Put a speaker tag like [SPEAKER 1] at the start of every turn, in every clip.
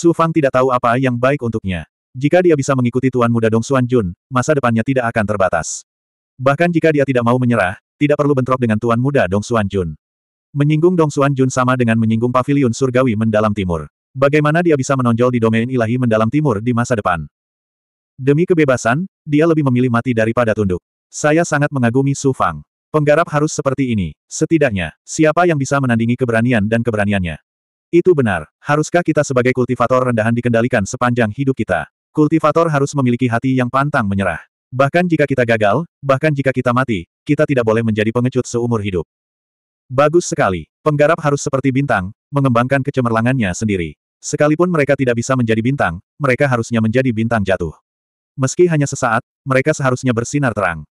[SPEAKER 1] Su Fang tidak tahu apa yang baik untuknya. Jika dia bisa mengikuti tuan muda Dong Xuan Jun, masa depannya tidak akan terbatas. Bahkan jika dia tidak mau menyerah, tidak perlu bentrok dengan tuan muda Dong Xuan Jun. Menyinggung Dong Xuan Jun sama dengan menyinggung Paviliun surgawi mendalam timur. Bagaimana dia bisa menonjol di domain ilahi mendalam timur di masa depan? Demi kebebasan, dia lebih memilih mati daripada tunduk. Saya sangat mengagumi Su Fang. Penggarap harus seperti ini. Setidaknya, siapa yang bisa menandingi keberanian dan keberaniannya? Itu benar. Haruskah kita sebagai kultivator rendahan dikendalikan sepanjang hidup kita? Kultivator harus memiliki hati yang pantang menyerah. Bahkan jika kita gagal, bahkan jika kita mati, kita tidak boleh menjadi pengecut seumur hidup. Bagus sekali. Penggarap harus seperti bintang, mengembangkan kecemerlangannya sendiri. Sekalipun mereka tidak bisa menjadi bintang, mereka harusnya menjadi bintang jatuh. Meski hanya sesaat, mereka seharusnya bersinar terang.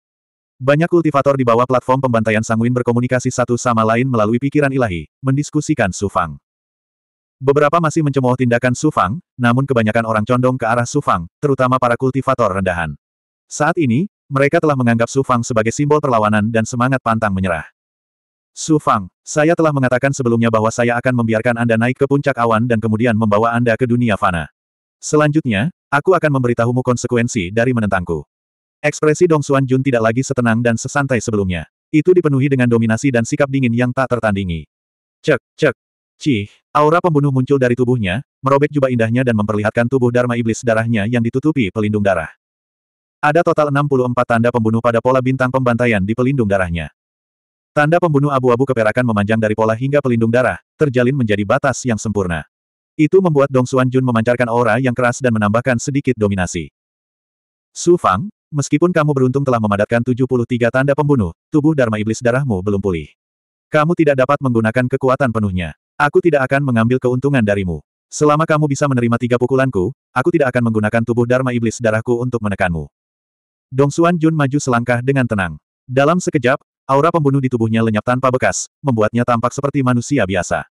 [SPEAKER 1] Banyak kultivator di bawah platform pembantaian sanguin berkomunikasi satu sama lain melalui pikiran ilahi, mendiskusikan Sufang. Beberapa masih mencemooh tindakan Sufang, namun kebanyakan orang condong ke arah Sufang, terutama para kultivator rendahan. Saat ini, mereka telah menganggap Sufang sebagai simbol perlawanan dan semangat pantang menyerah. Sufang, saya telah mengatakan sebelumnya bahwa saya akan membiarkan Anda naik ke puncak awan dan kemudian membawa Anda ke dunia fana. Selanjutnya, aku akan memberitahumu konsekuensi dari menentangku. Ekspresi Dong Xuan Jun tidak lagi setenang dan sesantai sebelumnya. Itu dipenuhi dengan dominasi dan sikap dingin yang tak tertandingi. Cek, cek, Cih, aura pembunuh muncul dari tubuhnya, merobek jubah indahnya dan memperlihatkan tubuh Dharma Iblis darahnya yang ditutupi pelindung darah. Ada total 64 tanda pembunuh pada pola bintang pembantaian di pelindung darahnya. Tanda pembunuh abu-abu keperakan memanjang dari pola hingga pelindung darah, terjalin menjadi batas yang sempurna. Itu membuat Dong Xuan Jun memancarkan aura yang keras dan menambahkan sedikit dominasi. Su Fang, meskipun kamu beruntung telah memadatkan 73 tanda pembunuh, tubuh Dharma Iblis darahmu belum pulih. Kamu tidak dapat menggunakan kekuatan penuhnya. Aku tidak akan mengambil keuntungan darimu. Selama kamu bisa menerima tiga pukulanku, aku tidak akan menggunakan tubuh Dharma Iblis darahku untuk menekanmu. Dong Xuan Jun maju selangkah dengan tenang. Dalam sekejap, aura pembunuh di tubuhnya lenyap tanpa bekas, membuatnya tampak seperti manusia biasa.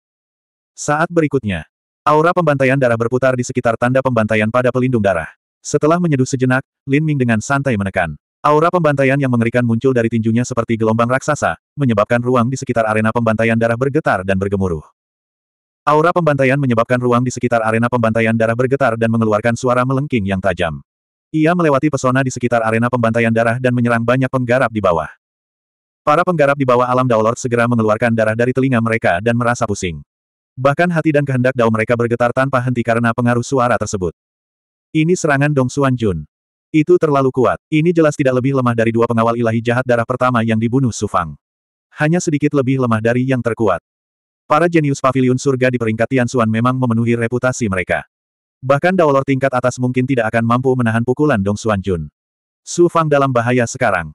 [SPEAKER 1] Saat berikutnya, aura pembantaian darah berputar di sekitar tanda pembantaian pada pelindung darah. Setelah menyeduh sejenak, Lin Ming dengan santai menekan. Aura pembantaian yang mengerikan muncul dari tinjunya seperti gelombang raksasa, menyebabkan ruang di sekitar arena pembantaian darah bergetar dan bergemuruh. Aura pembantaian menyebabkan ruang di sekitar arena pembantaian darah bergetar dan mengeluarkan suara melengking yang tajam. Ia melewati pesona di sekitar arena pembantaian darah dan menyerang banyak penggarap di bawah. Para penggarap di bawah alam Daolord segera mengeluarkan darah dari telinga mereka dan merasa pusing. Bahkan hati dan kehendak dao mereka bergetar tanpa henti karena pengaruh suara tersebut. Ini serangan Dong Xuan Jun. Itu terlalu kuat. Ini jelas tidak lebih lemah dari dua pengawal ilahi jahat darah pertama yang dibunuh Sufang. Hanya sedikit lebih lemah dari yang terkuat. Para jenius pavilion surga di peringkat Xuan memang memenuhi reputasi mereka. Bahkan daolor tingkat atas mungkin tidak akan mampu menahan pukulan Dong Xuan Jun. Su Fang dalam bahaya sekarang.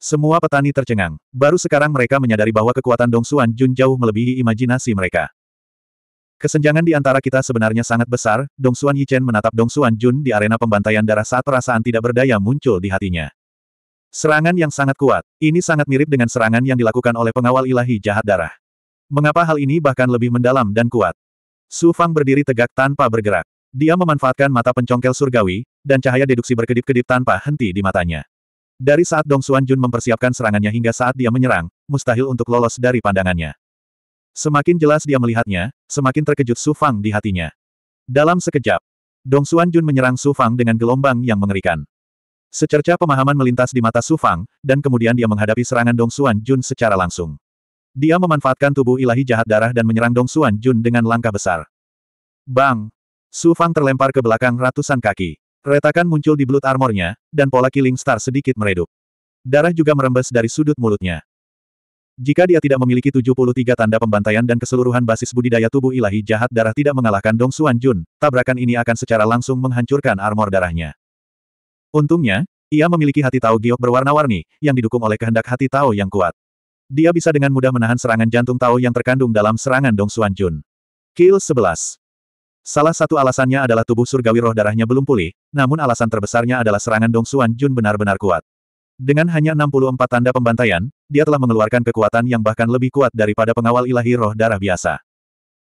[SPEAKER 1] Semua petani tercengang. Baru sekarang mereka menyadari bahwa kekuatan Dong Xuan Jun jauh melebihi imajinasi mereka. Kesenjangan di antara kita sebenarnya sangat besar, Dong Xuan Yichen menatap Dong Xuan Jun di arena pembantaian darah saat perasaan tidak berdaya muncul di hatinya. Serangan yang sangat kuat. Ini sangat mirip dengan serangan yang dilakukan oleh pengawal ilahi jahat darah. Mengapa hal ini bahkan lebih mendalam dan kuat? Su Fang berdiri tegak tanpa bergerak. Dia memanfaatkan mata pencongkel surgawi, dan cahaya deduksi berkedip-kedip tanpa henti di matanya. Dari saat Dong Xuan Jun mempersiapkan serangannya hingga saat dia menyerang, mustahil untuk lolos dari pandangannya. Semakin jelas dia melihatnya, semakin terkejut Su Fang di hatinya. Dalam sekejap, Dong Xuan Jun menyerang Su Fang dengan gelombang yang mengerikan. Secerca pemahaman melintas di mata Su Fang, dan kemudian dia menghadapi serangan Dong Xuan Jun secara langsung. Dia memanfaatkan tubuh ilahi jahat darah dan menyerang Dong Xuan Jun dengan langkah besar. Bang! Su Fang terlempar ke belakang ratusan kaki. Retakan muncul di belut armornya, dan pola killing star sedikit meredup. Darah juga merembes dari sudut mulutnya. Jika dia tidak memiliki 73 tanda pembantaian dan keseluruhan basis budidaya tubuh ilahi jahat darah tidak mengalahkan Dong Xuan Jun, tabrakan ini akan secara langsung menghancurkan armor darahnya. Untungnya, ia memiliki hati Tao Giok berwarna-warni, yang didukung oleh kehendak hati Tao yang kuat. Dia bisa dengan mudah menahan serangan jantung Tao yang terkandung dalam serangan Dong Xuan Jun. Kill 11. Salah satu alasannya adalah tubuh surgawi roh darahnya belum pulih, namun alasan terbesarnya adalah serangan Dong Xuan Jun benar-benar kuat. Dengan hanya 64 tanda pembantaian, dia telah mengeluarkan kekuatan yang bahkan lebih kuat daripada pengawal ilahi roh darah biasa.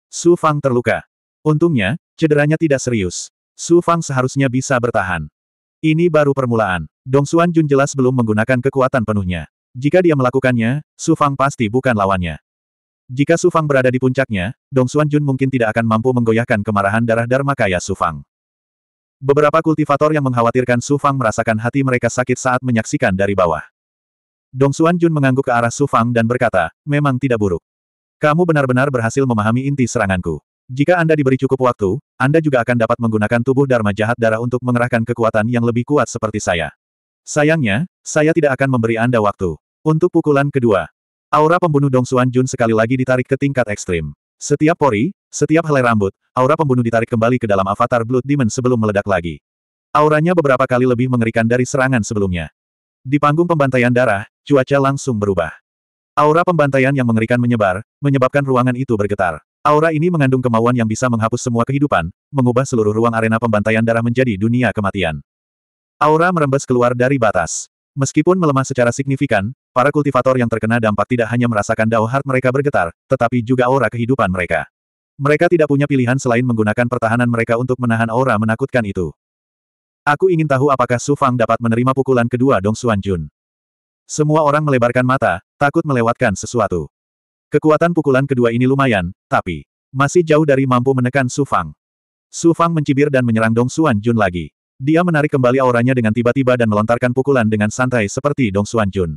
[SPEAKER 1] Su Fang terluka. Untungnya, cederanya tidak serius. Su Fang seharusnya bisa bertahan. Ini baru permulaan. Dong Xuan Jun jelas belum menggunakan kekuatan penuhnya. Jika dia melakukannya, Su Fang pasti bukan lawannya. Jika Su Fang berada di puncaknya, Dong Xuan Jun mungkin tidak akan mampu menggoyahkan kemarahan darah Dharma Kaya Su Fang. Beberapa kultivator yang mengkhawatirkan Su Fang merasakan hati mereka sakit saat menyaksikan dari bawah. Dong Xuan Jun mengangguk ke arah Su Fang dan berkata, memang tidak buruk. Kamu benar-benar berhasil memahami inti seranganku. Jika Anda diberi cukup waktu, Anda juga akan dapat menggunakan tubuh Dharma jahat darah untuk mengerahkan kekuatan yang lebih kuat seperti saya. Sayangnya, saya tidak akan memberi Anda waktu. Untuk pukulan kedua, aura pembunuh Dong Xuan Jun sekali lagi ditarik ke tingkat ekstrim. Setiap pori, setiap helai rambut, aura pembunuh ditarik kembali ke dalam avatar Blood Demon sebelum meledak lagi. Auranya beberapa kali lebih mengerikan dari serangan sebelumnya. Di panggung pembantaian darah, cuaca langsung berubah. Aura pembantaian yang mengerikan menyebar, menyebabkan ruangan itu bergetar. Aura ini mengandung kemauan yang bisa menghapus semua kehidupan, mengubah seluruh ruang arena pembantaian darah menjadi dunia kematian. Aura merembes keluar dari batas. Meskipun melemah secara signifikan, Para kultivator yang terkena dampak tidak hanya merasakan Dao Heart mereka bergetar, tetapi juga aura kehidupan mereka. Mereka tidak punya pilihan selain menggunakan pertahanan mereka untuk menahan aura menakutkan itu. Aku ingin tahu apakah Su Fang dapat menerima pukulan kedua Dong Xuan Jun. Semua orang melebarkan mata, takut melewatkan sesuatu. Kekuatan pukulan kedua ini lumayan, tapi masih jauh dari mampu menekan Su Fang. Su Fang mencibir dan menyerang Dong Xuan Jun lagi. Dia menarik kembali auranya dengan tiba-tiba dan melontarkan pukulan dengan santai seperti Dong Xuan Jun.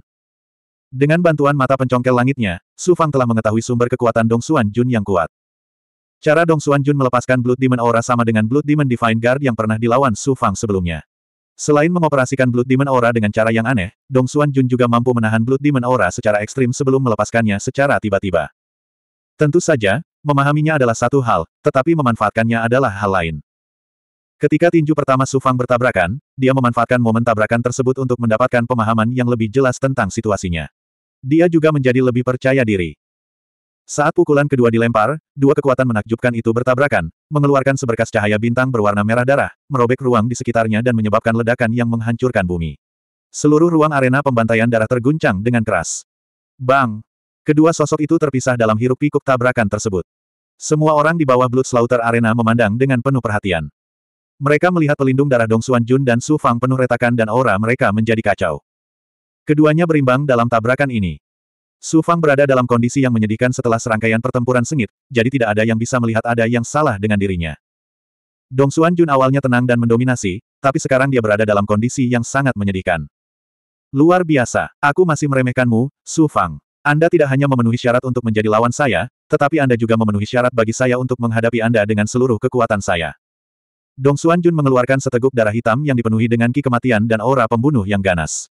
[SPEAKER 1] Dengan bantuan mata pencongkel langitnya, Su Fang telah mengetahui sumber kekuatan Dong Xuan Jun yang kuat. Cara Dong Xuan Jun melepaskan Blood Demon Aura sama dengan Blood Demon Divine Guard yang pernah dilawan Su Fang sebelumnya. Selain mengoperasikan Blood Demon Aura dengan cara yang aneh, Dong Xuan Jun juga mampu menahan Blood Demon Aura secara ekstrim sebelum melepaskannya secara tiba-tiba. Tentu saja, memahaminya adalah satu hal, tetapi memanfaatkannya adalah hal lain. Ketika tinju pertama Su Fang bertabrakan, dia memanfaatkan momen tabrakan tersebut untuk mendapatkan pemahaman yang lebih jelas tentang situasinya. Dia juga menjadi lebih percaya diri. Saat pukulan kedua dilempar, dua kekuatan menakjubkan itu bertabrakan, mengeluarkan seberkas cahaya bintang berwarna merah darah, merobek ruang di sekitarnya dan menyebabkan ledakan yang menghancurkan bumi. Seluruh ruang arena pembantaian darah terguncang dengan keras. Bang! Kedua sosok itu terpisah dalam hiruk pikuk tabrakan tersebut. Semua orang di bawah Slaughter Arena memandang dengan penuh perhatian. Mereka melihat pelindung darah Dong Xuan Jun dan Su Fang penuh retakan dan aura mereka menjadi kacau. Keduanya berimbang dalam tabrakan ini. Su Fang berada dalam kondisi yang menyedihkan setelah serangkaian pertempuran sengit, jadi tidak ada yang bisa melihat ada yang salah dengan dirinya. Dong Xuan Jun awalnya tenang dan mendominasi, tapi sekarang dia berada dalam kondisi yang sangat menyedihkan. Luar biasa, aku masih meremehkanmu, Su Fang. Anda tidak hanya memenuhi syarat untuk menjadi lawan saya, tetapi Anda juga memenuhi syarat bagi saya untuk menghadapi Anda dengan seluruh kekuatan saya. Dong Xuan Jun mengeluarkan seteguk darah hitam yang dipenuhi dengan ki kematian dan aura pembunuh yang ganas.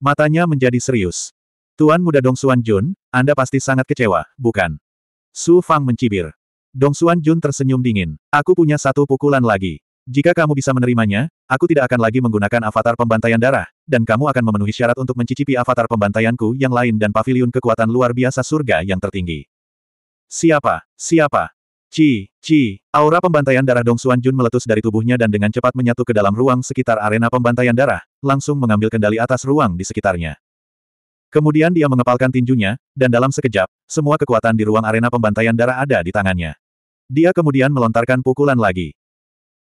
[SPEAKER 1] Matanya menjadi serius. Tuan muda Dong Xuan Jun, Anda pasti sangat kecewa, bukan? Su Fang mencibir. Dong Xuan Jun tersenyum dingin. Aku punya satu pukulan lagi. Jika kamu bisa menerimanya, aku tidak akan lagi menggunakan avatar pembantaian darah, dan kamu akan memenuhi syarat untuk mencicipi avatar pembantaianku yang lain dan pavilion kekuatan luar biasa surga yang tertinggi. Siapa? Siapa? Ci, ci, aura pembantaian darah Dong Xuan Jun meletus dari tubuhnya dan dengan cepat menyatu ke dalam ruang sekitar arena pembantaian darah, langsung mengambil kendali atas ruang di sekitarnya. Kemudian dia mengepalkan tinjunya, dan dalam sekejap, semua kekuatan di ruang arena pembantaian darah ada di tangannya. Dia kemudian melontarkan pukulan lagi.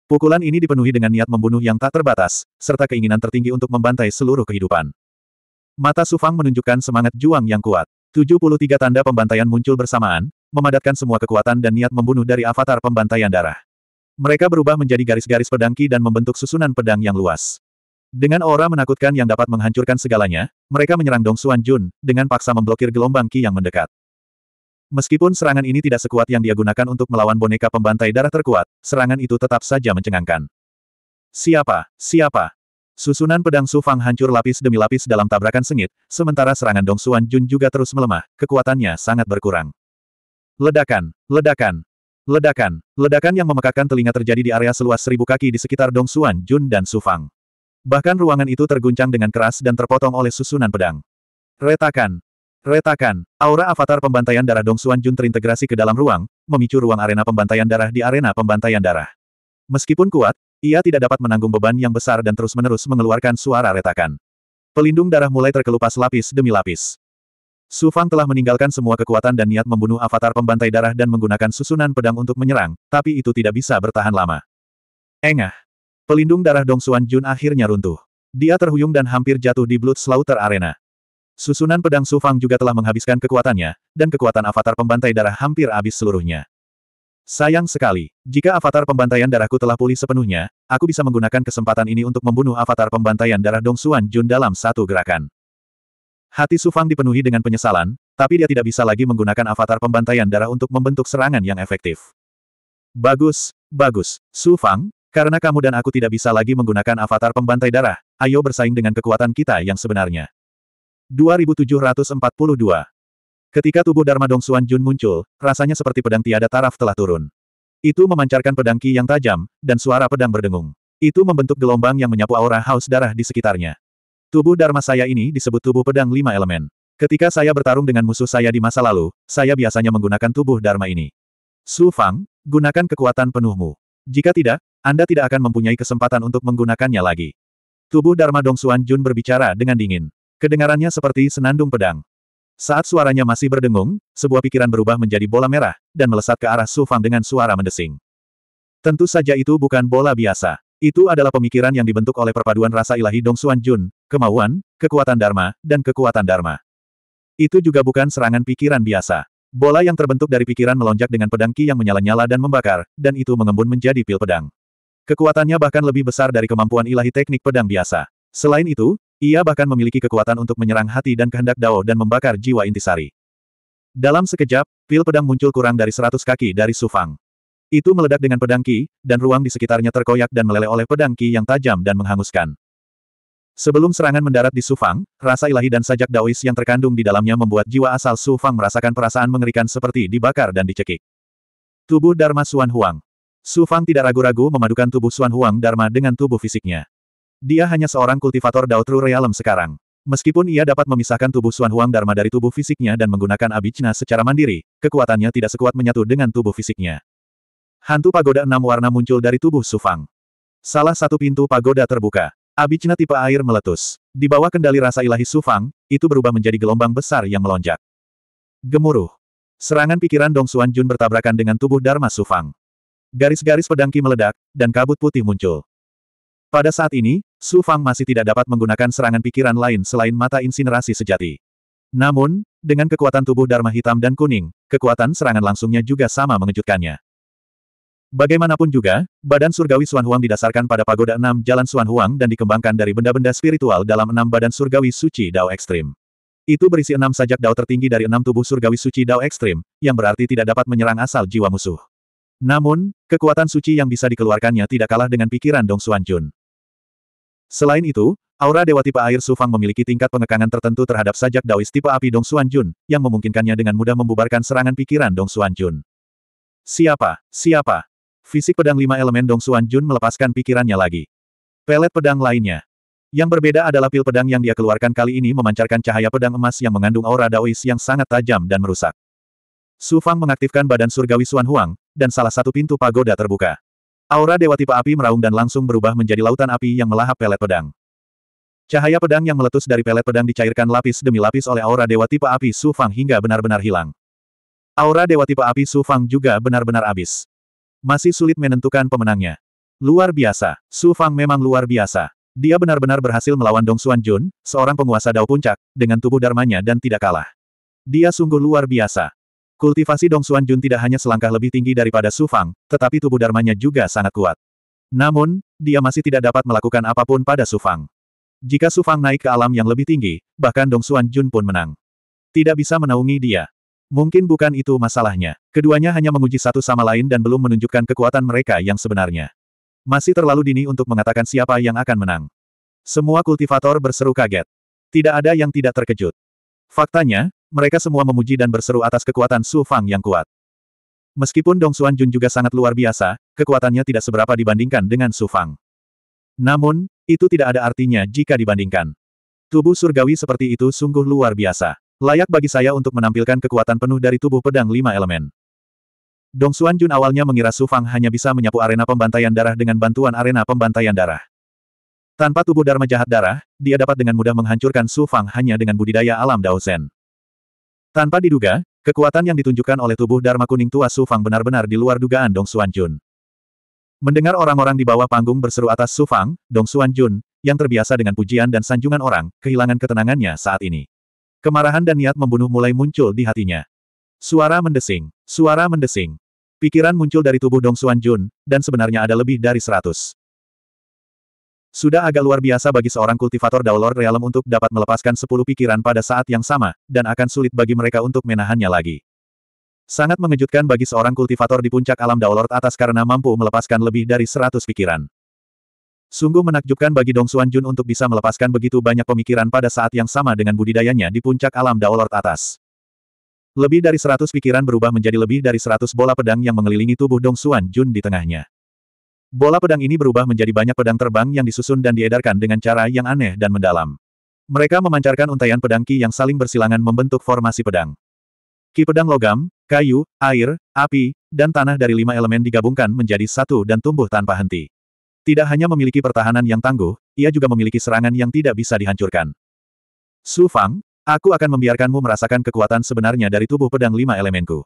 [SPEAKER 1] Pukulan ini dipenuhi dengan niat membunuh yang tak terbatas, serta keinginan tertinggi untuk membantai seluruh kehidupan. Mata Sufang menunjukkan semangat juang yang kuat. 73 tanda pembantaian muncul bersamaan, memadatkan semua kekuatan dan niat membunuh dari avatar pembantaian darah. Mereka berubah menjadi garis-garis pedangki dan membentuk susunan pedang yang luas. Dengan aura menakutkan yang dapat menghancurkan segalanya, mereka menyerang Dong Xuan Jun, dengan paksa memblokir gelombang Ki yang mendekat. Meskipun serangan ini tidak sekuat yang dia gunakan untuk melawan boneka pembantai darah terkuat, serangan itu tetap saja mencengangkan. Siapa? Siapa? Susunan pedang Su Fang hancur lapis demi lapis dalam tabrakan sengit, sementara serangan Dong Xuan Jun juga terus melemah, kekuatannya sangat berkurang. Ledakan, ledakan, ledakan, ledakan yang memekakan telinga terjadi di area seluas seribu kaki di sekitar Dong Xuan Jun dan Su Fang. Bahkan ruangan itu terguncang dengan keras dan terpotong oleh susunan pedang. Retakan, retakan, aura avatar pembantaian darah Dong Xuan Jun terintegrasi ke dalam ruang, memicu ruang arena pembantaian darah di arena pembantaian darah. Meskipun kuat, ia tidak dapat menanggung beban yang besar dan terus-menerus mengeluarkan suara retakan. Pelindung darah mulai terkelupas lapis demi lapis. Su Fang telah meninggalkan semua kekuatan dan niat membunuh avatar pembantai darah dan menggunakan susunan pedang untuk menyerang, tapi itu tidak bisa bertahan lama. Engah. Pelindung darah Dong Xuan Jun akhirnya runtuh. Dia terhuyung dan hampir jatuh di Blood Slaughter Arena. Susunan pedang Su Fang juga telah menghabiskan kekuatannya, dan kekuatan avatar pembantai darah hampir habis seluruhnya. Sayang sekali, jika avatar pembantaian darahku telah pulih sepenuhnya, aku bisa menggunakan kesempatan ini untuk membunuh avatar pembantaian darah Dong Xuan Jun dalam satu gerakan. Hati Sufang dipenuhi dengan penyesalan, tapi dia tidak bisa lagi menggunakan avatar pembantaian darah untuk membentuk serangan yang efektif. Bagus, bagus, Sufang, karena kamu dan aku tidak bisa lagi menggunakan avatar pembantai darah, ayo bersaing dengan kekuatan kita yang sebenarnya. 2742 Ketika tubuh Dharma Dong Xuan Jun muncul, rasanya seperti pedang tiada taraf telah turun. Itu memancarkan pedang ki yang tajam, dan suara pedang berdengung. Itu membentuk gelombang yang menyapu aura haus darah di sekitarnya. Tubuh Dharma saya ini disebut tubuh pedang lima elemen. Ketika saya bertarung dengan musuh saya di masa lalu, saya biasanya menggunakan tubuh Dharma ini. Su Fang, gunakan kekuatan penuhmu. Jika tidak, Anda tidak akan mempunyai kesempatan untuk menggunakannya lagi. Tubuh Dharma Dong Xuan Jun berbicara dengan dingin. Kedengarannya seperti senandung pedang. Saat suaranya masih berdengung, sebuah pikiran berubah menjadi bola merah, dan melesat ke arah Su Fang dengan suara mendesing. Tentu saja itu bukan bola biasa. Itu adalah pemikiran yang dibentuk oleh perpaduan rasa ilahi Dong Xuan Jun, kemauan, kekuatan Dharma, dan kekuatan Dharma. Itu juga bukan serangan pikiran biasa. Bola yang terbentuk dari pikiran melonjak dengan pedang Ki yang menyala-nyala dan membakar, dan itu mengembun menjadi pil pedang. Kekuatannya bahkan lebih besar dari kemampuan ilahi teknik pedang biasa. Selain itu, ia bahkan memiliki kekuatan untuk menyerang hati dan kehendak Dao dan membakar jiwa intisari. Dalam sekejap, pil pedang muncul kurang dari seratus kaki dari Sufang. Itu meledak dengan pedang Ki, dan ruang di sekitarnya terkoyak dan meleleh oleh pedang Ki yang tajam dan menghanguskan. Sebelum serangan mendarat di Sufang, rasa ilahi dan sajak Daois yang terkandung di dalamnya membuat jiwa asal Sufang merasakan perasaan mengerikan seperti dibakar dan dicekik. Tubuh Dharma Suan Huang. Sufang tidak ragu-ragu memadukan tubuh Suan Huang Dharma dengan tubuh fisiknya. Dia hanya seorang kultivator Daotru Realem sekarang. Meskipun ia dapat memisahkan tubuh Suan Huang Dharma dari tubuh fisiknya dan menggunakan abijna secara mandiri, kekuatannya tidak sekuat menyatu dengan tubuh fisiknya. Hantu pagoda enam warna muncul dari tubuh Sufang. Salah satu pintu pagoda terbuka. Abicna tipe air meletus. Di bawah kendali rasa ilahi Sufang, itu berubah menjadi gelombang besar yang melonjak. Gemuruh. Serangan pikiran Dong Xuan Jun bertabrakan dengan tubuh Dharma Sufang. Garis-garis pedangki meledak, dan kabut putih muncul. Pada saat ini, Sufang masih tidak dapat menggunakan serangan pikiran lain selain mata insinerasi sejati. Namun, dengan kekuatan tubuh Dharma hitam dan kuning, kekuatan serangan langsungnya juga sama mengejutkannya. Bagaimanapun juga, badan surgawi Suan Huang didasarkan pada pagoda enam jalan Suan Huang dan dikembangkan dari benda-benda spiritual dalam enam badan surgawi suci Dao Ekstrim. Itu berisi enam sajak Dao tertinggi dari enam tubuh surgawi suci Dao Ekstrim, yang berarti tidak dapat menyerang asal jiwa musuh. Namun, kekuatan suci yang bisa dikeluarkannya tidak kalah dengan pikiran Dong Xuan Jun. Selain itu, aura Dewa Tipe Air Sufang memiliki tingkat pengekangan tertentu terhadap sajak Daois Tipe Api Dong Xuan Jun, yang memungkinkannya dengan mudah membubarkan serangan pikiran Dong Xuan Jun. Siapa? Siapa? Fisik pedang lima elemen Dong Xuan Jun melepaskan pikirannya lagi. Pelet pedang lainnya. Yang berbeda adalah pil pedang yang dia keluarkan kali ini memancarkan cahaya pedang emas yang mengandung aura daois yang sangat tajam dan merusak. Su Fang mengaktifkan badan surgawi Xuan Huang, dan salah satu pintu pagoda terbuka. Aura dewa tipe api meraung dan langsung berubah menjadi lautan api yang melahap pelet pedang. Cahaya pedang yang meletus dari pelet pedang dicairkan lapis demi lapis oleh aura dewa tipe api Su Fang hingga benar-benar hilang. Aura dewa tipe api Su Fang juga benar-benar habis. Masih sulit menentukan pemenangnya. Luar biasa, Su Fang memang luar biasa. Dia benar-benar berhasil melawan Dong Xuan Jun, seorang penguasa Dao Puncak, dengan tubuh dharmanya dan tidak kalah. Dia sungguh luar biasa. Kultivasi Dong Xuan Jun tidak hanya selangkah lebih tinggi daripada Su Fang, tetapi tubuh dharmanya juga sangat kuat. Namun, dia masih tidak dapat melakukan apapun pada Su Fang. Jika Su Fang naik ke alam yang lebih tinggi, bahkan Dong Xuan Jun pun menang. Tidak bisa menaungi dia. Mungkin bukan itu masalahnya. Keduanya hanya menguji satu sama lain dan belum menunjukkan kekuatan mereka yang sebenarnya. Masih terlalu dini untuk mengatakan siapa yang akan menang. Semua kultivator berseru kaget. Tidak ada yang tidak terkejut. Faktanya, mereka semua memuji dan berseru atas kekuatan Su Fang yang kuat. Meskipun Dong Xuan Jun juga sangat luar biasa, kekuatannya tidak seberapa dibandingkan dengan Su Fang. Namun, itu tidak ada artinya jika dibandingkan. Tubuh surgawi seperti itu sungguh luar biasa. Layak bagi saya untuk menampilkan kekuatan penuh dari tubuh pedang lima elemen. Dong Xuan Jun awalnya mengira Su Fang hanya bisa menyapu arena pembantaian darah dengan bantuan arena pembantaian darah. Tanpa tubuh Dharma jahat darah, dia dapat dengan mudah menghancurkan Su Fang hanya dengan budidaya alam Dao Zen. Tanpa diduga, kekuatan yang ditunjukkan oleh tubuh Dharma kuning tua Su Fang benar-benar di luar dugaan Dong Xuan Jun. Mendengar orang-orang di bawah panggung berseru atas Su Fang, Dong Xuan Jun, yang terbiasa dengan pujian dan sanjungan orang, kehilangan ketenangannya saat ini. Kemarahan dan niat membunuh mulai muncul di hatinya. Suara mendesing, suara mendesing. Pikiran muncul dari tubuh Dong Xuan Jun, dan sebenarnya ada lebih dari seratus. Sudah agak luar biasa bagi seorang kultivator Daulor realm untuk dapat melepaskan sepuluh pikiran pada saat yang sama, dan akan sulit bagi mereka untuk menahannya lagi. Sangat mengejutkan bagi seorang kultivator di puncak alam Daulord atas karena mampu melepaskan lebih dari seratus pikiran. Sungguh menakjubkan bagi Dong Xuan Jun untuk bisa melepaskan begitu banyak pemikiran pada saat yang sama dengan budidayanya di puncak alam Daolord atas. Lebih dari seratus pikiran berubah menjadi lebih dari seratus bola pedang yang mengelilingi tubuh Dong Xuan Jun di tengahnya. Bola pedang ini berubah menjadi banyak pedang terbang yang disusun dan diedarkan dengan cara yang aneh dan mendalam. Mereka memancarkan untaian pedang Ki yang saling bersilangan membentuk formasi pedang. Ki pedang logam, kayu, air, api, dan tanah dari lima elemen digabungkan menjadi satu dan tumbuh tanpa henti. Tidak hanya memiliki pertahanan yang tangguh, ia juga memiliki serangan yang tidak bisa dihancurkan. Su Fang, aku akan membiarkanmu merasakan kekuatan sebenarnya dari tubuh pedang lima elemenku.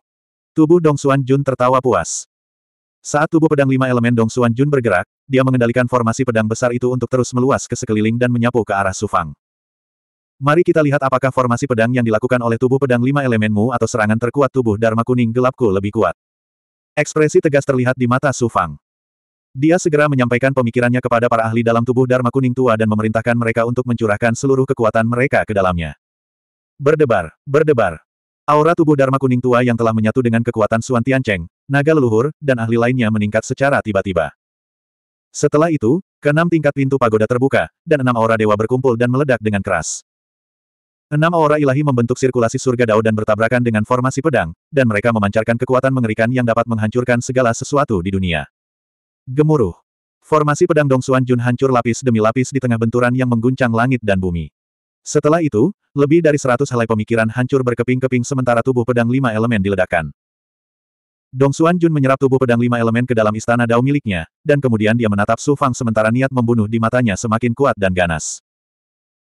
[SPEAKER 1] Tubuh Dong Xuan Jun tertawa puas. Saat tubuh pedang lima elemen Dong Xuan Jun bergerak, dia mengendalikan formasi pedang besar itu untuk terus meluas ke sekeliling dan menyapu ke arah Su Fang. Mari kita lihat apakah formasi pedang yang dilakukan oleh tubuh pedang lima elemenmu atau serangan terkuat tubuh Dharma Kuning gelapku lebih kuat. Ekspresi tegas terlihat di mata Su Fang. Dia segera menyampaikan pemikirannya kepada para ahli dalam tubuh Dharma Kuning Tua dan memerintahkan mereka untuk mencurahkan seluruh kekuatan mereka ke dalamnya. Berdebar, berdebar. Aura tubuh Dharma Kuning Tua yang telah menyatu dengan kekuatan Suan Tiancheng, naga leluhur, dan ahli lainnya meningkat secara tiba-tiba. Setelah itu, keenam tingkat pintu pagoda terbuka, dan enam aura dewa berkumpul dan meledak dengan keras. Enam aura ilahi membentuk sirkulasi surga dao dan bertabrakan dengan formasi pedang, dan mereka memancarkan kekuatan mengerikan yang dapat menghancurkan segala sesuatu di dunia. Gemuruh. Formasi pedang Dong Dongsuan Jun hancur lapis demi lapis di tengah benturan yang mengguncang langit dan bumi. Setelah itu, lebih dari seratus helai pemikiran hancur berkeping-keping sementara tubuh pedang lima elemen diledakkan. Dong Dongsuan Jun menyerap tubuh pedang lima elemen ke dalam istana Dao miliknya, dan kemudian dia menatap Su Fang sementara niat membunuh di matanya semakin kuat dan ganas.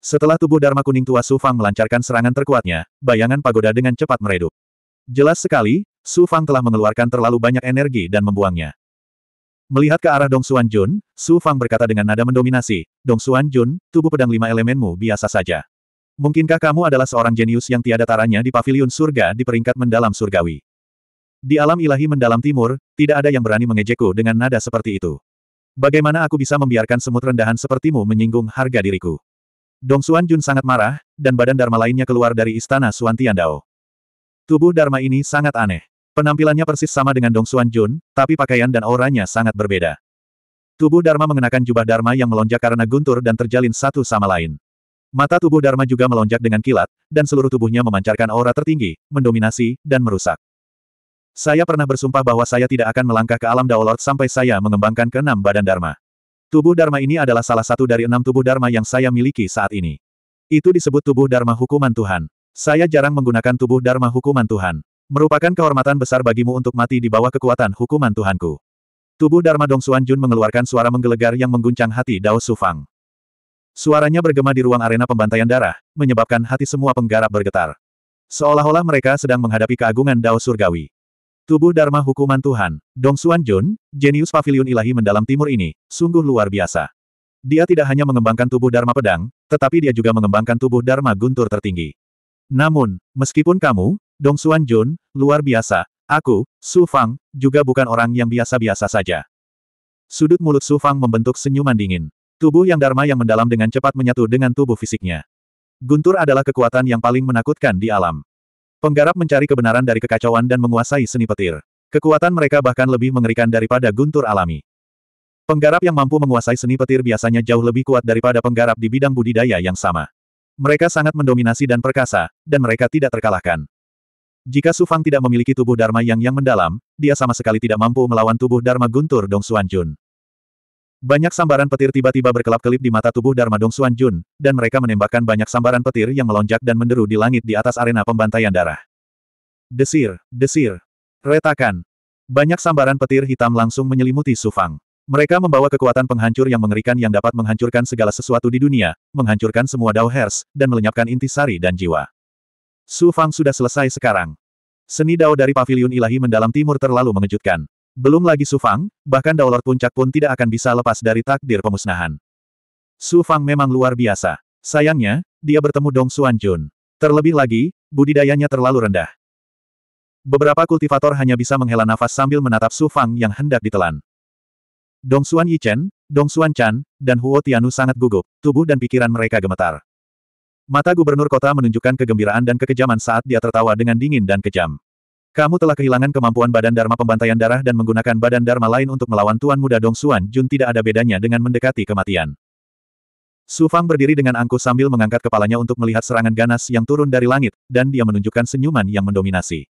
[SPEAKER 1] Setelah tubuh Dharma Kuning tua Su Fang melancarkan serangan terkuatnya, bayangan pagoda dengan cepat meredup. Jelas sekali, Su Fang telah mengeluarkan terlalu banyak energi dan membuangnya. Melihat ke arah Dong Xuan Jun, Su Fang berkata dengan nada mendominasi, Dong Xuan Jun, tubuh pedang lima elemenmu biasa saja. Mungkinkah kamu adalah seorang jenius yang tiada taranya di pavilion surga di peringkat mendalam surgawi? Di alam ilahi mendalam timur, tidak ada yang berani mengejekku dengan nada seperti itu. Bagaimana aku bisa membiarkan semut rendahan sepertimu menyinggung harga diriku? Dong Xuan Jun sangat marah, dan badan Dharma lainnya keluar dari istana Xuan Dao. Tubuh Dharma ini sangat aneh. Penampilannya persis sama dengan Dong Xuan Jun, tapi pakaian dan auranya sangat berbeda. Tubuh Dharma mengenakan jubah Dharma yang melonjak karena guntur dan terjalin satu sama lain. Mata tubuh Dharma juga melonjak dengan kilat, dan seluruh tubuhnya memancarkan aura tertinggi, mendominasi, dan merusak. Saya pernah bersumpah bahwa saya tidak akan melangkah ke alam Daolot sampai saya mengembangkan keenam badan Dharma. Tubuh Dharma ini adalah salah satu dari enam tubuh Dharma yang saya miliki saat ini. Itu disebut tubuh Dharma hukuman Tuhan. Saya jarang menggunakan tubuh Dharma hukuman Tuhan. Merupakan kehormatan besar bagimu untuk mati di bawah kekuatan hukuman Tuhanku. Tubuh Dharma Dong Xuan Jun mengeluarkan suara menggelegar yang mengguncang hati Dao Sufang. Suaranya bergema di ruang arena pembantaian darah, menyebabkan hati semua penggarap bergetar. Seolah-olah mereka sedang menghadapi keagungan Dao Surgawi. Tubuh Dharma Hukuman Tuhan, Dong Xuan Jun, jenius pavilion ilahi mendalam timur ini, sungguh luar biasa. Dia tidak hanya mengembangkan tubuh Dharma pedang, tetapi dia juga mengembangkan tubuh Dharma guntur tertinggi. Namun, meskipun kamu, Dong Xuan Jun, luar biasa. Aku, Su Fang, juga bukan orang yang biasa-biasa saja. Sudut mulut Su Fang membentuk senyuman dingin. Tubuh yang Dharma yang mendalam dengan cepat menyatu dengan tubuh fisiknya. Guntur adalah kekuatan yang paling menakutkan di alam. Penggarap mencari kebenaran dari kekacauan dan menguasai seni petir. Kekuatan mereka bahkan lebih mengerikan daripada guntur alami. Penggarap yang mampu menguasai seni petir biasanya jauh lebih kuat daripada penggarap di bidang budidaya yang sama. Mereka sangat mendominasi dan perkasa, dan mereka tidak terkalahkan. Jika Su Fang tidak memiliki tubuh Dharma yang yang mendalam, dia sama sekali tidak mampu melawan tubuh Dharma guntur Dong Xuan Jun. Banyak sambaran petir tiba-tiba berkelap-kelip di mata tubuh Dharma Dong Xuan Jun, dan mereka menembakkan banyak sambaran petir yang melonjak dan menderu di langit di atas arena pembantaian darah. Desir, desir, retakan. Banyak sambaran petir hitam langsung menyelimuti Su Fang. Mereka membawa kekuatan penghancur yang mengerikan yang dapat menghancurkan segala sesuatu di dunia, menghancurkan semua Dao Hers, dan melenyapkan intisari dan jiwa. Su Fang sudah selesai sekarang. Seni dao dari paviliun ilahi mendalam timur terlalu mengejutkan. Belum lagi Su Fang, bahkan Dao Lord Puncak pun tidak akan bisa lepas dari takdir pemusnahan. Su Fang memang luar biasa. Sayangnya, dia bertemu Dong Xuan Jun. Terlebih lagi, budidayanya terlalu rendah. Beberapa kultivator hanya bisa menghela nafas sambil menatap Su Fang yang hendak ditelan. Dong Xuan Yichen, Dong Xuan Chan, dan Huo Tianu sangat gugup, tubuh dan pikiran mereka gemetar. Mata gubernur kota menunjukkan kegembiraan dan kekejaman saat dia tertawa dengan dingin dan kejam. Kamu telah kehilangan kemampuan badan Dharma pembantaian darah dan menggunakan badan Dharma lain untuk melawan Tuan Muda Dong Xuan Jun tidak ada bedanya dengan mendekati kematian. Su Fang berdiri dengan angkuh sambil mengangkat kepalanya untuk melihat serangan ganas yang turun dari langit, dan dia menunjukkan senyuman yang mendominasi.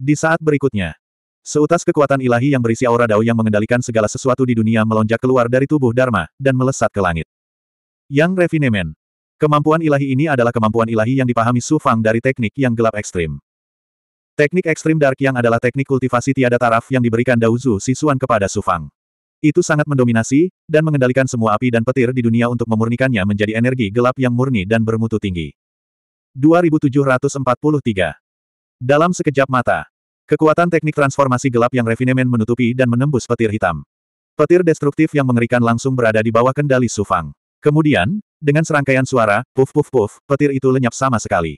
[SPEAKER 1] Di saat berikutnya, seutas kekuatan ilahi yang berisi aura dao yang mengendalikan segala sesuatu di dunia melonjak keluar dari tubuh Dharma, dan melesat ke langit. Yang Revinemen. Kemampuan ilahi ini adalah kemampuan ilahi yang dipahami Su Fang dari teknik yang gelap ekstrim. Teknik ekstrim dark yang adalah teknik kultivasi tiada taraf yang diberikan Daozu Sisuan kepada Su Fang. Itu sangat mendominasi, dan mengendalikan semua api dan petir di dunia untuk memurnikannya menjadi energi gelap yang murni dan bermutu tinggi. 2743 Dalam sekejap mata, Kekuatan teknik transformasi gelap yang refinement menutupi dan menembus petir hitam. Petir destruktif yang mengerikan langsung berada di bawah kendali Sufang. Kemudian, dengan serangkaian suara, puf puf puf, petir itu lenyap sama sekali.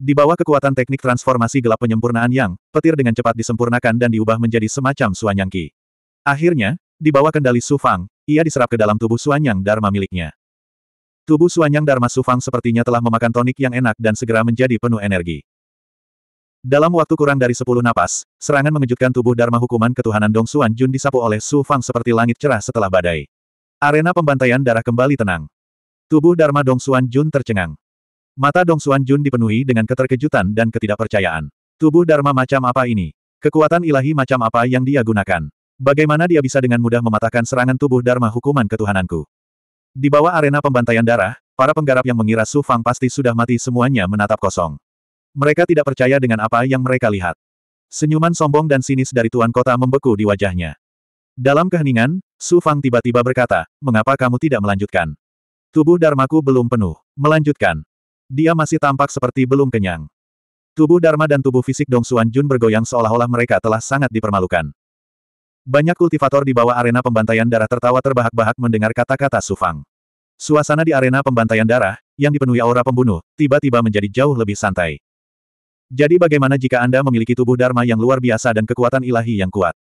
[SPEAKER 1] Di bawah kekuatan teknik transformasi gelap penyempurnaan yang, petir dengan cepat disempurnakan dan diubah menjadi semacam suanyang ki. Akhirnya, di bawah kendali Sufang, ia diserap ke dalam tubuh suanyang Dharma miliknya. Tubuh suanyang Dharma Sufang sepertinya telah memakan tonik yang enak dan segera menjadi penuh energi. Dalam waktu kurang dari sepuluh napas, serangan mengejutkan tubuh Dharma hukuman ketuhanan Dong Suan Jun disapu oleh sufang seperti langit cerah setelah badai. Arena pembantaian darah kembali tenang. Tubuh Dharma Dong Xuan Jun tercengang. Mata Dong Xuan Jun dipenuhi dengan keterkejutan dan ketidakpercayaan. Tubuh Dharma macam apa ini? Kekuatan ilahi macam apa yang dia gunakan? Bagaimana dia bisa dengan mudah mematahkan serangan tubuh Dharma hukuman ketuhananku? Di bawah arena pembantaian darah, para penggarap yang mengira Su Fang pasti sudah mati semuanya menatap kosong. Mereka tidak percaya dengan apa yang mereka lihat. Senyuman sombong dan sinis dari tuan kota membeku di wajahnya. Dalam keheningan, Su Fang tiba-tiba berkata, mengapa kamu tidak melanjutkan? Tubuh Darmaku belum penuh. Melanjutkan. Dia masih tampak seperti belum kenyang. Tubuh Dharma dan tubuh fisik Dong Xuan Jun bergoyang seolah-olah mereka telah sangat dipermalukan. Banyak kultivator di bawah arena pembantaian darah tertawa terbahak-bahak mendengar kata-kata Sufang. Suasana di arena pembantaian darah, yang dipenuhi aura pembunuh, tiba-tiba menjadi jauh lebih santai. Jadi bagaimana jika Anda memiliki tubuh Dharma yang luar biasa dan kekuatan ilahi yang kuat?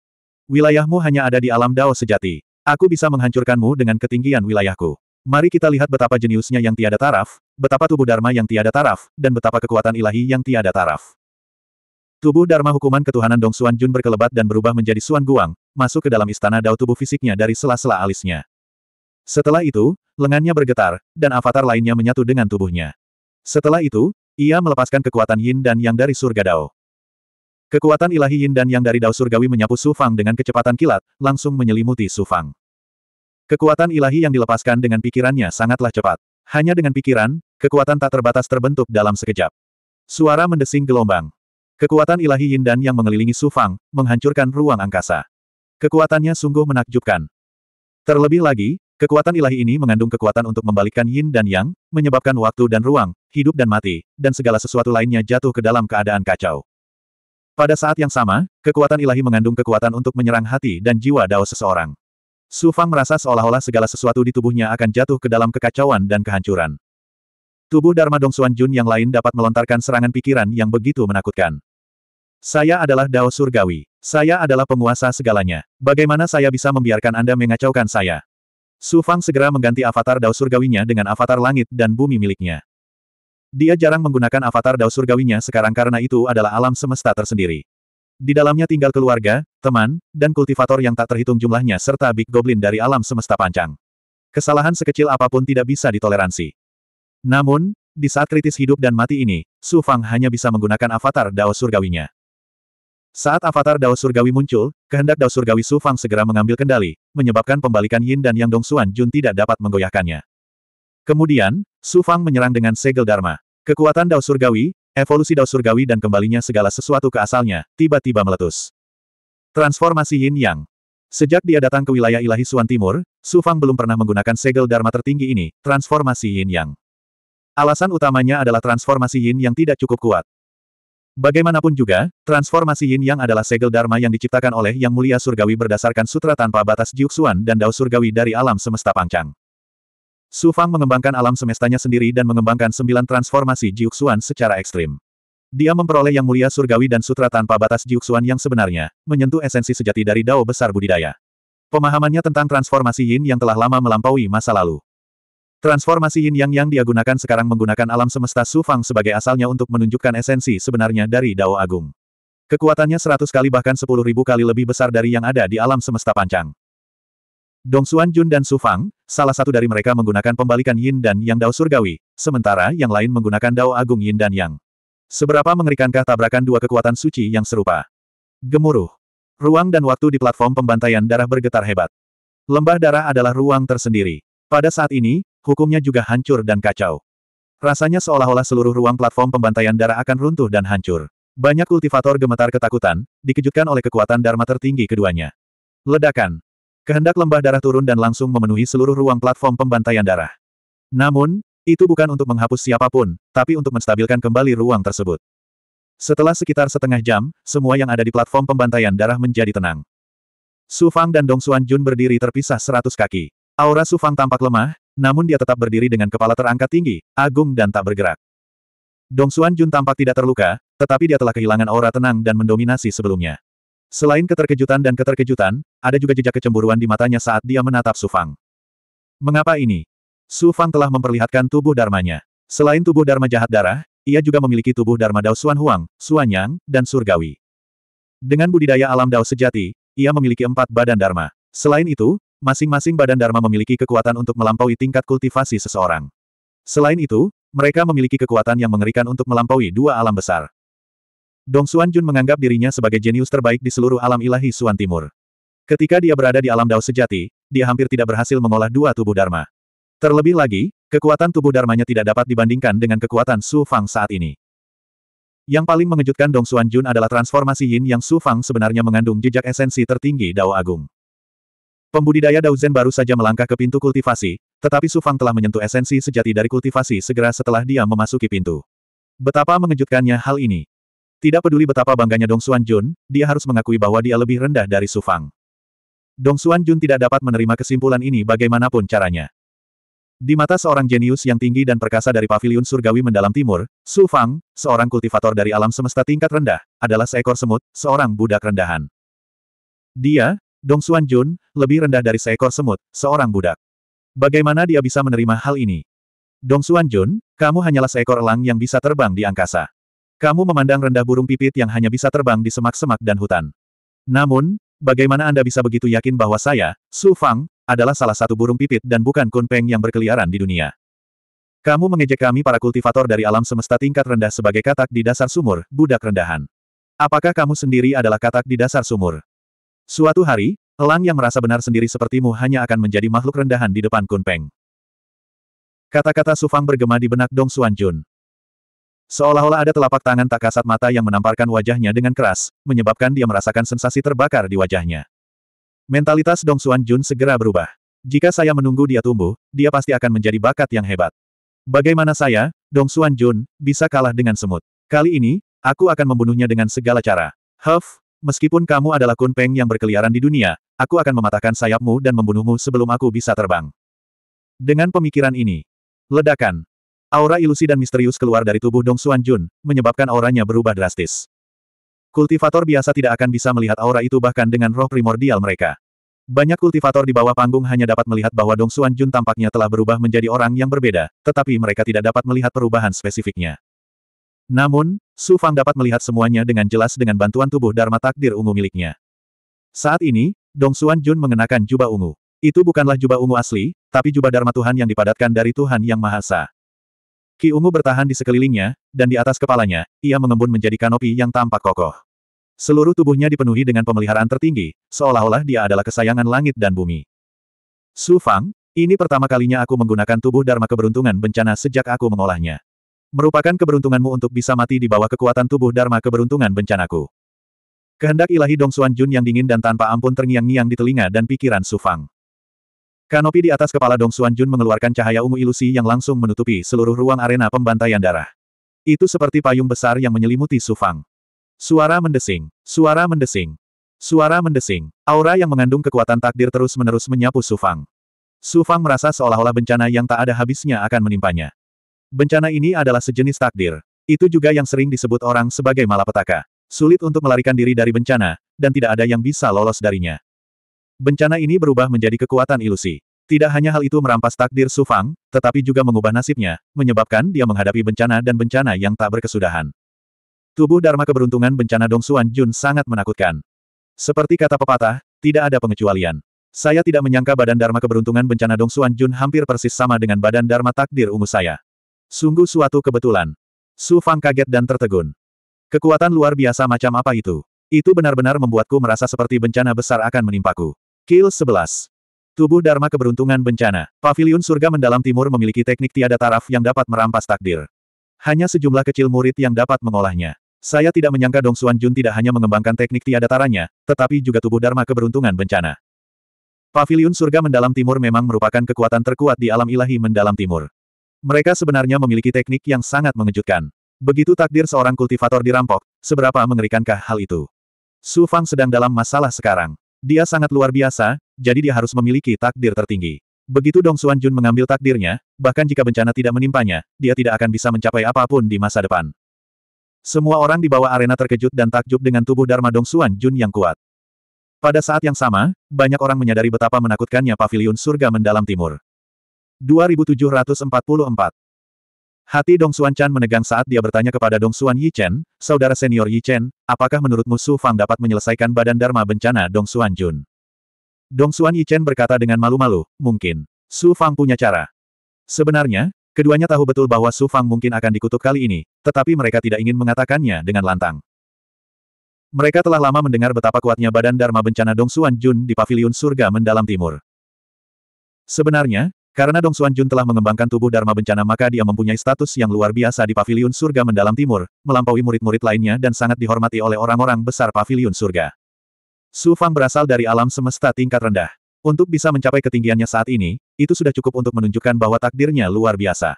[SPEAKER 1] Wilayahmu hanya ada di alam Dao sejati. Aku bisa menghancurkanmu dengan ketinggian wilayahku. Mari kita lihat betapa jeniusnya yang tiada taraf, betapa tubuh Dharma yang tiada taraf, dan betapa kekuatan ilahi yang tiada taraf. Tubuh Dharma hukuman ketuhanan Dong Xuan Jun berkelebat dan berubah menjadi Suan Guang, masuk ke dalam istana Dao tubuh fisiknya dari sela-sela alisnya. Setelah itu, lengannya bergetar, dan avatar lainnya menyatu dengan tubuhnya. Setelah itu, ia melepaskan kekuatan yin dan yang dari surga Dao. Kekuatan ilahi yin dan yang dari Dao Surgawi menyapu Su Fang dengan kecepatan kilat, langsung menyelimuti Su Fang. Kekuatan ilahi yang dilepaskan dengan pikirannya sangatlah cepat. Hanya dengan pikiran, kekuatan tak terbatas terbentuk dalam sekejap. Suara mendesing gelombang. Kekuatan ilahi Yin Dan yang mengelilingi Su Fang, menghancurkan ruang angkasa. Kekuatannya sungguh menakjubkan. Terlebih lagi, kekuatan ilahi ini mengandung kekuatan untuk membalikkan Yin dan Yang, menyebabkan waktu dan ruang, hidup dan mati, dan segala sesuatu lainnya jatuh ke dalam keadaan kacau. Pada saat yang sama, kekuatan ilahi mengandung kekuatan untuk menyerang hati dan jiwa dao seseorang. Su Fang merasa seolah-olah segala sesuatu di tubuhnya akan jatuh ke dalam kekacauan dan kehancuran. Tubuh Dharma Dong Xuan Jun yang lain dapat melontarkan serangan pikiran yang begitu menakutkan. Saya adalah Dao Surgawi. Saya adalah penguasa segalanya. Bagaimana saya bisa membiarkan Anda mengacaukan saya? Su Fang segera mengganti avatar Dao Surgawinya dengan avatar langit dan bumi miliknya. Dia jarang menggunakan avatar Dao Surgawinya sekarang karena itu adalah alam semesta tersendiri. Di dalamnya tinggal keluarga, teman, dan kultivator yang tak terhitung jumlahnya serta Big Goblin dari alam semesta panjang. Kesalahan sekecil apapun tidak bisa ditoleransi. Namun, di saat kritis hidup dan mati ini, Su Fang hanya bisa menggunakan avatar Dao Surgawinya. Saat avatar Dao Surgawi muncul, kehendak Dao Surgawi Su Fang segera mengambil kendali, menyebabkan pembalikan Yin dan Yang Dong Xuan Jun tidak dapat menggoyahkannya. Kemudian, Su Fang menyerang dengan segel Dharma. Kekuatan Dao Surgawi, Evolusi Dao Surgawi dan kembalinya segala sesuatu ke asalnya, tiba-tiba meletus. Transformasi Yin Yang Sejak dia datang ke wilayah ilahi Suan Timur, Su Fang belum pernah menggunakan segel Dharma tertinggi ini, transformasi Yin Yang. Alasan utamanya adalah transformasi Yin yang tidak cukup kuat. Bagaimanapun juga, transformasi Yin Yang adalah segel Dharma yang diciptakan oleh Yang Mulia Surgawi berdasarkan sutra tanpa batas Jiuxuan dan Dao Surgawi dari alam semesta pangcang. Su Fang mengembangkan alam semestanya sendiri dan mengembangkan sembilan transformasi Jiuxuan secara ekstrim. Dia memperoleh yang mulia surgawi dan sutra tanpa batas Jiuxuan yang sebenarnya, menyentuh esensi sejati dari Dao Besar Budidaya. Pemahamannya tentang transformasi Yin yang telah lama melampaui masa lalu. Transformasi Yin Yang yang dia gunakan sekarang menggunakan alam semesta Su Fang sebagai asalnya untuk menunjukkan esensi sebenarnya dari Dao Agung. Kekuatannya seratus kali bahkan sepuluh ribu kali lebih besar dari yang ada di alam semesta Panjang. Dong Xuan Jun dan Su Fang, salah satu dari mereka menggunakan pembalikan Yin dan Yang Dao Surgawi, sementara yang lain menggunakan Dao Agung Yin dan Yang. Seberapa mengerikankah tabrakan dua kekuatan suci yang serupa? Gemuruh. Ruang dan waktu di platform pembantaian darah bergetar hebat. Lembah darah adalah ruang tersendiri. Pada saat ini, hukumnya juga hancur dan kacau. Rasanya seolah-olah seluruh ruang platform pembantaian darah akan runtuh dan hancur. Banyak kultivator gemetar ketakutan, dikejutkan oleh kekuatan Dharma tertinggi keduanya. Ledakan. Kehendak lembah darah turun dan langsung memenuhi seluruh ruang platform pembantaian darah. Namun, itu bukan untuk menghapus siapapun, tapi untuk menstabilkan kembali ruang tersebut. Setelah sekitar setengah jam, semua yang ada di platform pembantaian darah menjadi tenang. Su Fang dan Dong Xuan Jun berdiri terpisah seratus kaki. Aura Su Fang tampak lemah, namun dia tetap berdiri dengan kepala terangkat tinggi, agung dan tak bergerak. Dong Xuan Jun tampak tidak terluka, tetapi dia telah kehilangan aura tenang dan mendominasi sebelumnya. Selain keterkejutan dan keterkejutan, ada juga jejak kecemburuan di matanya saat dia menatap Su Fang. Mengapa ini? Su Fang telah memperlihatkan tubuh darmanya. Selain tubuh dharma jahat darah, ia juga memiliki tubuh dharma Dao Suan Huang, Suan Yang, dan Surgawi. Dengan budidaya alam Dao sejati, ia memiliki empat badan dharma. Selain itu, masing-masing badan dharma memiliki kekuatan untuk melampaui tingkat kultivasi seseorang. Selain itu, mereka memiliki kekuatan yang mengerikan untuk melampaui dua alam besar. Dong Xuan Jun menganggap dirinya sebagai jenius terbaik di seluruh alam ilahi Suan Timur. Ketika dia berada di alam Dao sejati, dia hampir tidak berhasil mengolah dua tubuh Dharma. Terlebih lagi, kekuatan tubuh Dharmanya tidak dapat dibandingkan dengan kekuatan Su Fang saat ini. Yang paling mengejutkan Dong Xuan Jun adalah transformasi Yin yang Su Fang sebenarnya mengandung jejak esensi tertinggi Dao Agung. Pembudidaya Dao Zen baru saja melangkah ke pintu kultivasi, tetapi Su Fang telah menyentuh esensi sejati dari kultivasi segera setelah dia memasuki pintu. Betapa mengejutkannya hal ini. Tidak peduli betapa bangganya Dong Xuan Jun, dia harus mengakui bahwa dia lebih rendah dari Su Fang. Dong Xuan Jun tidak dapat menerima kesimpulan ini bagaimanapun caranya. Di mata seorang jenius yang tinggi dan perkasa dari paviliun surgawi mendalam timur, Su Fang, seorang kultivator dari alam semesta tingkat rendah, adalah seekor semut, seorang budak rendahan. Dia, Dong Xuan Jun, lebih rendah dari seekor semut, seorang budak. Bagaimana dia bisa menerima hal ini? Dong Xuan Jun, kamu hanyalah seekor elang yang bisa terbang di angkasa. Kamu memandang rendah burung pipit yang hanya bisa terbang di semak-semak dan hutan. Namun, bagaimana Anda bisa begitu yakin bahwa saya, Su Fang, adalah salah satu burung pipit dan bukan kunpeng yang berkeliaran di dunia? Kamu mengejek kami para kultivator dari alam semesta tingkat rendah sebagai katak di dasar sumur, budak rendahan. Apakah kamu sendiri adalah katak di dasar sumur? Suatu hari, Elang yang merasa benar sendiri sepertimu hanya akan menjadi makhluk rendahan di depan Kunpeng. Kata-kata Sufang bergema di benak Dong Suanjun. Seolah-olah ada telapak tangan tak kasat mata yang menamparkan wajahnya dengan keras, menyebabkan dia merasakan sensasi terbakar di wajahnya. Mentalitas Dong Xuan Jun segera berubah. Jika saya menunggu dia tumbuh, dia pasti akan menjadi bakat yang hebat. Bagaimana saya, Dong Xuan Jun, bisa kalah dengan semut? Kali ini, aku akan membunuhnya dengan segala cara. Huff, meskipun kamu adalah Kun Peng yang berkeliaran di dunia, aku akan mematahkan sayapmu dan membunuhmu sebelum aku bisa terbang. Dengan pemikiran ini, ledakan, Aura ilusi dan misterius keluar dari tubuh Dong Xuan Jun, menyebabkan auranya berubah drastis. Kultivator biasa tidak akan bisa melihat aura itu bahkan dengan roh primordial mereka. Banyak kultivator di bawah panggung hanya dapat melihat bahwa Dong Xuan Jun tampaknya telah berubah menjadi orang yang berbeda, tetapi mereka tidak dapat melihat perubahan spesifiknya. Namun, Su Fang dapat melihat semuanya dengan jelas dengan bantuan tubuh Dharma Takdir ungu miliknya. Saat ini, Dong Xuan Jun mengenakan jubah ungu. Itu bukanlah jubah ungu asli, tapi jubah Dharma Tuhan yang dipadatkan dari Tuhan Yang Maha Esa. Ki ungu bertahan di sekelilingnya, dan di atas kepalanya, ia mengembun menjadi kanopi yang tampak kokoh. Seluruh tubuhnya dipenuhi dengan pemeliharaan tertinggi, seolah-olah dia adalah kesayangan langit dan bumi. Su Fang, ini pertama kalinya aku menggunakan tubuh Dharma keberuntungan bencana sejak aku mengolahnya. Merupakan keberuntunganmu untuk bisa mati di bawah kekuatan tubuh Dharma keberuntungan bencanaku. Kehendak ilahi Dong Xuan Jun yang dingin dan tanpa ampun terngiang-ngiang di telinga dan pikiran Su Fang. Kanopi di atas kepala Dong Xuan Jun mengeluarkan cahaya ungu ilusi yang langsung menutupi seluruh ruang arena pembantaian darah. Itu seperti payung besar yang menyelimuti Sufang. Suara mendesing, suara mendesing, suara mendesing. Aura yang mengandung kekuatan takdir terus-menerus menyapu Sufang. Sufang merasa seolah-olah bencana yang tak ada habisnya akan menimpanya. Bencana ini adalah sejenis takdir. Itu juga yang sering disebut orang sebagai malapetaka. Sulit untuk melarikan diri dari bencana, dan tidak ada yang bisa lolos darinya. Bencana ini berubah menjadi kekuatan ilusi. Tidak hanya hal itu merampas takdir Su Fang, tetapi juga mengubah nasibnya, menyebabkan dia menghadapi bencana dan bencana yang tak berkesudahan. Tubuh Dharma keberuntungan bencana Dong Xuan Jun sangat menakutkan. Seperti kata pepatah, tidak ada pengecualian. Saya tidak menyangka badan Dharma keberuntungan bencana Dong Xuan Jun hampir persis sama dengan badan Dharma takdir ungu saya. Sungguh suatu kebetulan. Su Fang kaget dan tertegun. Kekuatan luar biasa macam apa itu? Itu benar-benar membuatku merasa seperti bencana besar akan menimpaku. Kill 11. Tubuh Dharma Keberuntungan Bencana. Pavilion Surga Mendalam Timur memiliki teknik tiada taraf yang dapat merampas takdir. Hanya sejumlah kecil murid yang dapat mengolahnya. Saya tidak menyangka Dong Xuan Jun tidak hanya mengembangkan teknik tiada taranya, tetapi juga tubuh Dharma Keberuntungan Bencana. Pavilion Surga Mendalam Timur memang merupakan kekuatan terkuat di alam ilahi mendalam timur. Mereka sebenarnya memiliki teknik yang sangat mengejutkan. Begitu takdir seorang kultivator dirampok, seberapa mengerikankah hal itu? Su Fang sedang dalam masalah sekarang. Dia sangat luar biasa, jadi dia harus memiliki takdir tertinggi. Begitu Dong Xuan Jun mengambil takdirnya, bahkan jika bencana tidak menimpanya, dia tidak akan bisa mencapai apapun di masa depan. Semua orang di bawah arena terkejut dan takjub dengan tubuh Dharma Dong Xuan Jun yang kuat. Pada saat yang sama, banyak orang menyadari betapa menakutkannya paviliun surga mendalam timur. 2744 Hati Dong Xuan Chan menegang saat dia bertanya kepada Dong Xuan Yi Chen, saudara senior Yi Chen, apakah menurutmu Su Fang dapat menyelesaikan badan Dharma bencana Dong Xuan Jun? Dong Xuan Yi Chen berkata dengan malu-malu, mungkin. Su Fang punya cara. Sebenarnya, keduanya tahu betul bahwa Su Fang mungkin akan dikutuk kali ini, tetapi mereka tidak ingin mengatakannya dengan lantang. Mereka telah lama mendengar betapa kuatnya badan Dharma bencana Dong Xuan Jun di Paviliun Surga Mendalam Timur. Sebenarnya, karena Dong Xuan Jun telah mengembangkan tubuh Dharma Bencana maka dia mempunyai status yang luar biasa di Paviliun Surga Mendalam Timur, melampaui murid-murid lainnya dan sangat dihormati oleh orang-orang besar Paviliun Surga. Su Fang berasal dari alam semesta tingkat rendah. Untuk bisa mencapai ketinggiannya saat ini, itu sudah cukup untuk menunjukkan bahwa takdirnya luar biasa.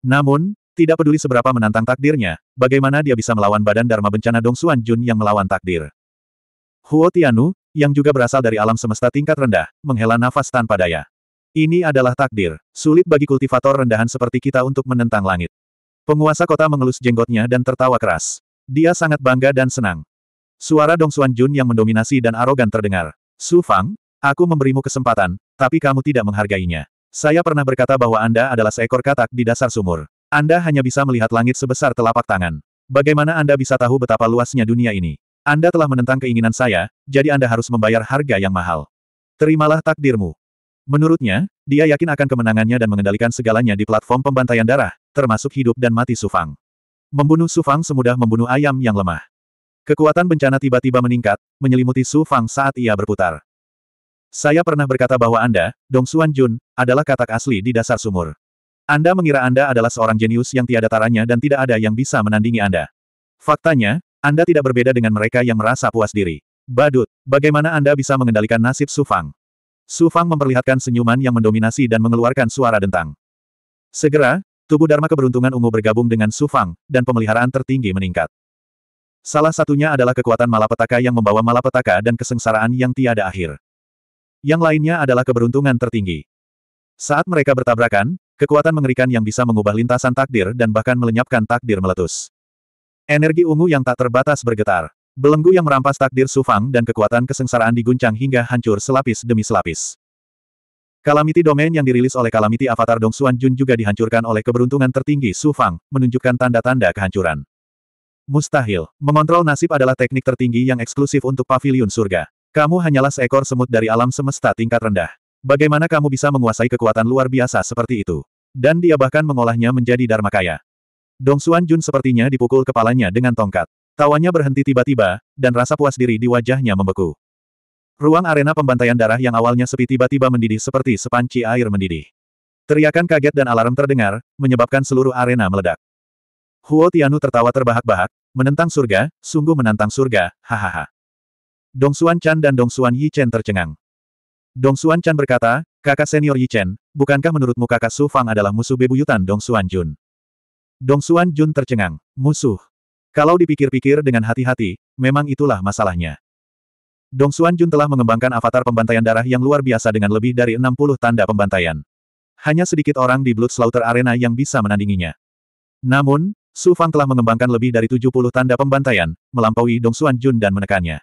[SPEAKER 1] Namun, tidak peduli seberapa menantang takdirnya, bagaimana dia bisa melawan badan Dharma Bencana Dong Xuan Jun yang melawan takdir. Huo Tianu, yang juga berasal dari alam semesta tingkat rendah, menghela nafas tanpa daya. Ini adalah takdir. Sulit bagi kultivator rendahan seperti kita untuk menentang langit. Penguasa kota mengelus jenggotnya dan tertawa keras. Dia sangat bangga dan senang. Suara Dong Xuan Jun yang mendominasi dan arogan terdengar. Su Fang, aku memberimu kesempatan, tapi kamu tidak menghargainya. Saya pernah berkata bahwa Anda adalah seekor katak di dasar sumur. Anda hanya bisa melihat langit sebesar telapak tangan. Bagaimana Anda bisa tahu betapa luasnya dunia ini? Anda telah menentang keinginan saya, jadi Anda harus membayar harga yang mahal. Terimalah takdirmu. Menurutnya, dia yakin akan kemenangannya dan mengendalikan segalanya di platform pembantaian darah, termasuk hidup dan mati Sufang. Membunuh Sufang semudah membunuh ayam yang lemah. Kekuatan bencana tiba-tiba meningkat, menyelimuti Sufang saat ia berputar. Saya pernah berkata bahwa Anda, Dong Xuan Jun, adalah katak asli di dasar sumur. Anda mengira Anda adalah seorang jenius yang tiada taranya dan tidak ada yang bisa menandingi Anda. Faktanya, Anda tidak berbeda dengan mereka yang merasa puas diri. Badut, bagaimana Anda bisa mengendalikan nasib Sufang? Su Fang memperlihatkan senyuman yang mendominasi dan mengeluarkan suara dentang. Segera, tubuh Dharma keberuntungan ungu bergabung dengan Su Fang, dan pemeliharaan tertinggi meningkat. Salah satunya adalah kekuatan malapetaka yang membawa malapetaka dan kesengsaraan yang tiada akhir. Yang lainnya adalah keberuntungan tertinggi. Saat mereka bertabrakan, kekuatan mengerikan yang bisa mengubah lintasan takdir dan bahkan melenyapkan takdir meletus. Energi ungu yang tak terbatas bergetar. Belenggu yang merampas takdir Sufang dan kekuatan kesengsaraan diguncang hingga hancur selapis demi selapis. Kalamiti domain yang dirilis oleh Kalamiti Avatar Dong Xuan Jun juga dihancurkan oleh keberuntungan tertinggi Sufang, menunjukkan tanda-tanda kehancuran. Mustahil, mengontrol nasib adalah teknik tertinggi yang eksklusif untuk pavilion surga. Kamu hanyalah seekor semut dari alam semesta tingkat rendah. Bagaimana kamu bisa menguasai kekuatan luar biasa seperti itu? Dan dia bahkan mengolahnya menjadi Dharma Kaya. Dong Xuan Jun sepertinya dipukul kepalanya dengan tongkat. Tawanya berhenti tiba-tiba, dan rasa puas diri di wajahnya membeku. Ruang arena pembantaian darah yang awalnya sepi tiba-tiba mendidih seperti sepanci air mendidih. Teriakan kaget dan alarm terdengar, menyebabkan seluruh arena meledak. Huo Tianu tertawa terbahak-bahak, menentang surga, sungguh menantang surga, hahaha. Dong Xuan Chan dan Dong Xuan Yi Chen tercengang. Dong Xuan Chan berkata, kakak senior Yi Chen, bukankah menurutmu kakak Su Fang adalah musuh bebuyutan Dong Xuan Jun? Dong Xuan Jun tercengang, musuh. Kalau dipikir-pikir dengan hati-hati, memang itulah masalahnya. Dong Xuan Jun telah mengembangkan avatar pembantaian darah yang luar biasa dengan lebih dari 60 tanda pembantaian. Hanya sedikit orang di Blood Slaughter Arena yang bisa menandinginya. Namun, Su Fang telah mengembangkan lebih dari 70 tanda pembantaian, melampaui Dong Xuan Jun dan menekannya.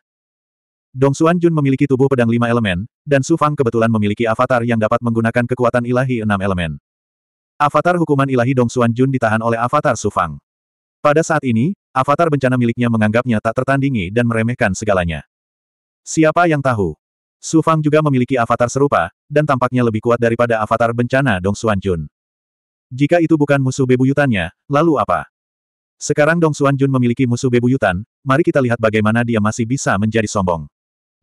[SPEAKER 1] Dong Xuan Jun memiliki tubuh pedang lima elemen, dan Su Fang kebetulan memiliki avatar yang dapat menggunakan kekuatan ilahi enam elemen. Avatar hukuman ilahi Dong Xuan Jun ditahan oleh avatar Su Fang. Pada saat ini, avatar bencana miliknya menganggapnya tak tertandingi dan meremehkan segalanya. Siapa yang tahu? Su Fang juga memiliki avatar serupa, dan tampaknya lebih kuat daripada avatar bencana Dong Xuan Jun. Jika itu bukan musuh bebuyutannya, lalu apa? Sekarang Dong Xuan Jun memiliki musuh bebuyutan, mari kita lihat bagaimana dia masih bisa menjadi sombong.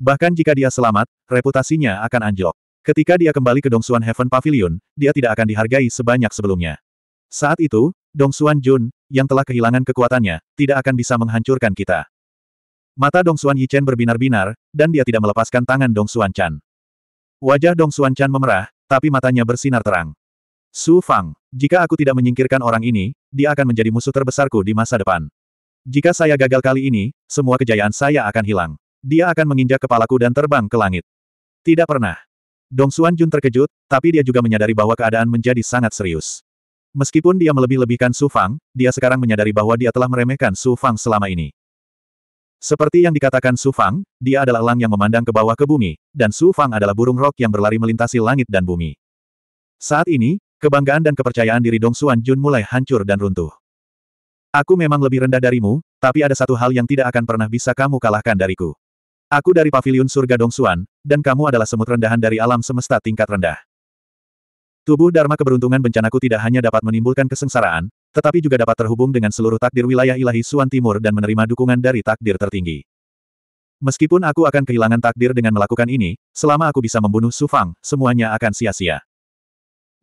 [SPEAKER 1] Bahkan jika dia selamat, reputasinya akan anjlok. Ketika dia kembali ke Dong Xuan Heaven Pavilion, dia tidak akan dihargai sebanyak sebelumnya. Saat itu, Dong Xuan Jun, yang telah kehilangan kekuatannya, tidak akan bisa menghancurkan kita. Mata Dong Xuan Yichen berbinar-binar, dan dia tidak melepaskan tangan Dong Xuan Chan. Wajah Dong Xuan Chan memerah, tapi matanya bersinar terang. Su Fang, jika aku tidak menyingkirkan orang ini, dia akan menjadi musuh terbesarku di masa depan. Jika saya gagal kali ini, semua kejayaan saya akan hilang. Dia akan menginjak kepalaku dan terbang ke langit. Tidak pernah. Dong Xuan Jun terkejut, tapi dia juga menyadari bahwa keadaan menjadi sangat serius. Meskipun dia melebih-lebihkan Su Fang, dia sekarang menyadari bahwa dia telah meremehkan Su Fang selama ini. Seperti yang dikatakan Su Fang, dia adalah elang yang memandang ke bawah ke bumi, dan Su Fang adalah burung rok yang berlari melintasi langit dan bumi. Saat ini, kebanggaan dan kepercayaan diri Dong Xuan Jun mulai hancur dan runtuh. Aku memang lebih rendah darimu, tapi ada satu hal yang tidak akan pernah bisa kamu kalahkan dariku. Aku dari Paviliun surga Dong Xuan, dan kamu adalah semut rendahan dari alam semesta tingkat rendah. Tubuh Dharma keberuntungan bencanaku tidak hanya dapat menimbulkan kesengsaraan, tetapi juga dapat terhubung dengan seluruh takdir wilayah ilahi Suan Timur dan menerima dukungan dari takdir tertinggi. Meskipun aku akan kehilangan takdir dengan melakukan ini, selama aku bisa membunuh Su Fang, semuanya akan sia-sia.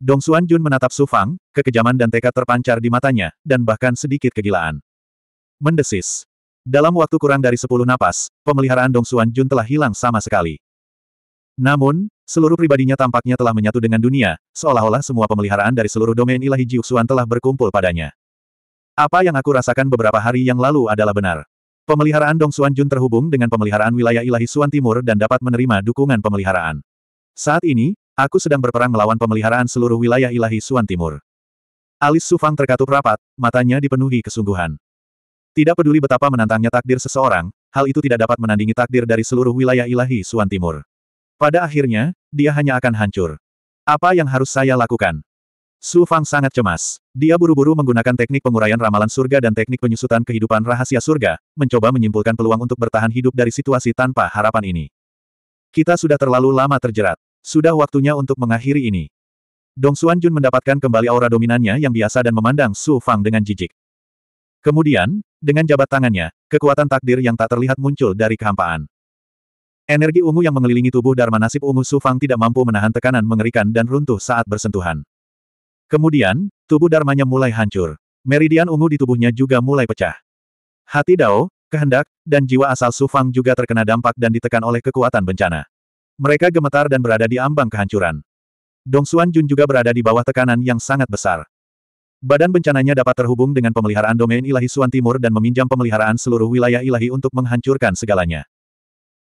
[SPEAKER 1] Dong Suan Jun menatap Su Fang, kekejaman dan tekad terpancar di matanya, dan bahkan sedikit kegilaan. Mendesis. Dalam waktu kurang dari sepuluh napas, pemeliharaan Dong Suan Jun telah hilang sama sekali. Namun, seluruh pribadinya tampaknya telah menyatu dengan dunia, seolah-olah semua pemeliharaan dari seluruh domain ilahi Jiuxuan telah berkumpul padanya. Apa yang aku rasakan beberapa hari yang lalu adalah benar. Pemeliharaan Dong Xuan Jun terhubung dengan pemeliharaan wilayah ilahi Suan Timur dan dapat menerima dukungan pemeliharaan. Saat ini, aku sedang berperang melawan pemeliharaan seluruh wilayah ilahi Suan Timur. Alis Sufang terkatup rapat, matanya dipenuhi kesungguhan. Tidak peduli betapa menantangnya takdir seseorang, hal itu tidak dapat menandingi takdir dari seluruh wilayah ilahi Suan Timur. Pada akhirnya, dia hanya akan hancur. Apa yang harus saya lakukan? Su Fang sangat cemas. Dia buru-buru menggunakan teknik penguraian ramalan surga dan teknik penyusutan kehidupan rahasia surga, mencoba menyimpulkan peluang untuk bertahan hidup dari situasi tanpa harapan ini. Kita sudah terlalu lama terjerat. Sudah waktunya untuk mengakhiri ini. Dong Xuan Jun mendapatkan kembali aura dominannya yang biasa dan memandang Su Fang dengan jijik. Kemudian, dengan jabat tangannya, kekuatan takdir yang tak terlihat muncul dari kehampaan. Energi ungu yang mengelilingi tubuh Dharma Nasib Ungu Sufang tidak mampu menahan tekanan mengerikan dan runtuh saat bersentuhan. Kemudian, tubuh Dharmanya mulai hancur. Meridian ungu di tubuhnya juga mulai pecah. Hati Dao, kehendak, dan jiwa asal Sufang juga terkena dampak dan ditekan oleh kekuatan bencana. Mereka gemetar dan berada di ambang kehancuran. Dong Xuan Jun juga berada di bawah tekanan yang sangat besar. Badan bencananya dapat terhubung dengan pemeliharaan domain ilahi Suan Timur dan meminjam pemeliharaan seluruh wilayah ilahi untuk menghancurkan segalanya.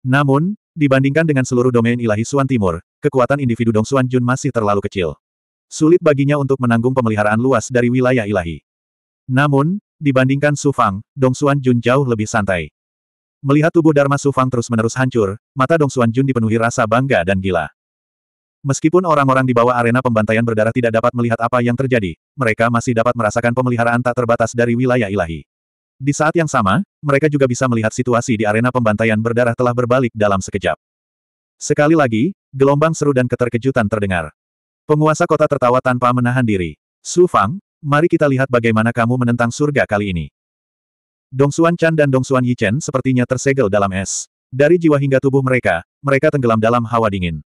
[SPEAKER 1] Namun, dibandingkan dengan seluruh domain ilahi Suan Timur, kekuatan individu Dong Suan Jun masih terlalu kecil. Sulit baginya untuk menanggung pemeliharaan luas dari wilayah ilahi. Namun, dibandingkan Su Fang, Dong Suan Jun jauh lebih santai. Melihat tubuh Dharma Su Fang terus-menerus hancur, mata Dong Suan Jun dipenuhi rasa bangga dan gila. Meskipun orang-orang di bawah arena pembantaian berdarah tidak dapat melihat apa yang terjadi, mereka masih dapat merasakan pemeliharaan tak terbatas dari wilayah ilahi. Di saat yang sama, mereka juga bisa melihat situasi di arena pembantaian berdarah telah berbalik dalam sekejap. Sekali lagi, gelombang seru dan keterkejutan terdengar. Penguasa kota tertawa tanpa menahan diri. Su Fang, mari kita lihat bagaimana kamu menentang surga kali ini. Dong Xuan, Chan dan Dong Yi Yichen sepertinya tersegel dalam es. Dari jiwa hingga tubuh mereka, mereka tenggelam dalam hawa dingin.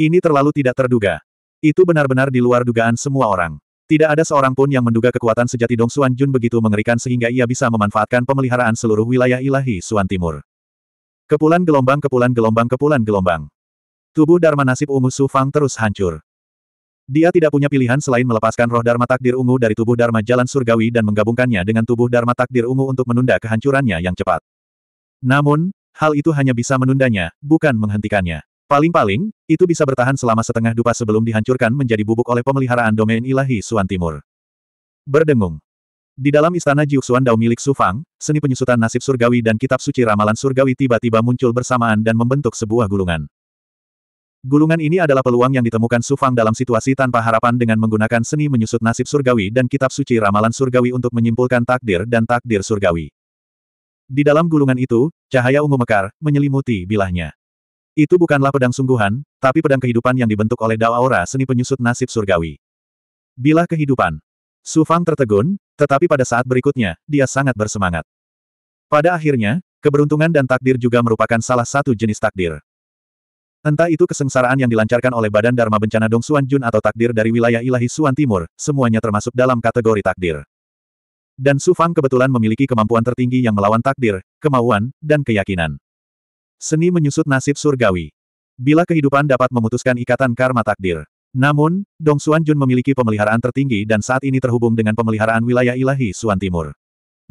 [SPEAKER 1] Ini terlalu tidak terduga. Itu benar-benar di luar dugaan semua orang. Tidak ada seorang pun yang menduga kekuatan sejati Dong Xuan Jun begitu mengerikan sehingga ia bisa memanfaatkan pemeliharaan seluruh wilayah ilahi Suan Timur. Kepulan gelombang kepulan gelombang kepulan gelombang. Tubuh Dharma Nasib Ungu Su Fang terus hancur. Dia tidak punya pilihan selain melepaskan roh Dharma Takdir Ungu dari tubuh Dharma Jalan Surgawi dan menggabungkannya dengan tubuh Dharma Takdir Ungu untuk menunda kehancurannya yang cepat. Namun, hal itu hanya bisa menundanya, bukan menghentikannya. Paling-paling, itu bisa bertahan selama setengah dupa sebelum dihancurkan menjadi bubuk oleh pemeliharaan domain ilahi Suan Timur. Berdengung. Di dalam istana Jiuxuan Dao milik Su Fang, seni penyusutan nasib surgawi dan kitab suci ramalan surgawi tiba-tiba muncul bersamaan dan membentuk sebuah gulungan. Gulungan ini adalah peluang yang ditemukan Su Fang dalam situasi tanpa harapan dengan menggunakan seni menyusut nasib surgawi dan kitab suci ramalan surgawi untuk menyimpulkan takdir dan takdir surgawi. Di dalam gulungan itu, cahaya ungu mekar, menyelimuti bilahnya. Itu bukanlah pedang sungguhan, tapi pedang kehidupan yang dibentuk oleh Dao Aura seni penyusut nasib surgawi. Bila kehidupan. Su Fang tertegun, tetapi pada saat berikutnya, dia sangat bersemangat. Pada akhirnya, keberuntungan dan takdir juga merupakan salah satu jenis takdir. Entah itu kesengsaraan yang dilancarkan oleh Badan Dharma Bencana Dong Suan Jun atau takdir dari wilayah ilahi Suan Timur, semuanya termasuk dalam kategori takdir. Dan Su Fang kebetulan memiliki kemampuan tertinggi yang melawan takdir, kemauan, dan keyakinan. Seni menyusut nasib surgawi. Bila kehidupan dapat memutuskan ikatan karma takdir. Namun, Dong Xuan Jun memiliki pemeliharaan tertinggi dan saat ini terhubung dengan pemeliharaan wilayah ilahi Suan Timur.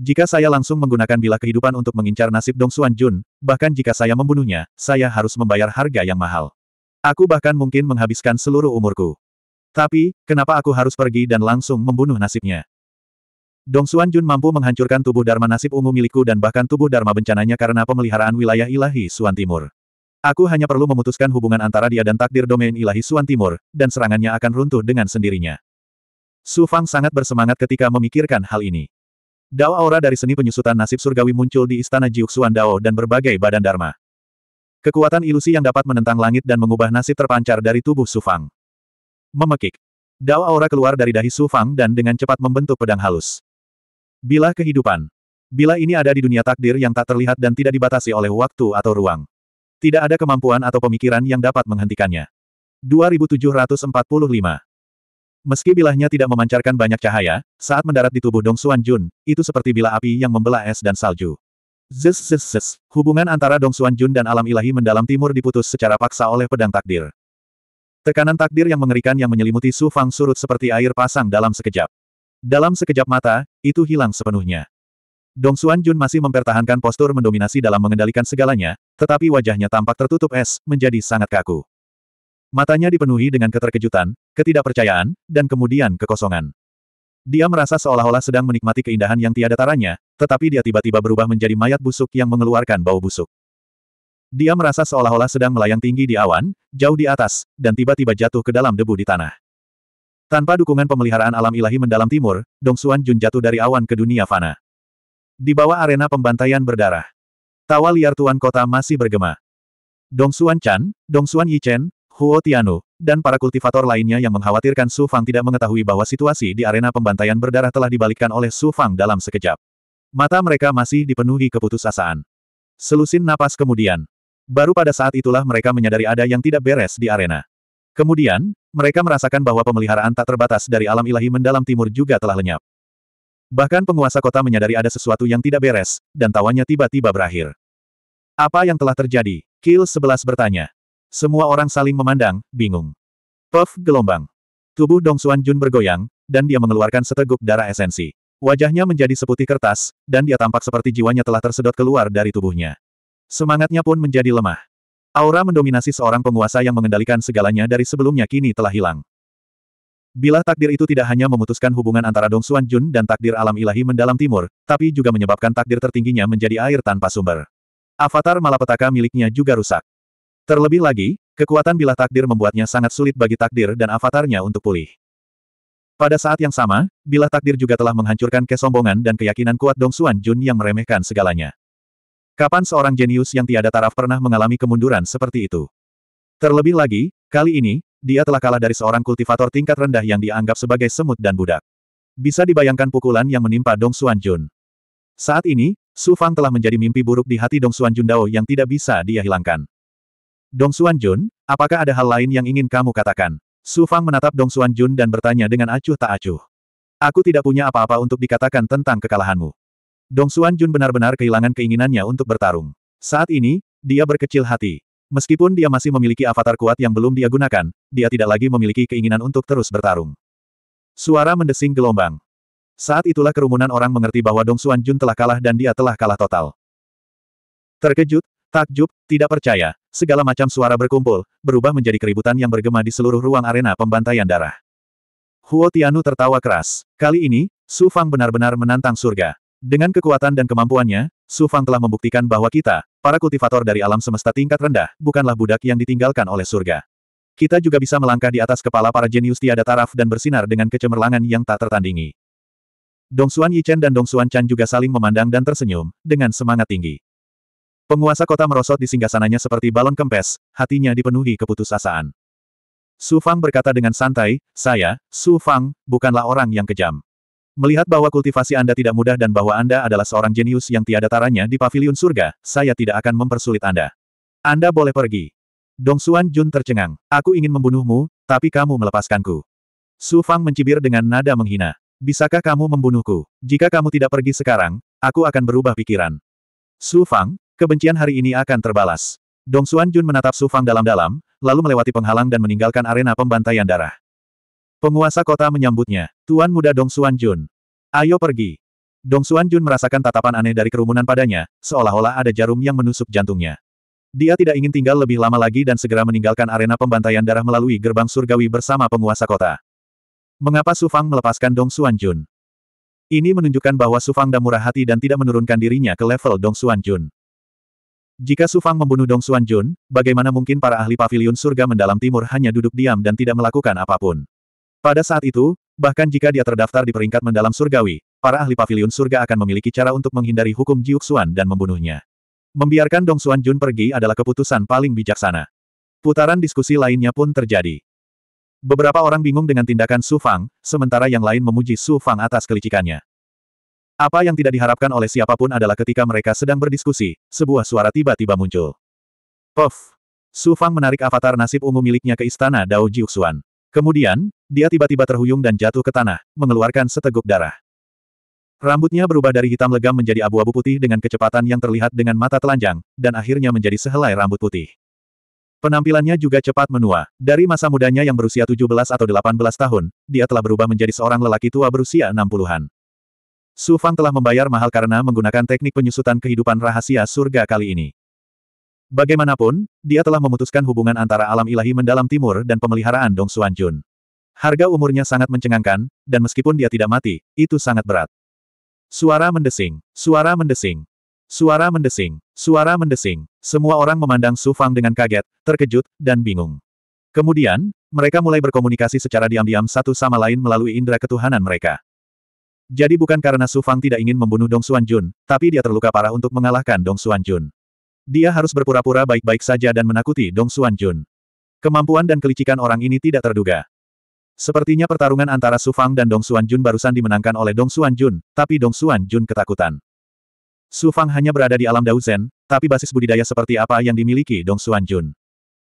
[SPEAKER 1] Jika saya langsung menggunakan bila kehidupan untuk mengincar nasib Dong Xuan Jun, bahkan jika saya membunuhnya, saya harus membayar harga yang mahal. Aku bahkan mungkin menghabiskan seluruh umurku. Tapi, kenapa aku harus pergi dan langsung membunuh nasibnya? Dong Xuan Jun mampu menghancurkan tubuh Dharma nasib ungu milikku dan bahkan tubuh Dharma bencananya karena pemeliharaan wilayah ilahi Suan Timur. Aku hanya perlu memutuskan hubungan antara dia dan takdir domain ilahi Suan Timur, dan serangannya akan runtuh dengan sendirinya. Su Fang sangat bersemangat ketika memikirkan hal ini. Dao aura dari seni penyusutan nasib surgawi muncul di istana Jiuxuan Dao dan berbagai badan Dharma. Kekuatan ilusi yang dapat menentang langit dan mengubah nasib terpancar dari tubuh Su Fang. Memekik. Dao aura keluar dari dahi Su Fang dan dengan cepat membentuk pedang halus. Bila kehidupan. Bila ini ada di dunia takdir yang tak terlihat dan tidak dibatasi oleh waktu atau ruang. Tidak ada kemampuan atau pemikiran yang dapat menghentikannya. 2745 Meski bilahnya tidak memancarkan banyak cahaya, saat mendarat di tubuh Dong Xuan Jun, itu seperti bila api yang membelah es dan salju. Zes zes zes, hubungan antara Dong Xuan Jun dan alam ilahi mendalam timur diputus secara paksa oleh pedang takdir. Tekanan takdir yang mengerikan yang menyelimuti Su Fang surut seperti air pasang dalam sekejap. Dalam sekejap mata, itu hilang sepenuhnya. Dong Xuan Jun masih mempertahankan postur mendominasi dalam mengendalikan segalanya, tetapi wajahnya tampak tertutup es, menjadi sangat kaku. Matanya dipenuhi dengan keterkejutan, ketidakpercayaan, dan kemudian kekosongan. Dia merasa seolah-olah sedang menikmati keindahan yang tiada taranya, tetapi dia tiba-tiba berubah menjadi mayat busuk yang mengeluarkan bau busuk. Dia merasa seolah-olah sedang melayang tinggi di awan, jauh di atas, dan tiba-tiba jatuh ke dalam debu di tanah. Tanpa dukungan pemeliharaan alam ilahi mendalam timur, Dong Xuan Jun jatuh dari awan ke dunia fana. Di bawah arena pembantaian berdarah. Tawa liar tuan kota masih bergema. Dong Xuan Chan, Dong Xuan Yi Chen, Huo Tianu, dan para kultivator lainnya yang mengkhawatirkan Su Fang tidak mengetahui bahwa situasi di arena pembantaian berdarah telah dibalikkan oleh Su Fang dalam sekejap. Mata mereka masih dipenuhi keputusasaan. Selusin napas kemudian. Baru pada saat itulah mereka menyadari ada yang tidak beres di arena. Kemudian, mereka merasakan bahwa pemeliharaan tak terbatas dari alam ilahi mendalam timur juga telah lenyap. Bahkan penguasa kota menyadari ada sesuatu yang tidak beres, dan tawanya tiba-tiba berakhir. Apa yang telah terjadi? Kill 11 bertanya. Semua orang saling memandang, bingung. Puff gelombang. Tubuh Dong Xuan Jun bergoyang, dan dia mengeluarkan seteguk darah esensi. Wajahnya menjadi seputih kertas, dan dia tampak seperti jiwanya telah tersedot keluar dari tubuhnya. Semangatnya pun menjadi lemah. Aura mendominasi seorang penguasa yang mengendalikan segalanya dari sebelumnya kini telah hilang. Bila takdir itu tidak hanya memutuskan hubungan antara Dong Xuan Jun dan takdir alam ilahi mendalam timur, tapi juga menyebabkan takdir tertingginya menjadi air tanpa sumber. Avatar malapetaka miliknya juga rusak. Terlebih lagi, kekuatan bila takdir membuatnya sangat sulit bagi takdir dan avatarnya untuk pulih. Pada saat yang sama, bila takdir juga telah menghancurkan kesombongan dan keyakinan kuat Dong Xuan Jun yang meremehkan segalanya. Kapan seorang jenius yang tiada taraf pernah mengalami kemunduran seperti itu? Terlebih lagi, kali ini, dia telah kalah dari seorang kultivator tingkat rendah yang dianggap sebagai semut dan budak. Bisa dibayangkan pukulan yang menimpa Dong Xuan Jun. Saat ini, Su Fang telah menjadi mimpi buruk di hati Dong Xuan Jun Dao yang tidak bisa dia hilangkan. Dong Xuan Jun, apakah ada hal lain yang ingin kamu katakan? Su Fang menatap Dong Xuan Jun dan bertanya dengan acuh tak acuh. Aku tidak punya apa-apa untuk dikatakan tentang kekalahanmu. Dong Xuan Jun benar-benar kehilangan keinginannya untuk bertarung. Saat ini, dia berkecil hati. Meskipun dia masih memiliki avatar kuat yang belum dia gunakan, dia tidak lagi memiliki keinginan untuk terus bertarung. Suara mendesing gelombang. Saat itulah kerumunan orang mengerti bahwa Dong Xuan Jun telah kalah dan dia telah kalah total. Terkejut, takjub, tidak percaya, segala macam suara berkumpul, berubah menjadi keributan yang bergema di seluruh ruang arena pembantaian darah. Huo Tianu tertawa keras. Kali ini, Su Fang benar-benar menantang surga. Dengan kekuatan dan kemampuannya, Su Fang telah membuktikan bahwa kita, para kultivator dari alam semesta tingkat rendah, bukanlah budak yang ditinggalkan oleh surga. Kita juga bisa melangkah di atas kepala para jenius tiada taraf dan bersinar dengan kecemerlangan yang tak tertandingi. Dong Xuan Yichen dan Dong Xuan Chan juga saling memandang dan tersenyum, dengan semangat tinggi. Penguasa kota merosot di singgasananya seperti balon kempes, hatinya dipenuhi keputusasaan. Su Fang berkata dengan santai, saya, Su Fang, bukanlah orang yang kejam. Melihat bahwa kultivasi Anda tidak mudah dan bahwa Anda adalah seorang jenius yang tiada taranya di pavilion surga, saya tidak akan mempersulit Anda. Anda boleh pergi. Dong Xuan Jun tercengang. Aku ingin membunuhmu, tapi kamu melepaskanku. Su Fang mencibir dengan nada menghina. Bisakah kamu membunuhku? Jika kamu tidak pergi sekarang, aku akan berubah pikiran. Su Fang, kebencian hari ini akan terbalas. Dong Xuan Jun menatap Su Fang dalam-dalam, lalu melewati penghalang dan meninggalkan arena pembantaian darah. Penguasa kota menyambutnya. Tuan muda Dong Xuan Jun. Ayo pergi. Dong Xuan Jun merasakan tatapan aneh dari kerumunan padanya, seolah-olah ada jarum yang menusuk jantungnya. Dia tidak ingin tinggal lebih lama lagi dan segera meninggalkan arena pembantaian darah melalui gerbang surgawi bersama penguasa kota. Mengapa Su Fang melepaskan Dong Jun? Ini menunjukkan bahwa Su Fang dan murah hati dan tidak menurunkan dirinya ke level Dong Jun. Jika Su Fang membunuh Dong Jun, bagaimana mungkin para ahli pavilion surga mendalam timur hanya duduk diam dan tidak melakukan apapun? Pada saat itu, bahkan jika dia terdaftar di peringkat mendalam surgawi, para ahli pavilion surga akan memiliki cara untuk menghindari hukum Jiuxuan dan membunuhnya. Membiarkan Dong Xuan Jun pergi adalah keputusan paling bijaksana. Putaran diskusi lainnya pun terjadi. Beberapa orang bingung dengan tindakan Su Fang, sementara yang lain memuji Su Fang atas kelicikannya. Apa yang tidak diharapkan oleh siapapun adalah ketika mereka sedang berdiskusi, sebuah suara tiba-tiba muncul. Puff! Su Fang menarik avatar nasib ungu miliknya ke istana Dao Jiuxuan. Kemudian, dia tiba-tiba terhuyung dan jatuh ke tanah, mengeluarkan seteguk darah. Rambutnya berubah dari hitam legam menjadi abu-abu putih dengan kecepatan yang terlihat dengan mata telanjang, dan akhirnya menjadi sehelai rambut putih. Penampilannya juga cepat menua. Dari masa mudanya yang berusia 17 atau 18 tahun, dia telah berubah menjadi seorang lelaki tua berusia 60-an. Su Fang telah membayar mahal karena menggunakan teknik penyusutan kehidupan rahasia surga kali ini. Bagaimanapun, dia telah memutuskan hubungan antara alam ilahi mendalam timur dan pemeliharaan Dong Jun. Harga umurnya sangat mencengangkan, dan meskipun dia tidak mati, itu sangat berat. Suara mendesing, suara mendesing, suara mendesing, suara mendesing. Semua orang memandang Su Fang dengan kaget, terkejut, dan bingung. Kemudian, mereka mulai berkomunikasi secara diam-diam satu sama lain melalui indera ketuhanan mereka. Jadi bukan karena Su Fang tidak ingin membunuh Dong Xuan Jun, tapi dia terluka parah untuk mengalahkan Dong Xuan Jun. Dia harus berpura-pura baik-baik saja dan menakuti Dong Xuan Jun. Kemampuan dan kelicikan orang ini tidak terduga. Sepertinya pertarungan antara Su Fang dan Dong Xuan Jun barusan dimenangkan oleh Dong Xuan Jun, tapi Dong Xuan Jun ketakutan. Su Fang hanya berada di alam Daozen, tapi basis budidaya seperti apa yang dimiliki Dong Xuan Jun.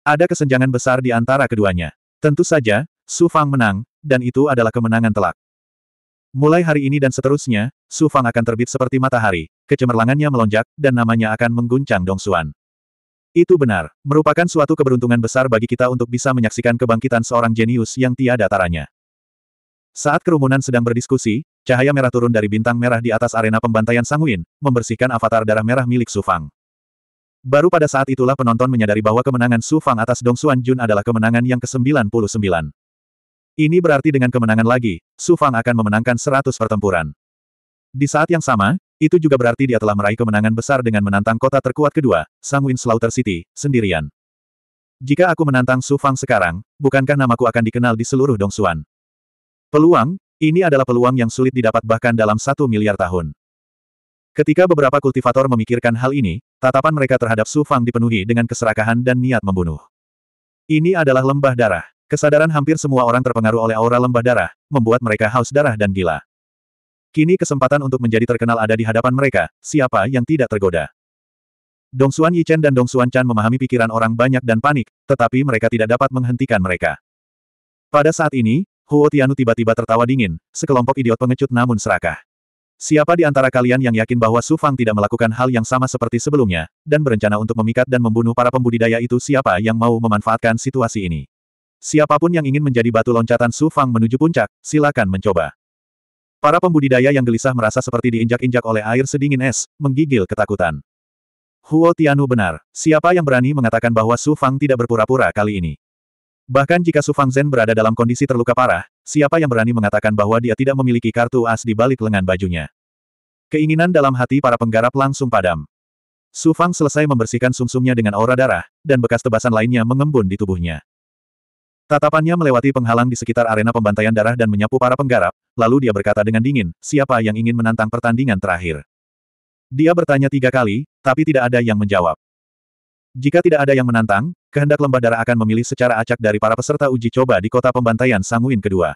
[SPEAKER 1] Ada kesenjangan besar di antara keduanya. Tentu saja, Su Fang menang, dan itu adalah kemenangan telak. Mulai hari ini dan seterusnya, Su Fang akan terbit seperti matahari, kecemerlangannya melonjak, dan namanya akan mengguncang Dong Xuan. Itu benar, merupakan suatu keberuntungan besar bagi kita untuk bisa menyaksikan kebangkitan seorang jenius yang tiada taranya. Saat kerumunan sedang berdiskusi, cahaya merah turun dari bintang merah di atas arena pembantaian Sanguin, membersihkan avatar darah merah milik Su Fang. Baru pada saat itulah penonton menyadari bahwa kemenangan Su Fang atas Dong Xuan Jun adalah kemenangan yang ke-99. Ini berarti dengan kemenangan lagi, Su Fang akan memenangkan 100 pertempuran. Di saat yang sama, itu juga berarti dia telah meraih kemenangan besar dengan menantang kota terkuat kedua, Sangwin Slaughter City, sendirian. Jika aku menantang Su Fang sekarang, bukankah namaku akan dikenal di seluruh Dongsuan? Peluang, ini adalah peluang yang sulit didapat bahkan dalam satu miliar tahun. Ketika beberapa kultivator memikirkan hal ini, tatapan mereka terhadap Su Fang dipenuhi dengan keserakahan dan niat membunuh. Ini adalah lembah darah. Kesadaran hampir semua orang terpengaruh oleh aura lembah darah, membuat mereka haus darah dan gila. Kini kesempatan untuk menjadi terkenal ada di hadapan mereka, siapa yang tidak tergoda. Dong Xuan Yichen dan Dong Xuan Chan memahami pikiran orang banyak dan panik, tetapi mereka tidak dapat menghentikan mereka. Pada saat ini, Huo Tianu tiba-tiba tertawa dingin, sekelompok idiot pengecut namun serakah. Siapa di antara kalian yang yakin bahwa Su Fang tidak melakukan hal yang sama seperti sebelumnya, dan berencana untuk memikat dan membunuh para pembudidaya itu siapa yang mau memanfaatkan situasi ini? Siapapun yang ingin menjadi batu loncatan Su Fang menuju puncak, silakan mencoba. Para pembudidaya yang gelisah merasa seperti diinjak-injak oleh air sedingin es, menggigil ketakutan. Huo Tianu benar, siapa yang berani mengatakan bahwa Su Fang tidak berpura-pura kali ini? Bahkan jika Su Fang Zhen berada dalam kondisi terluka parah, siapa yang berani mengatakan bahwa dia tidak memiliki kartu as di balik lengan bajunya? Keinginan dalam hati para penggarap langsung padam. Su Fang selesai membersihkan sumsumnya dengan aura darah, dan bekas tebasan lainnya mengembun di tubuhnya. Tatapannya melewati penghalang di sekitar arena pembantaian darah dan menyapu para penggarap, lalu dia berkata dengan dingin, siapa yang ingin menantang pertandingan terakhir? Dia bertanya tiga kali, tapi tidak ada yang menjawab. Jika tidak ada yang menantang, kehendak lembah darah akan memilih secara acak dari para peserta uji coba di kota pembantaian Sanguin kedua.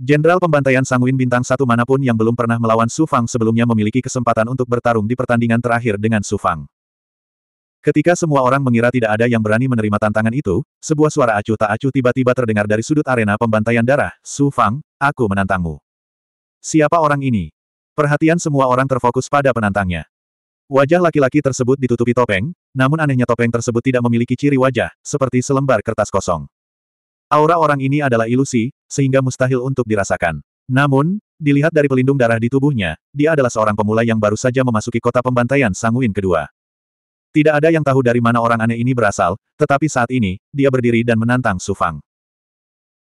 [SPEAKER 1] Jenderal pembantaian Sanguin bintang satu manapun yang belum pernah melawan Su Fang sebelumnya memiliki kesempatan untuk bertarung di pertandingan terakhir dengan Su Fang. Ketika semua orang mengira tidak ada yang berani menerima tantangan itu, sebuah suara acuh tak acuh tiba-tiba terdengar dari sudut arena pembantaian darah, Su Fang, aku menantangmu. Siapa orang ini? Perhatian semua orang terfokus pada penantangnya. Wajah laki-laki tersebut ditutupi topeng, namun anehnya topeng tersebut tidak memiliki ciri wajah, seperti selembar kertas kosong. Aura orang ini adalah ilusi, sehingga mustahil untuk dirasakan. Namun, dilihat dari pelindung darah di tubuhnya, dia adalah seorang pemula yang baru saja memasuki kota pembantaian Sanguin kedua. Tidak ada yang tahu dari mana orang aneh ini berasal, tetapi saat ini, dia berdiri dan menantang Su Fang.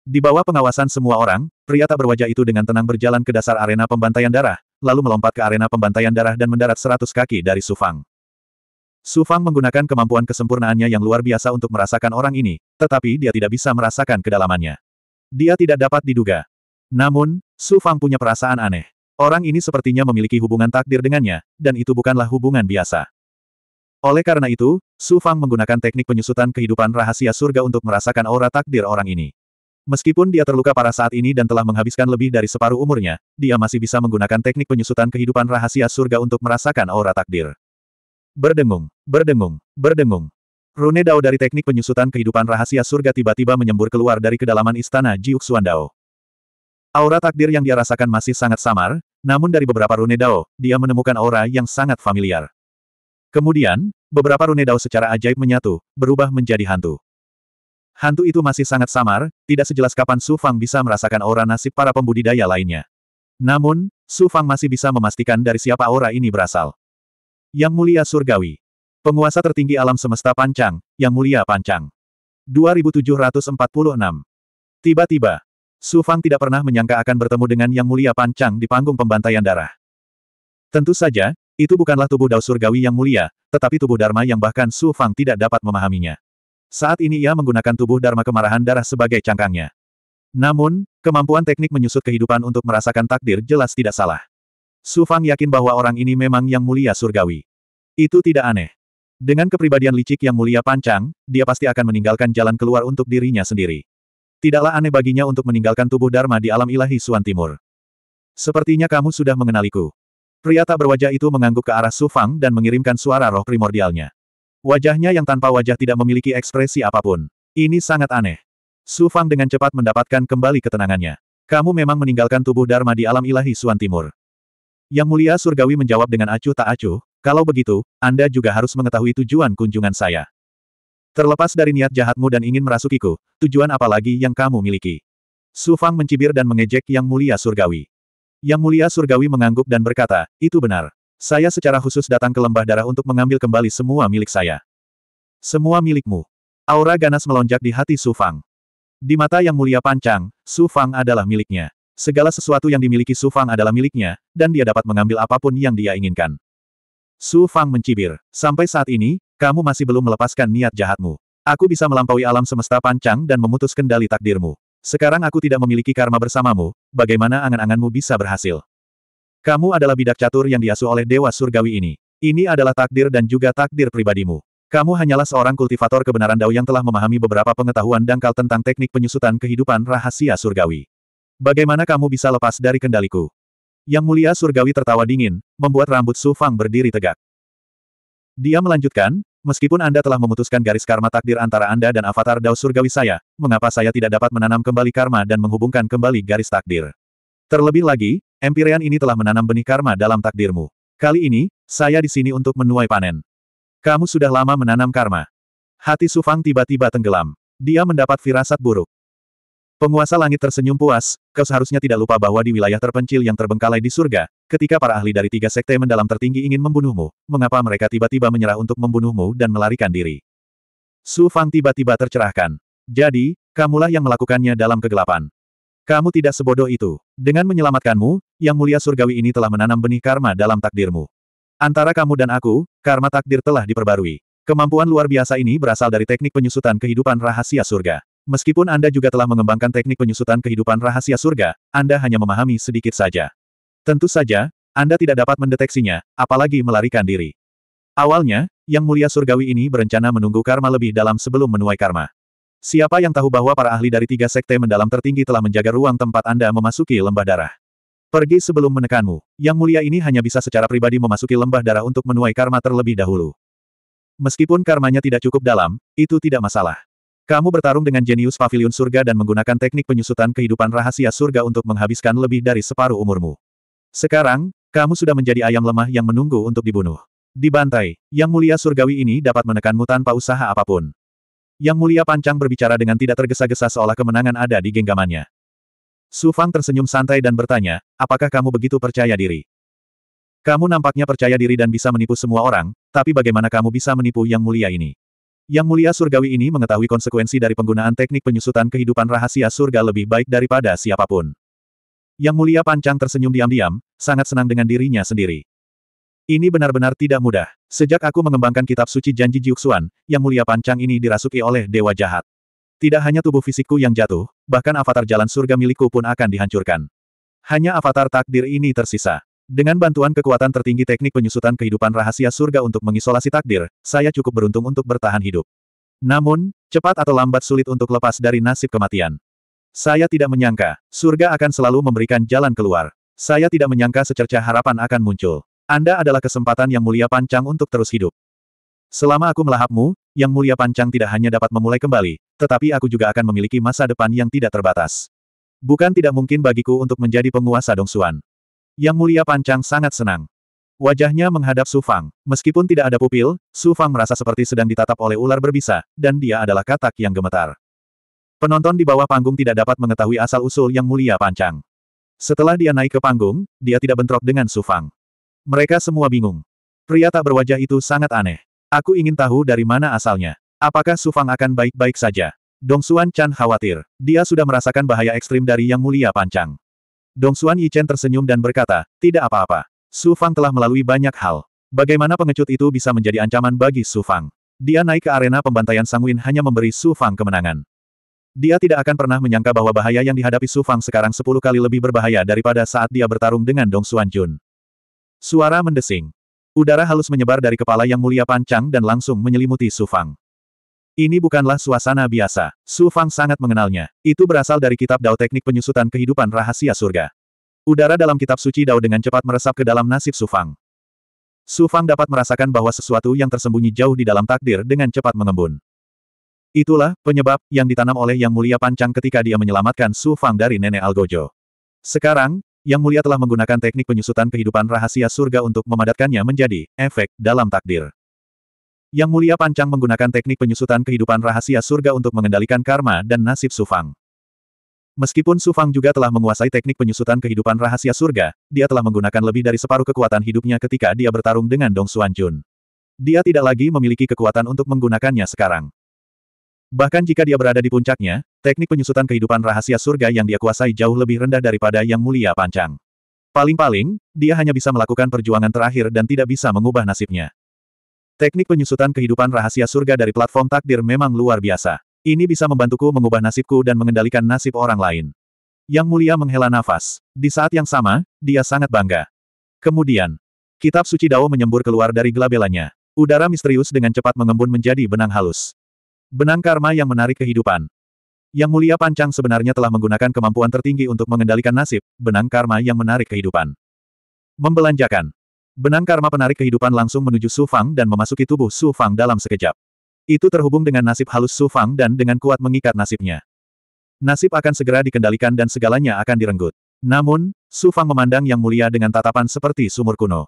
[SPEAKER 1] Di bawah pengawasan semua orang, pria tak berwajah itu dengan tenang berjalan ke dasar arena pembantaian darah, lalu melompat ke arena pembantaian darah dan mendarat seratus kaki dari Su Fang. Su Fang menggunakan kemampuan kesempurnaannya yang luar biasa untuk merasakan orang ini, tetapi dia tidak bisa merasakan kedalamannya. Dia tidak dapat diduga. Namun, Su Fang punya perasaan aneh. Orang ini sepertinya memiliki hubungan takdir dengannya, dan itu bukanlah hubungan biasa. Oleh karena itu, Su Fang menggunakan teknik penyusutan kehidupan rahasia surga untuk merasakan aura takdir orang ini. Meskipun dia terluka parah saat ini dan telah menghabiskan lebih dari separuh umurnya, dia masih bisa menggunakan teknik penyusutan kehidupan rahasia surga untuk merasakan aura takdir. Berdengung, berdengung, berdengung. Rune Dao dari teknik penyusutan kehidupan rahasia surga tiba-tiba menyembur keluar dari kedalaman istana Jiuk Jiuxuan Dao. Aura takdir yang dia rasakan masih sangat samar, namun dari beberapa rune Dao, dia menemukan aura yang sangat familiar. Kemudian, beberapa rune dao secara ajaib menyatu, berubah menjadi hantu. Hantu itu masih sangat samar, tidak sejelas kapan Su Fang bisa merasakan aura nasib para pembudidaya lainnya. Namun, Su Fang masih bisa memastikan dari siapa aura ini berasal. Yang Mulia Surgawi. Penguasa tertinggi alam semesta Pancang, Yang Mulia Pancang. 2746. Tiba-tiba, Su Fang tidak pernah menyangka akan bertemu dengan Yang Mulia Pancang di panggung pembantaian darah. Tentu saja, itu bukanlah tubuh Dao Surgawi yang mulia, tetapi tubuh Dharma yang bahkan Su Fang tidak dapat memahaminya. Saat ini ia menggunakan tubuh Dharma kemarahan darah sebagai cangkangnya. Namun, kemampuan teknik menyusut kehidupan untuk merasakan takdir jelas tidak salah. Su Fang yakin bahwa orang ini memang yang mulia surgawi. Itu tidak aneh. Dengan kepribadian licik yang mulia pancang, dia pasti akan meninggalkan jalan keluar untuk dirinya sendiri. Tidaklah aneh baginya untuk meninggalkan tubuh Dharma di alam ilahi Suan Timur. Sepertinya kamu sudah mengenaliku. Pria tak berwajah itu mengangguk ke arah Su Fang dan mengirimkan suara roh primordialnya. Wajahnya yang tanpa wajah tidak memiliki ekspresi apapun. Ini sangat aneh. Su Fang dengan cepat mendapatkan kembali ketenangannya. Kamu memang meninggalkan tubuh Dharma di alam ilahi Suan Timur. Yang mulia surgawi menjawab dengan acuh tak acuh, kalau begitu, Anda juga harus mengetahui tujuan kunjungan saya. Terlepas dari niat jahatmu dan ingin merasukiku, tujuan apa lagi yang kamu miliki? Su Fang mencibir dan mengejek Yang Mulia Surgawi. Yang Mulia Surgawi mengangguk dan berkata, itu benar. Saya secara khusus datang ke lembah darah untuk mengambil kembali semua milik saya. Semua milikmu. Aura ganas melonjak di hati Su Fang. Di mata Yang Mulia Pancang, Su Fang adalah miliknya. Segala sesuatu yang dimiliki Su Fang adalah miliknya, dan dia dapat mengambil apapun yang dia inginkan. Su Fang mencibir, sampai saat ini, kamu masih belum melepaskan niat jahatmu. Aku bisa melampaui alam semesta pancang dan memutus kendali takdirmu. Sekarang aku tidak memiliki karma bersamamu, bagaimana angan-anganmu bisa berhasil? Kamu adalah bidak catur yang diasuh oleh Dewa Surgawi ini. Ini adalah takdir dan juga takdir pribadimu. Kamu hanyalah seorang kultivator kebenaran Dao yang telah memahami beberapa pengetahuan dangkal tentang teknik penyusutan kehidupan rahasia surgawi. Bagaimana kamu bisa lepas dari kendaliku? Yang mulia surgawi tertawa dingin, membuat rambut Su Fang berdiri tegak. Dia melanjutkan, Meskipun Anda telah memutuskan garis karma takdir antara Anda dan avatar Dao Surgawi saya, mengapa saya tidak dapat menanam kembali karma dan menghubungkan kembali garis takdir? Terlebih lagi, Empyrean ini telah menanam benih karma dalam takdirmu. Kali ini, saya di sini untuk menuai panen. Kamu sudah lama menanam karma. Hati Sufang tiba-tiba tenggelam. Dia mendapat firasat buruk. Penguasa langit tersenyum puas, kau seharusnya tidak lupa bahwa di wilayah terpencil yang terbengkalai di surga, ketika para ahli dari tiga sekte mendalam tertinggi ingin membunuhmu, mengapa mereka tiba-tiba menyerah untuk membunuhmu dan melarikan diri? Su Fang tiba-tiba tercerahkan. Jadi, kamulah yang melakukannya dalam kegelapan. Kamu tidak sebodoh itu. Dengan menyelamatkanmu, yang mulia surgawi ini telah menanam benih karma dalam takdirmu. Antara kamu dan aku, karma takdir telah diperbarui. Kemampuan luar biasa ini berasal dari teknik penyusutan kehidupan rahasia surga. Meskipun Anda juga telah mengembangkan teknik penyusutan kehidupan rahasia surga, Anda hanya memahami sedikit saja. Tentu saja, Anda tidak dapat mendeteksinya, apalagi melarikan diri. Awalnya, Yang Mulia Surgawi ini berencana menunggu karma lebih dalam sebelum menuai karma. Siapa yang tahu bahwa para ahli dari tiga sekte mendalam tertinggi telah menjaga ruang tempat Anda memasuki lembah darah. Pergi sebelum menekanmu. Yang mulia ini hanya bisa secara pribadi memasuki lembah darah untuk menuai karma terlebih dahulu. Meskipun karmanya tidak cukup dalam, itu tidak masalah. Kamu bertarung dengan jenius pavilion surga dan menggunakan teknik penyusutan kehidupan rahasia surga untuk menghabiskan lebih dari separuh umurmu. Sekarang, kamu sudah menjadi ayam lemah yang menunggu untuk dibunuh. Di Dibantai, yang mulia surgawi ini dapat menekanmu tanpa usaha apapun. Yang mulia pancang berbicara dengan tidak tergesa-gesa seolah kemenangan ada di genggamannya. Su Fang tersenyum santai dan bertanya, apakah kamu begitu percaya diri? Kamu nampaknya percaya diri dan bisa menipu semua orang, tapi bagaimana kamu bisa menipu yang mulia ini? Yang mulia surgawi ini mengetahui konsekuensi dari penggunaan teknik penyusutan kehidupan rahasia surga lebih baik daripada siapapun. Yang mulia pancang tersenyum diam-diam, sangat senang dengan dirinya sendiri. Ini benar-benar tidak mudah. Sejak aku mengembangkan kitab suci janji Jiuxuan, yang mulia pancang ini dirasuki oleh dewa jahat. Tidak hanya tubuh fisikku yang jatuh, bahkan avatar jalan surga milikku pun akan dihancurkan. Hanya avatar takdir ini tersisa. Dengan bantuan kekuatan tertinggi teknik penyusutan kehidupan rahasia surga untuk mengisolasi takdir, saya cukup beruntung untuk bertahan hidup. Namun, cepat atau lambat sulit untuk lepas dari nasib kematian. Saya tidak menyangka, surga akan selalu memberikan jalan keluar. Saya tidak menyangka secerca harapan akan muncul. Anda adalah kesempatan yang mulia pancang untuk terus hidup. Selama aku melahapmu, yang mulia pancang tidak hanya dapat memulai kembali, tetapi aku juga akan memiliki masa depan yang tidak terbatas. Bukan tidak mungkin bagiku untuk menjadi penguasa Dongsuan. Yang Mulia Pancang sangat senang. Wajahnya menghadap Su Fang. Meskipun tidak ada pupil, Su Fang merasa seperti sedang ditatap oleh ular berbisa, dan dia adalah katak yang gemetar. Penonton di bawah panggung tidak dapat mengetahui asal-usul Yang Mulia Pancang. Setelah dia naik ke panggung, dia tidak bentrok dengan Su Fang. Mereka semua bingung. Pria tak berwajah itu sangat aneh. Aku ingin tahu dari mana asalnya. Apakah Su Fang akan baik-baik saja? Dong Xuan Chan khawatir. Dia sudah merasakan bahaya ekstrim dari Yang Mulia Pancang. Dong Xuan Yichen tersenyum dan berkata, tidak apa-apa. Su Fang telah melalui banyak hal. Bagaimana pengecut itu bisa menjadi ancaman bagi Su Fang? Dia naik ke arena pembantaian Sangwin hanya memberi Su Fang kemenangan. Dia tidak akan pernah menyangka bahwa bahaya yang dihadapi Su Fang sekarang sepuluh kali lebih berbahaya daripada saat dia bertarung dengan Dong Xuan Jun. Suara mendesing. Udara halus menyebar dari kepala yang mulia pancang dan langsung menyelimuti Su Fang. Ini bukanlah suasana biasa. Su Fang sangat mengenalnya. Itu berasal dari kitab Dao Teknik Penyusutan Kehidupan Rahasia Surga. Udara dalam kitab suci Dao dengan cepat meresap ke dalam nasib Su Fang. Su Fang dapat merasakan bahwa sesuatu yang tersembunyi jauh di dalam takdir dengan cepat mengembun. Itulah penyebab yang ditanam oleh Yang Mulia Pancang ketika dia menyelamatkan Su Fang dari nenek Algojo. Sekarang, Yang Mulia telah menggunakan teknik penyusutan kehidupan rahasia surga untuk memadatkannya menjadi efek dalam takdir. Yang Mulia Pancang menggunakan teknik penyusutan kehidupan rahasia surga untuk mengendalikan karma dan nasib Sufang. Meskipun Sufang juga telah menguasai teknik penyusutan kehidupan rahasia surga, dia telah menggunakan lebih dari separuh kekuatan hidupnya ketika dia bertarung dengan Dong Xuan Jun. Dia tidak lagi memiliki kekuatan untuk menggunakannya sekarang. Bahkan jika dia berada di puncaknya, teknik penyusutan kehidupan rahasia surga yang dia kuasai jauh lebih rendah daripada Yang Mulia Pancang. Paling-paling, dia hanya bisa melakukan perjuangan terakhir dan tidak bisa mengubah nasibnya. Teknik penyusutan kehidupan rahasia surga dari platform takdir memang luar biasa. Ini bisa membantuku mengubah nasibku dan mengendalikan nasib orang lain. Yang mulia menghela nafas. Di saat yang sama, dia sangat bangga. Kemudian, kitab suci Dao menyembur keluar dari gelabelanya. Udara misterius dengan cepat mengembun menjadi benang halus. Benang karma yang menarik kehidupan. Yang mulia pancang sebenarnya telah menggunakan kemampuan tertinggi untuk mengendalikan nasib, benang karma yang menarik kehidupan. Membelanjakan. Benang karma penarik kehidupan langsung menuju Su Fang dan memasuki tubuh Su Fang dalam sekejap. Itu terhubung dengan nasib halus Su Fang dan dengan kuat mengikat nasibnya. Nasib akan segera dikendalikan dan segalanya akan direnggut. Namun, Su Fang memandang Yang Mulia dengan tatapan seperti sumur kuno.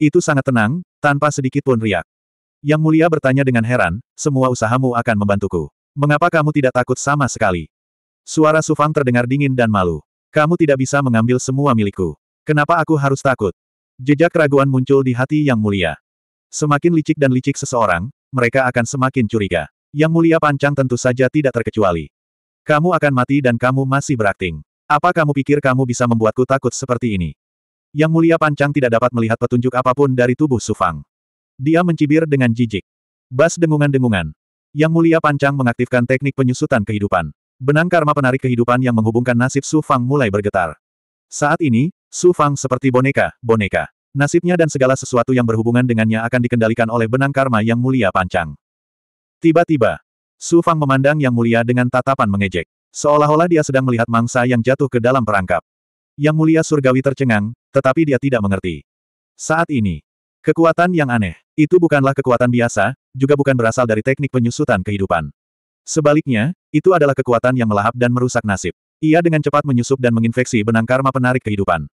[SPEAKER 1] Itu sangat tenang, tanpa sedikit pun riak. Yang Mulia bertanya dengan heran, semua usahamu akan membantuku. Mengapa kamu tidak takut sama sekali? Suara Su Fang terdengar dingin dan malu. Kamu tidak bisa mengambil semua milikku. Kenapa aku harus takut? Jejak keraguan muncul di hati Yang Mulia. Semakin licik dan licik seseorang, mereka akan semakin curiga. Yang Mulia Pancang tentu saja tidak terkecuali. Kamu akan mati dan kamu masih berakting. Apa kamu pikir kamu bisa membuatku takut seperti ini? Yang Mulia Pancang tidak dapat melihat petunjuk apapun dari tubuh Sufang. Dia mencibir dengan jijik. Bas dengungan-dengungan. Yang Mulia Pancang mengaktifkan teknik penyusutan kehidupan. Benang karma penarik kehidupan yang menghubungkan nasib Sufang mulai bergetar. Saat ini, Su Fang seperti boneka, boneka. Nasibnya dan segala sesuatu yang berhubungan dengannya akan dikendalikan oleh benang karma yang mulia pancang. Tiba-tiba, Su Fang memandang yang mulia dengan tatapan mengejek. Seolah-olah dia sedang melihat mangsa yang jatuh ke dalam perangkap. Yang mulia surgawi tercengang, tetapi dia tidak mengerti. Saat ini, kekuatan yang aneh, itu bukanlah kekuatan biasa, juga bukan berasal dari teknik penyusutan kehidupan. Sebaliknya, itu adalah kekuatan yang melahap dan merusak nasib. Ia dengan cepat menyusup dan menginfeksi benang karma penarik kehidupan.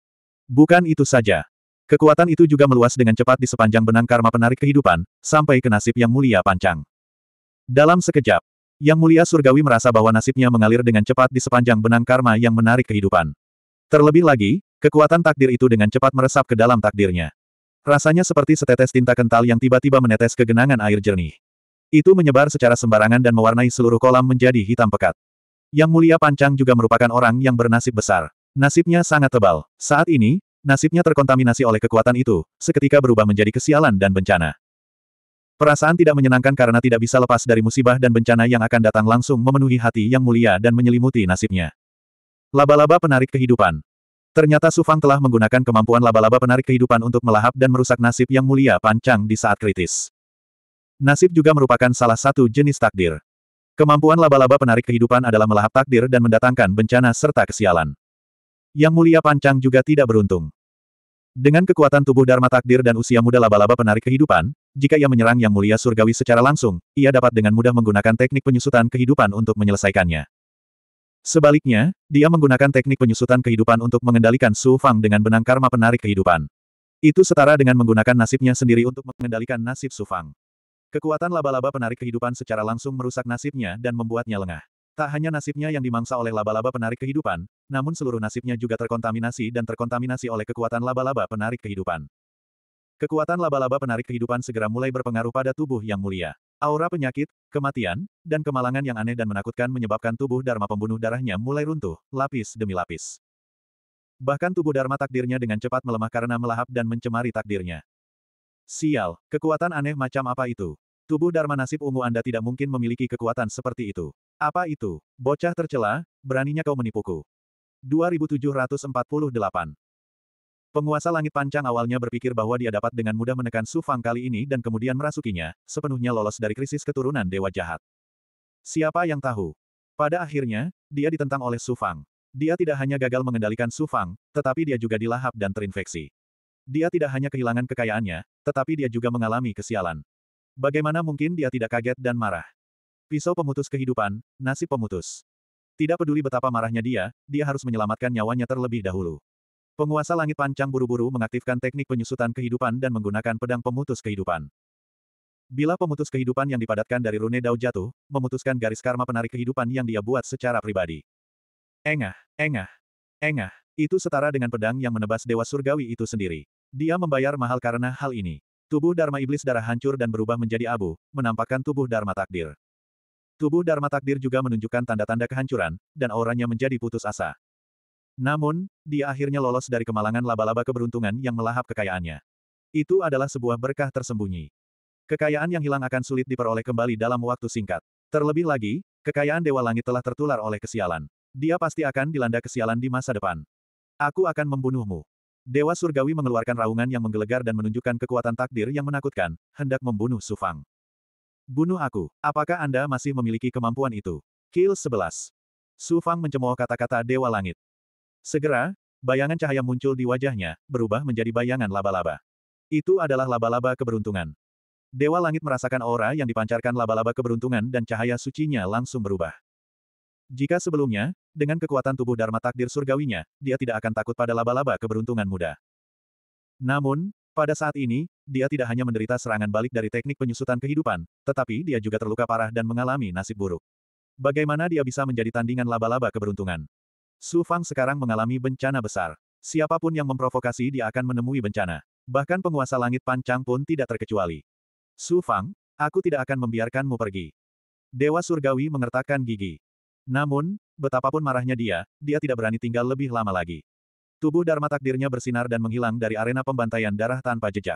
[SPEAKER 1] Bukan itu saja. Kekuatan itu juga meluas dengan cepat di sepanjang benang karma penarik kehidupan, sampai ke nasib yang mulia pancang. Dalam sekejap, yang mulia surgawi merasa bahwa nasibnya mengalir dengan cepat di sepanjang benang karma yang menarik kehidupan. Terlebih lagi, kekuatan takdir itu dengan cepat meresap ke dalam takdirnya. Rasanya seperti setetes tinta kental yang tiba-tiba menetes ke genangan air jernih. Itu menyebar secara sembarangan dan mewarnai seluruh kolam menjadi hitam pekat. Yang mulia Pancang juga merupakan orang yang bernasib besar. Nasibnya sangat tebal. Saat ini, nasibnya terkontaminasi oleh kekuatan itu, seketika berubah menjadi kesialan dan bencana. Perasaan tidak menyenangkan karena tidak bisa lepas dari musibah dan bencana yang akan datang langsung memenuhi hati yang mulia dan menyelimuti nasibnya. Laba-laba penarik kehidupan. Ternyata Sufang telah menggunakan kemampuan laba-laba penarik kehidupan untuk melahap dan merusak nasib yang mulia pancang di saat kritis. Nasib juga merupakan salah satu jenis takdir. Kemampuan laba-laba penarik kehidupan adalah melahap takdir dan mendatangkan bencana serta kesialan. Yang Mulia Pancang juga tidak beruntung. Dengan kekuatan tubuh Dharma Takdir dan usia muda laba-laba penarik kehidupan, jika ia menyerang Yang Mulia Surgawi secara langsung, ia dapat dengan mudah menggunakan teknik penyusutan kehidupan untuk menyelesaikannya. Sebaliknya, dia menggunakan teknik penyusutan kehidupan untuk mengendalikan Su Fang dengan benang karma penarik kehidupan. Itu setara dengan menggunakan nasibnya sendiri untuk mengendalikan nasib Su Fang. Kekuatan laba-laba penarik kehidupan secara langsung merusak nasibnya dan membuatnya lengah. Tak hanya nasibnya yang dimangsa oleh laba-laba penarik kehidupan, namun seluruh nasibnya juga terkontaminasi dan terkontaminasi oleh kekuatan laba-laba penarik kehidupan. Kekuatan laba-laba penarik kehidupan segera mulai berpengaruh pada tubuh yang mulia. Aura penyakit, kematian, dan kemalangan yang aneh dan menakutkan menyebabkan tubuh Dharma pembunuh darahnya mulai runtuh, lapis demi lapis. Bahkan tubuh Dharma takdirnya dengan cepat melemah karena melahap dan mencemari takdirnya. Sial, kekuatan aneh macam apa itu? Tubuh Dharma nasib ungu Anda tidak mungkin memiliki kekuatan seperti itu. Apa itu? Bocah tercela, beraninya kau menipuku. 2748 Penguasa langit pancang awalnya berpikir bahwa dia dapat dengan mudah menekan Su Fang kali ini dan kemudian merasukinya, sepenuhnya lolos dari krisis keturunan dewa jahat. Siapa yang tahu? Pada akhirnya, dia ditentang oleh Su Fang. Dia tidak hanya gagal mengendalikan Su Fang, tetapi dia juga dilahap dan terinfeksi. Dia tidak hanya kehilangan kekayaannya, tetapi dia juga mengalami kesialan. Bagaimana mungkin dia tidak kaget dan marah? Pisau pemutus kehidupan, nasib pemutus. Tidak peduli betapa marahnya dia, dia harus menyelamatkan nyawanya terlebih dahulu. Penguasa langit pancang buru-buru mengaktifkan teknik penyusutan kehidupan dan menggunakan pedang pemutus kehidupan. Bila pemutus kehidupan yang dipadatkan dari rune dao jatuh, memutuskan garis karma penarik kehidupan yang dia buat secara pribadi. Engah, engah, engah, itu setara dengan pedang yang menebas dewa surgawi itu sendiri. Dia membayar mahal karena hal ini. Tubuh Dharma Iblis darah hancur dan berubah menjadi abu, menampakkan tubuh Dharma takdir. Tubuh Dharma Takdir juga menunjukkan tanda-tanda kehancuran, dan auranya menjadi putus asa. Namun, dia akhirnya lolos dari kemalangan laba-laba keberuntungan yang melahap kekayaannya. Itu adalah sebuah berkah tersembunyi. Kekayaan yang hilang akan sulit diperoleh kembali dalam waktu singkat. Terlebih lagi, kekayaan Dewa Langit telah tertular oleh kesialan. Dia pasti akan dilanda kesialan di masa depan. Aku akan membunuhmu. Dewa Surgawi mengeluarkan raungan yang menggelegar dan menunjukkan kekuatan takdir yang menakutkan, hendak membunuh Sufang. Bunuh aku. Apakah Anda masih memiliki kemampuan itu? Kill 11. Su Fang mencemooh kata-kata Dewa Langit. Segera, bayangan cahaya muncul di wajahnya, berubah menjadi bayangan laba-laba. Itu adalah laba-laba keberuntungan. Dewa Langit merasakan aura yang dipancarkan laba-laba keberuntungan dan cahaya sucinya langsung berubah. Jika sebelumnya, dengan kekuatan tubuh Dharma takdir surgawinya, dia tidak akan takut pada laba-laba keberuntungan muda. Namun, pada saat ini, dia tidak hanya menderita serangan balik dari teknik penyusutan kehidupan, tetapi dia juga terluka parah dan mengalami nasib buruk. Bagaimana dia bisa menjadi tandingan laba-laba keberuntungan? Su Fang sekarang mengalami bencana besar. Siapapun yang memprovokasi dia akan menemui bencana. Bahkan penguasa langit pancang pun tidak terkecuali. Su Fang, aku tidak akan membiarkanmu pergi. Dewa Surgawi mengertakkan gigi. Namun, betapapun marahnya dia, dia tidak berani tinggal lebih lama lagi. Tubuh Dharma takdirnya bersinar dan menghilang dari arena pembantaian darah tanpa jejak.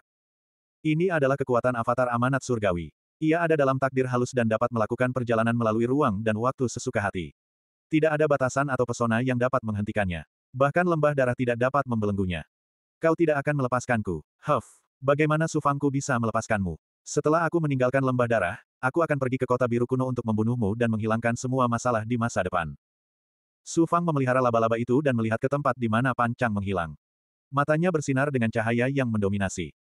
[SPEAKER 1] Ini adalah kekuatan avatar amanat surgawi. Ia ada dalam takdir halus dan dapat melakukan perjalanan melalui ruang dan waktu sesuka hati. Tidak ada batasan atau pesona yang dapat menghentikannya. Bahkan lembah darah tidak dapat membelenggunya. Kau tidak akan melepaskanku. Huff. Bagaimana Sufangku bisa melepaskanmu? Setelah aku meninggalkan lembah darah, aku akan pergi ke kota biru kuno untuk membunuhmu dan menghilangkan semua masalah di masa depan. Su Fang memelihara laba-laba itu dan melihat ke tempat di mana Pan Chang menghilang. Matanya bersinar dengan cahaya yang mendominasi.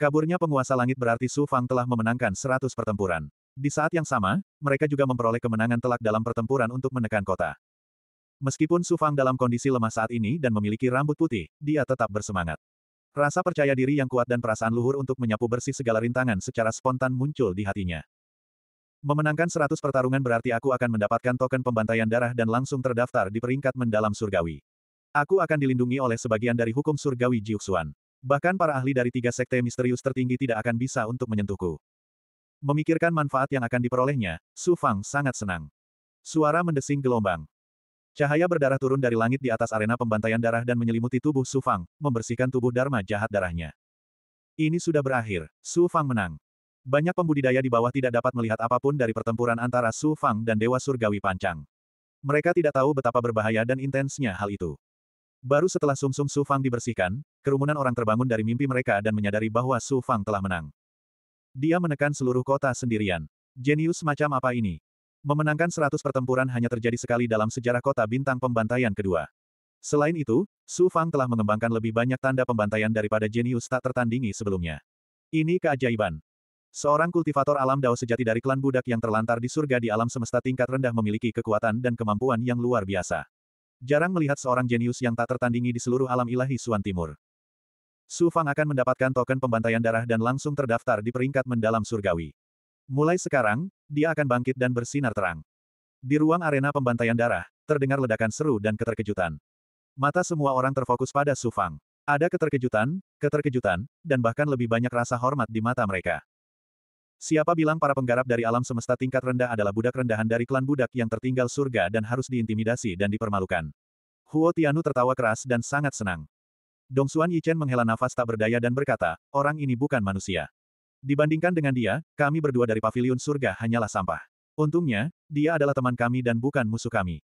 [SPEAKER 1] Kaburnya penguasa langit berarti Su Fang telah memenangkan 100 pertempuran. Di saat yang sama, mereka juga memperoleh kemenangan telak dalam pertempuran untuk menekan kota. Meskipun Su Fang dalam kondisi lemah saat ini dan memiliki rambut putih, dia tetap bersemangat. Rasa percaya diri yang kuat dan perasaan luhur untuk menyapu bersih segala rintangan secara spontan muncul di hatinya. Memenangkan 100 pertarungan berarti aku akan mendapatkan token pembantaian darah dan langsung terdaftar di peringkat mendalam surgawi. Aku akan dilindungi oleh sebagian dari hukum surgawi Jiuxuan. Bahkan para ahli dari tiga sekte misterius tertinggi tidak akan bisa untuk menyentuhku. Memikirkan manfaat yang akan diperolehnya, Su Fang sangat senang. Suara mendesing gelombang. Cahaya berdarah turun dari langit di atas arena pembantaian darah dan menyelimuti tubuh Su Fang, membersihkan tubuh Dharma jahat darahnya. Ini sudah berakhir, Su Fang menang. Banyak pembudidaya di bawah tidak dapat melihat apapun dari pertempuran antara Su Fang dan Dewa Surgawi Pancang. Mereka tidak tahu betapa berbahaya dan intensnya hal itu. Baru setelah sumsum Su Fang dibersihkan, kerumunan orang terbangun dari mimpi mereka dan menyadari bahwa Su Fang telah menang. Dia menekan seluruh kota sendirian. Jenius macam apa ini? Memenangkan seratus pertempuran hanya terjadi sekali dalam sejarah kota bintang pembantaian kedua. Selain itu, Su Fang telah mengembangkan lebih banyak tanda pembantaian daripada jenius tak tertandingi sebelumnya. Ini keajaiban. Seorang kultivator alam dao sejati dari klan budak yang terlantar di surga di alam semesta tingkat rendah memiliki kekuatan dan kemampuan yang luar biasa. Jarang melihat seorang jenius yang tak tertandingi di seluruh alam ilahi Suan Timur. Su Fang akan mendapatkan token pembantaian darah dan langsung terdaftar di peringkat mendalam surgawi. Mulai sekarang, dia akan bangkit dan bersinar terang. Di ruang arena pembantaian darah, terdengar ledakan seru dan keterkejutan. Mata semua orang terfokus pada Su Fang. Ada keterkejutan, keterkejutan, dan bahkan lebih banyak rasa hormat di mata mereka. Siapa bilang para penggarap dari alam semesta tingkat rendah adalah budak rendahan dari klan budak yang tertinggal surga dan harus diintimidasi dan dipermalukan? Huo Tianu tertawa keras dan sangat senang. Dong Xuan Yichen menghela nafas tak berdaya dan berkata, orang ini bukan manusia. Dibandingkan dengan dia, kami berdua dari pavilion surga hanyalah sampah. Untungnya, dia adalah teman kami dan bukan musuh kami.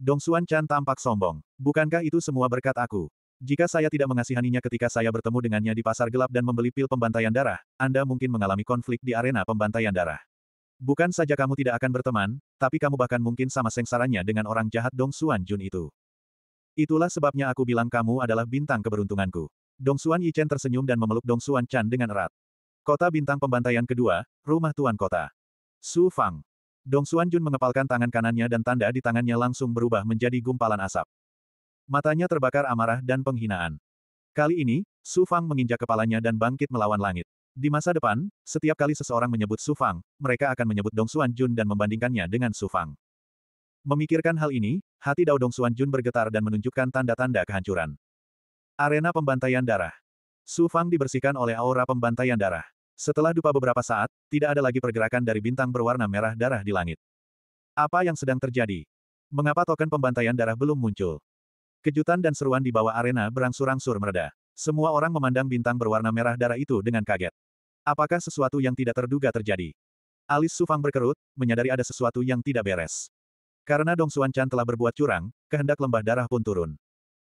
[SPEAKER 1] Dong Xuan Chan tampak sombong. Bukankah itu semua berkat aku? Jika saya tidak mengasihaninya ketika saya bertemu dengannya di pasar gelap dan membeli pil pembantaian darah, Anda mungkin mengalami konflik di arena pembantaian darah. Bukan saja kamu tidak akan berteman, tapi kamu bahkan mungkin sama sengsaranya dengan orang jahat Dong Xuan Jun itu. Itulah sebabnya aku bilang kamu adalah bintang keberuntunganku. Dong Xuan Yichen tersenyum dan memeluk Dong Xuan Chan dengan erat. Kota bintang pembantaian kedua, rumah tuan kota. Su Fang. Dong Xuan Jun mengepalkan tangan kanannya dan tanda di tangannya langsung berubah menjadi gumpalan asap. Matanya terbakar amarah dan penghinaan. Kali ini, Su Fang menginjak kepalanya dan bangkit melawan langit. Di masa depan, setiap kali seseorang menyebut Su Fang, mereka akan menyebut Dong Xuan Jun dan membandingkannya dengan Su Fang. Memikirkan hal ini, hati Dao Dong Xuan Jun bergetar dan menunjukkan tanda-tanda kehancuran. Arena pembantaian darah. Su Fang dibersihkan oleh aura pembantaian darah. Setelah dupa beberapa saat, tidak ada lagi pergerakan dari bintang berwarna merah darah di langit. Apa yang sedang terjadi? Mengapa token pembantaian darah belum muncul? Kejutan dan seruan di bawah arena berangsur-angsur mereda. Semua orang memandang bintang berwarna merah darah itu dengan kaget. Apakah sesuatu yang tidak terduga terjadi? Alis Sufang berkerut, menyadari ada sesuatu yang tidak beres. Karena Dong Suan Chan telah berbuat curang, kehendak lembah darah pun turun.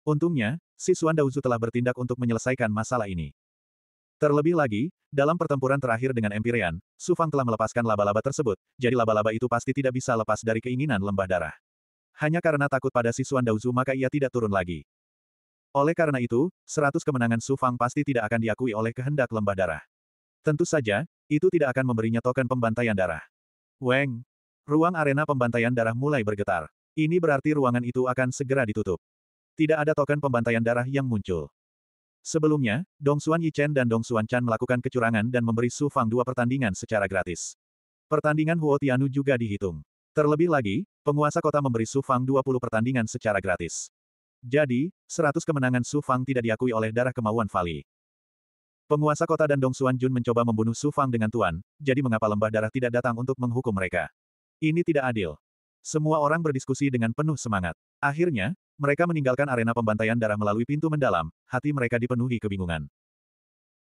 [SPEAKER 1] Untungnya, si Suan Dauzu telah bertindak untuk menyelesaikan masalah ini. Terlebih lagi, dalam pertempuran terakhir dengan Empyrean, Sufang telah melepaskan laba-laba tersebut, jadi laba-laba itu pasti tidak bisa lepas dari keinginan lembah darah. Hanya karena takut pada Si sisuan Daozu maka ia tidak turun lagi. Oleh karena itu, seratus kemenangan Su Fang pasti tidak akan diakui oleh kehendak lembah darah. Tentu saja, itu tidak akan memberinya token pembantaian darah. Weng! Ruang arena pembantaian darah mulai bergetar. Ini berarti ruangan itu akan segera ditutup. Tidak ada token pembantaian darah yang muncul. Sebelumnya, Dong Xuan Chen dan Dong Xuan Chan melakukan kecurangan dan memberi Su Fang dua pertandingan secara gratis. Pertandingan Huo Tianu juga dihitung. Terlebih lagi, penguasa kota memberi Su Fang 20 pertandingan secara gratis. Jadi, 100 kemenangan Su Fang tidak diakui oleh darah kemauan Fali. Penguasa kota dan Dong Xuan Jun mencoba membunuh Su Fang dengan tuan, jadi mengapa lembah darah tidak datang untuk menghukum mereka? Ini tidak adil. Semua orang berdiskusi dengan penuh semangat. Akhirnya, mereka meninggalkan arena pembantaian darah melalui pintu mendalam, hati mereka dipenuhi kebingungan.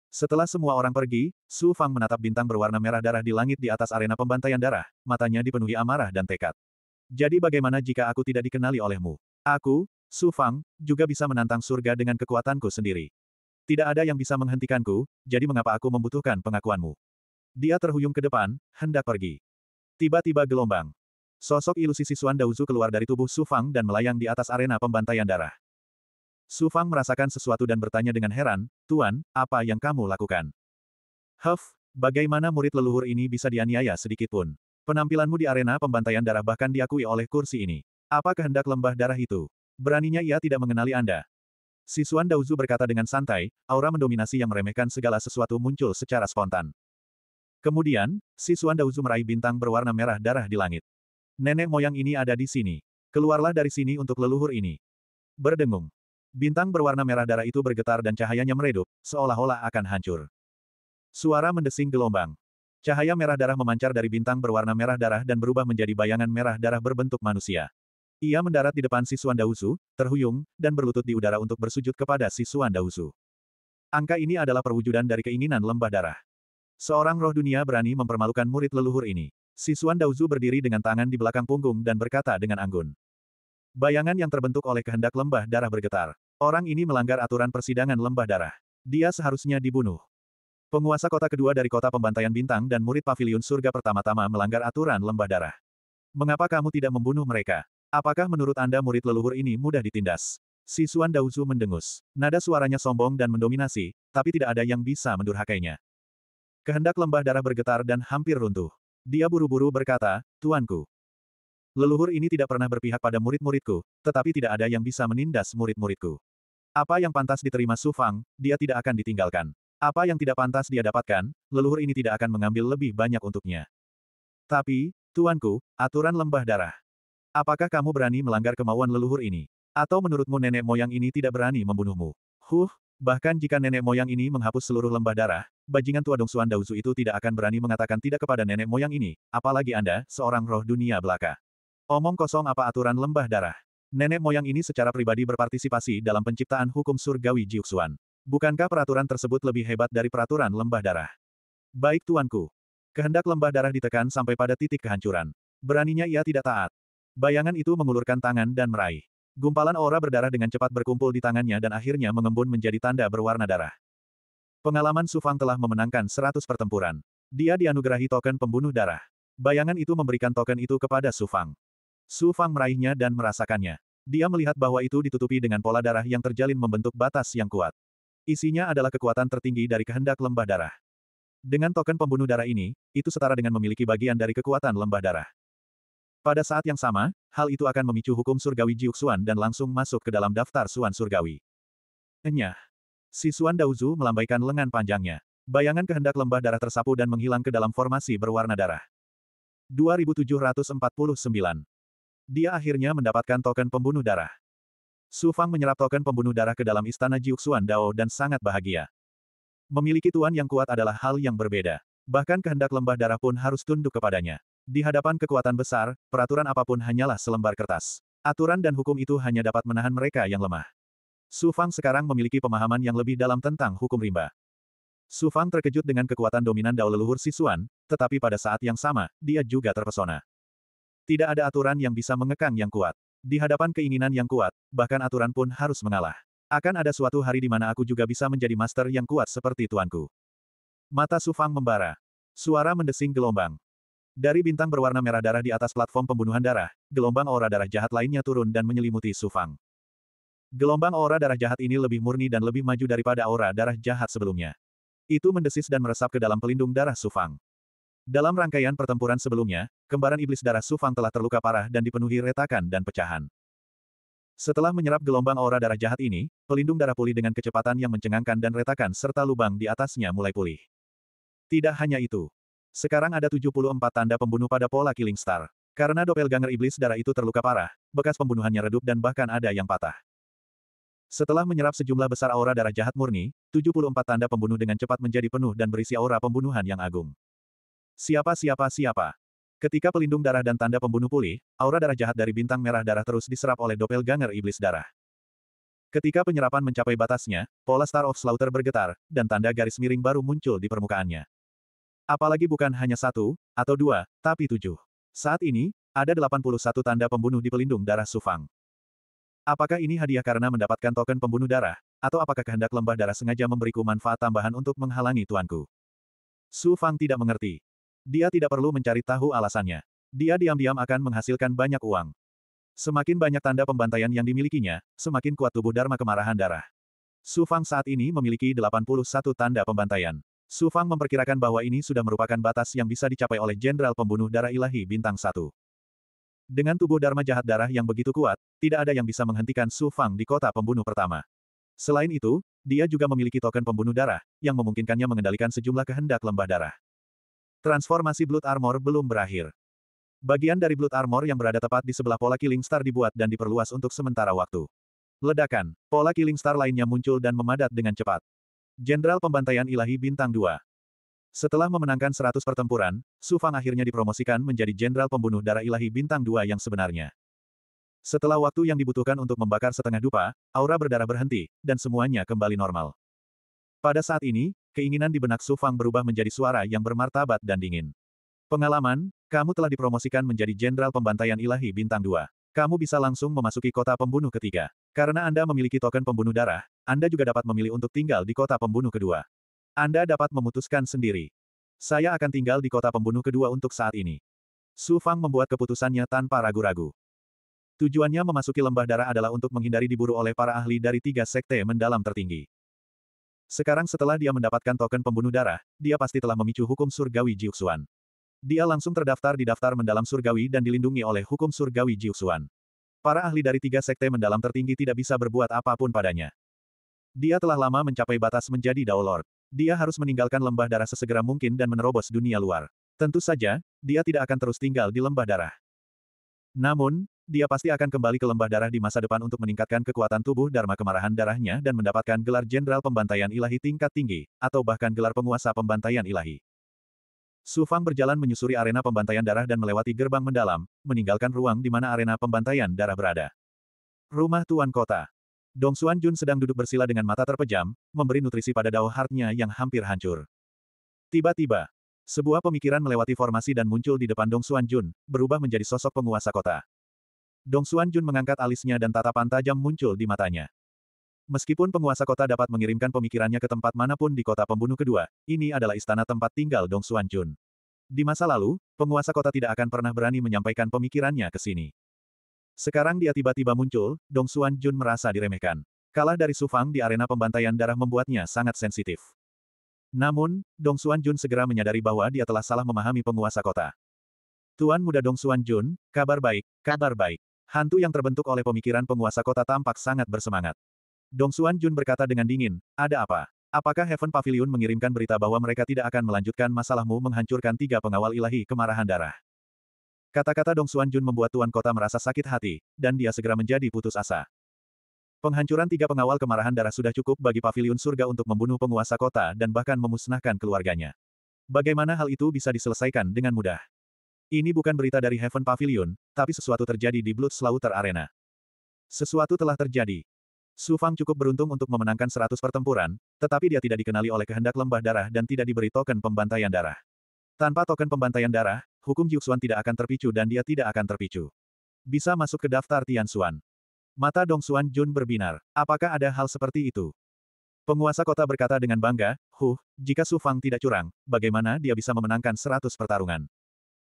[SPEAKER 1] Setelah semua orang pergi, Su Fang menatap bintang berwarna merah darah di langit di atas arena pembantaian darah, matanya dipenuhi amarah dan tekad. Jadi bagaimana jika aku tidak dikenali olehmu? Aku, Su Fang, juga bisa menantang surga dengan kekuatanku sendiri. Tidak ada yang bisa menghentikanku, jadi mengapa aku membutuhkan pengakuanmu? Dia terhuyung ke depan, hendak pergi. Tiba-tiba gelombang. Sosok ilusi siswan Dauzu keluar dari tubuh Su Fang dan melayang di atas arena pembantaian darah. Su Fang merasakan sesuatu dan bertanya dengan heran, Tuan, apa yang kamu lakukan? Huff, bagaimana murid leluhur ini bisa dianiaya sedikitpun? Penampilanmu di arena pembantaian darah bahkan diakui oleh kursi ini. Apa kehendak lembah darah itu? Beraninya ia tidak mengenali Anda. Sisuan Dauzu berkata dengan santai, aura mendominasi yang meremehkan segala sesuatu muncul secara spontan. Kemudian, Sisuan Dauzu meraih bintang berwarna merah darah di langit. Nenek moyang ini ada di sini. Keluarlah dari sini untuk leluhur ini. Berdengung. Bintang berwarna merah darah itu bergetar dan cahayanya meredup, seolah-olah akan hancur. Suara mendesing gelombang. Cahaya merah darah memancar dari bintang berwarna merah darah dan berubah menjadi bayangan merah darah berbentuk manusia. Ia mendarat di depan Sisuan Dausu, terhuyung, dan berlutut di udara untuk bersujud kepada Sisuan Dausu. Angka ini adalah perwujudan dari keinginan lembah darah. Seorang roh dunia berani mempermalukan murid leluhur ini. Sisuan Dausu berdiri dengan tangan di belakang punggung dan berkata dengan anggun. Bayangan yang terbentuk oleh kehendak lembah darah bergetar. Orang ini melanggar aturan persidangan lembah darah. Dia seharusnya dibunuh. Penguasa kota kedua dari kota pembantaian bintang dan murid pavilion surga pertama-tama melanggar aturan lembah darah. Mengapa kamu tidak membunuh mereka? Apakah menurut Anda murid leluhur ini mudah ditindas? Sisuan Dauzu mendengus. Nada suaranya sombong dan mendominasi, tapi tidak ada yang bisa mendurhakainya. Kehendak lembah darah bergetar dan hampir runtuh. Dia buru-buru berkata, Tuanku, Leluhur ini tidak pernah berpihak pada murid-muridku, tetapi tidak ada yang bisa menindas murid-muridku. Apa yang pantas diterima Su Fang, dia tidak akan ditinggalkan. Apa yang tidak pantas dia dapatkan, leluhur ini tidak akan mengambil lebih banyak untuknya. Tapi, tuanku, aturan lembah darah. Apakah kamu berani melanggar kemauan leluhur ini? Atau menurutmu nenek moyang ini tidak berani membunuhmu? Huh, bahkan jika nenek moyang ini menghapus seluruh lembah darah, bajingan tua Dongsuan Dauzu itu tidak akan berani mengatakan tidak kepada nenek moyang ini, apalagi Anda, seorang roh dunia belaka. Omong kosong apa aturan lembah darah. Nenek moyang ini secara pribadi berpartisipasi dalam penciptaan hukum surgawi Jiuxuan. Bukankah peraturan tersebut lebih hebat dari peraturan lembah darah? Baik tuanku. Kehendak lembah darah ditekan sampai pada titik kehancuran. Beraninya ia tidak taat. Bayangan itu mengulurkan tangan dan meraih. Gumpalan aura berdarah dengan cepat berkumpul di tangannya dan akhirnya mengembun menjadi tanda berwarna darah. Pengalaman Sufang telah memenangkan 100 pertempuran. Dia dianugerahi token pembunuh darah. Bayangan itu memberikan token itu kepada Sufang. Su Fang meraihnya dan merasakannya. Dia melihat bahwa itu ditutupi dengan pola darah yang terjalin membentuk batas yang kuat. Isinya adalah kekuatan tertinggi dari kehendak lembah darah. Dengan token pembunuh darah ini, itu setara dengan memiliki bagian dari kekuatan lembah darah. Pada saat yang sama, hal itu akan memicu hukum surgawi Jiuxuan dan langsung masuk ke dalam daftar Suan surgawi. Enyah. Si Suan Daozu melambaikan lengan panjangnya. Bayangan kehendak lembah darah tersapu dan menghilang ke dalam formasi berwarna darah. 2749 dia akhirnya mendapatkan token pembunuh darah. Su Fang menyerap token pembunuh darah ke dalam istana Jiuxuan Dao dan sangat bahagia. Memiliki tuan yang kuat adalah hal yang berbeda. Bahkan kehendak lembah darah pun harus tunduk kepadanya. Di hadapan kekuatan besar, peraturan apapun hanyalah selembar kertas. Aturan dan hukum itu hanya dapat menahan mereka yang lemah. Su Fang sekarang memiliki pemahaman yang lebih dalam tentang hukum rimba. Su Fang terkejut dengan kekuatan dominan Dao leluhur Sisuan, tetapi pada saat yang sama, dia juga terpesona. Tidak ada aturan yang bisa mengekang yang kuat. Di hadapan keinginan yang kuat, bahkan aturan pun harus mengalah. Akan ada suatu hari di mana aku juga bisa menjadi master yang kuat seperti tuanku. Mata Sufang membara. Suara mendesing gelombang. Dari bintang berwarna merah darah di atas platform pembunuhan darah, gelombang aura darah jahat lainnya turun dan menyelimuti Sufang. Gelombang aura darah jahat ini lebih murni dan lebih maju daripada aura darah jahat sebelumnya. Itu mendesis dan meresap ke dalam pelindung darah Sufang. Dalam rangkaian pertempuran sebelumnya, kembaran iblis darah Sufang telah terluka parah dan dipenuhi retakan dan pecahan. Setelah menyerap gelombang aura darah jahat ini, pelindung darah pulih dengan kecepatan yang mencengangkan dan retakan serta lubang di atasnya mulai pulih. Tidak hanya itu. Sekarang ada 74 tanda pembunuh pada pola Killing Star. Karena doppelganger iblis darah itu terluka parah, bekas pembunuhannya redup dan bahkan ada yang patah. Setelah menyerap sejumlah besar aura darah jahat murni, 74 tanda pembunuh dengan cepat menjadi penuh dan berisi aura pembunuhan yang agung. Siapa siapa siapa? Ketika pelindung darah dan tanda pembunuh pulih, aura darah jahat dari bintang merah darah terus diserap oleh doppelganger iblis darah. Ketika penyerapan mencapai batasnya, pola Star of Slaughter bergetar, dan tanda garis miring baru muncul di permukaannya. Apalagi bukan hanya satu, atau dua, tapi tujuh. Saat ini, ada 81 tanda pembunuh di pelindung darah Sufang. Apakah ini hadiah karena mendapatkan token pembunuh darah, atau apakah kehendak lembah darah sengaja memberiku manfaat tambahan untuk menghalangi tuanku? Su Fang tidak mengerti. Dia tidak perlu mencari tahu alasannya. Dia diam-diam akan menghasilkan banyak uang. Semakin banyak tanda pembantaian yang dimilikinya, semakin kuat tubuh Dharma kemarahan darah. Su Fang saat ini memiliki 81 tanda pembantaian. Su Fang memperkirakan bahwa ini sudah merupakan batas yang bisa dicapai oleh Jenderal Pembunuh Darah Ilahi Bintang 1. Dengan tubuh Dharma jahat darah yang begitu kuat, tidak ada yang bisa menghentikan Su Fang di kota pembunuh pertama. Selain itu, dia juga memiliki token pembunuh darah, yang memungkinkannya mengendalikan sejumlah kehendak lembah darah. Transformasi Blood Armor belum berakhir. Bagian dari Blood Armor yang berada tepat di sebelah pola Killing Star dibuat dan diperluas untuk sementara waktu. Ledakan, pola Killing Star lainnya muncul dan memadat dengan cepat. Jenderal Pembantaian Ilahi Bintang 2 Setelah memenangkan 100 pertempuran, Su Fang akhirnya dipromosikan menjadi Jenderal Pembunuh Darah Ilahi Bintang 2 yang sebenarnya. Setelah waktu yang dibutuhkan untuk membakar setengah dupa, aura berdarah berhenti, dan semuanya kembali normal. Pada saat ini, keinginan di benak Sufang berubah menjadi suara yang bermartabat dan dingin. Pengalaman, kamu telah dipromosikan menjadi Jenderal Pembantaian Ilahi Bintang 2. Kamu bisa langsung memasuki kota pembunuh ketiga. Karena Anda memiliki token pembunuh darah, Anda juga dapat memilih untuk tinggal di kota pembunuh kedua. Anda dapat memutuskan sendiri. Saya akan tinggal di kota pembunuh kedua untuk saat ini. Su Fang membuat keputusannya tanpa ragu-ragu. Tujuannya memasuki lembah darah adalah untuk menghindari diburu oleh para ahli dari tiga sekte mendalam tertinggi. Sekarang setelah dia mendapatkan token pembunuh darah, dia pasti telah memicu hukum surgawi Jiuxuan. Dia langsung terdaftar di daftar mendalam surgawi dan dilindungi oleh hukum surgawi Jiuxuan. Para ahli dari tiga sekte mendalam tertinggi tidak bisa berbuat apapun padanya. Dia telah lama mencapai batas menjadi Dao Lord. Dia harus meninggalkan lembah darah sesegera mungkin dan menerobos dunia luar. Tentu saja, dia tidak akan terus tinggal di lembah darah. Namun, dia pasti akan kembali ke lembah darah di masa depan untuk meningkatkan kekuatan tubuh Dharma kemarahan darahnya dan mendapatkan gelar Jenderal Pembantaian Ilahi tingkat tinggi, atau bahkan gelar penguasa pembantaian ilahi. Su Fang berjalan menyusuri arena pembantaian darah dan melewati gerbang mendalam, meninggalkan ruang di mana arena pembantaian darah berada. Rumah Tuan Kota. Dong Xuan Jun sedang duduk bersila dengan mata terpejam, memberi nutrisi pada dao heartnya yang hampir hancur. Tiba-tiba, sebuah pemikiran melewati formasi dan muncul di depan Dong Xuan Jun, berubah menjadi sosok penguasa kota. Dong Xuan Jun mengangkat alisnya dan tatapan tajam muncul di matanya. Meskipun penguasa kota dapat mengirimkan pemikirannya ke tempat manapun di kota pembunuh kedua, ini adalah istana tempat tinggal Dong Xuan Jun. Di masa lalu, penguasa kota tidak akan pernah berani menyampaikan pemikirannya ke sini. Sekarang dia tiba-tiba muncul, Dong Xuan Jun merasa diremehkan. Kalah dari Su Fang di arena pembantaian darah membuatnya sangat sensitif. Namun, Dong Xuan Jun segera menyadari bahwa dia telah salah memahami penguasa kota. Tuan muda Dong Xuan Jun, kabar baik, kabar baik. Hantu yang terbentuk oleh pemikiran penguasa kota tampak sangat bersemangat. Dong Xuan Jun berkata dengan dingin, ada apa? Apakah Heaven Pavilion mengirimkan berita bahwa mereka tidak akan melanjutkan masalahmu menghancurkan tiga pengawal ilahi kemarahan darah? Kata-kata Dong Xuan Jun membuat tuan kota merasa sakit hati, dan dia segera menjadi putus asa. Penghancuran tiga pengawal kemarahan darah sudah cukup bagi Pavilion Surga untuk membunuh penguasa kota dan bahkan memusnahkan keluarganya. Bagaimana hal itu bisa diselesaikan dengan mudah? Ini bukan berita dari Heaven Pavilion, tapi sesuatu terjadi di Blood Slaughter Arena. Sesuatu telah terjadi. Su Fang cukup beruntung untuk memenangkan 100 pertempuran, tetapi dia tidak dikenali oleh kehendak lembah darah dan tidak diberi token pembantaian darah. Tanpa token pembantaian darah, hukum Xuan tidak akan terpicu dan dia tidak akan terpicu. Bisa masuk ke daftar Tian Xuan. Mata Dong Xuan Jun berbinar. Apakah ada hal seperti itu? Penguasa kota berkata dengan bangga, Huh, jika Su Fang tidak curang, bagaimana dia bisa memenangkan 100 pertarungan?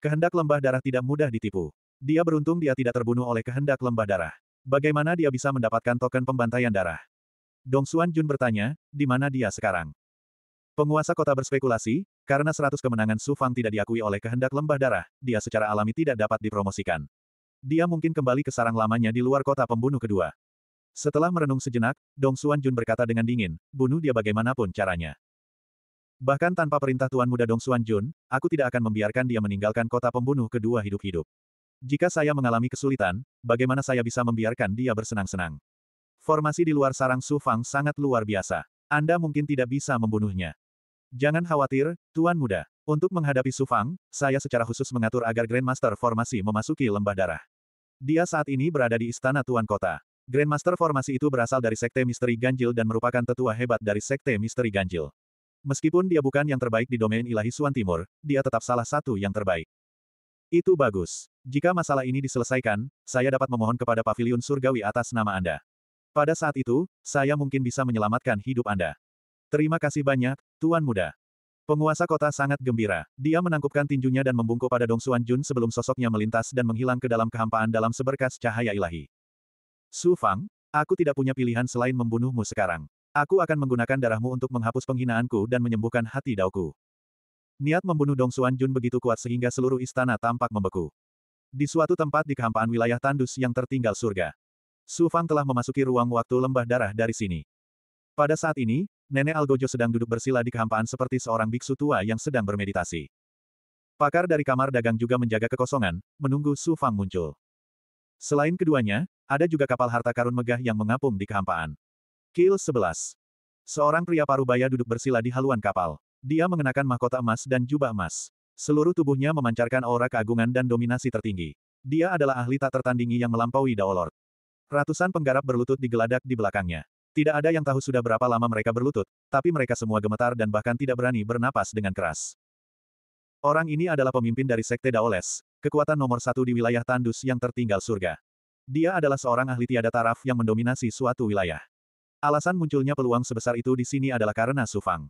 [SPEAKER 1] Kehendak lembah darah tidak mudah ditipu. Dia beruntung dia tidak terbunuh oleh kehendak lembah darah. Bagaimana dia bisa mendapatkan token pembantaian darah? Dong Xuan Jun bertanya, di mana dia sekarang? Penguasa kota berspekulasi, karena seratus kemenangan Su Fang tidak diakui oleh kehendak lembah darah, dia secara alami tidak dapat dipromosikan. Dia mungkin kembali ke sarang lamanya di luar kota pembunuh kedua. Setelah merenung sejenak, Dong Xuan Jun berkata dengan dingin, bunuh dia bagaimanapun caranya. Bahkan tanpa perintah Tuan Muda Dong Xuan Jun, aku tidak akan membiarkan dia meninggalkan kota pembunuh kedua hidup-hidup. Jika saya mengalami kesulitan, bagaimana saya bisa membiarkan dia bersenang-senang? Formasi di luar sarang Su Fang sangat luar biasa. Anda mungkin tidak bisa membunuhnya. Jangan khawatir, Tuan Muda. Untuk menghadapi Su Fang, saya secara khusus mengatur agar Grandmaster Formasi memasuki lembah darah. Dia saat ini berada di Istana Tuan Kota. Grandmaster Formasi itu berasal dari Sekte Misteri Ganjil dan merupakan tetua hebat dari Sekte Misteri Ganjil. Meskipun dia bukan yang terbaik di domain ilahi Suan Timur, dia tetap salah satu yang terbaik. Itu bagus. Jika masalah ini diselesaikan, saya dapat memohon kepada Paviliun surgawi atas nama Anda. Pada saat itu, saya mungkin bisa menyelamatkan hidup Anda. Terima kasih banyak, Tuan Muda. Penguasa kota sangat gembira. Dia menangkupkan tinjunya dan membungkuk pada Dong Suan Jun sebelum sosoknya melintas dan menghilang ke dalam kehampaan dalam seberkas cahaya ilahi. Su Fang, aku tidak punya pilihan selain membunuhmu sekarang. Aku akan menggunakan darahmu untuk menghapus penghinaanku dan menyembuhkan hati Daoku. Niat membunuh Dong Xuan Jun begitu kuat sehingga seluruh istana tampak membeku. Di suatu tempat di kehampaan wilayah tandus yang tertinggal surga. Su Fang telah memasuki ruang waktu lembah darah dari sini. Pada saat ini, Nenek Algojo sedang duduk bersila di kehampaan seperti seorang biksu tua yang sedang bermeditasi. Pakar dari kamar dagang juga menjaga kekosongan, menunggu Su Fang muncul. Selain keduanya, ada juga kapal harta karun megah yang mengapung di kehampaan. Kill 11. Seorang pria parubaya duduk bersila di haluan kapal. Dia mengenakan mahkota emas dan jubah emas. Seluruh tubuhnya memancarkan aura keagungan dan dominasi tertinggi. Dia adalah ahli tak tertandingi yang melampaui Daolord. Ratusan penggarap berlutut digeladak di belakangnya. Tidak ada yang tahu sudah berapa lama mereka berlutut, tapi mereka semua gemetar dan bahkan tidak berani bernapas dengan keras. Orang ini adalah pemimpin dari Sekte Daoles, kekuatan nomor satu di wilayah Tandus yang tertinggal surga. Dia adalah seorang ahli tiada taraf yang mendominasi suatu wilayah. Alasan munculnya peluang sebesar itu di sini adalah karena Sufang.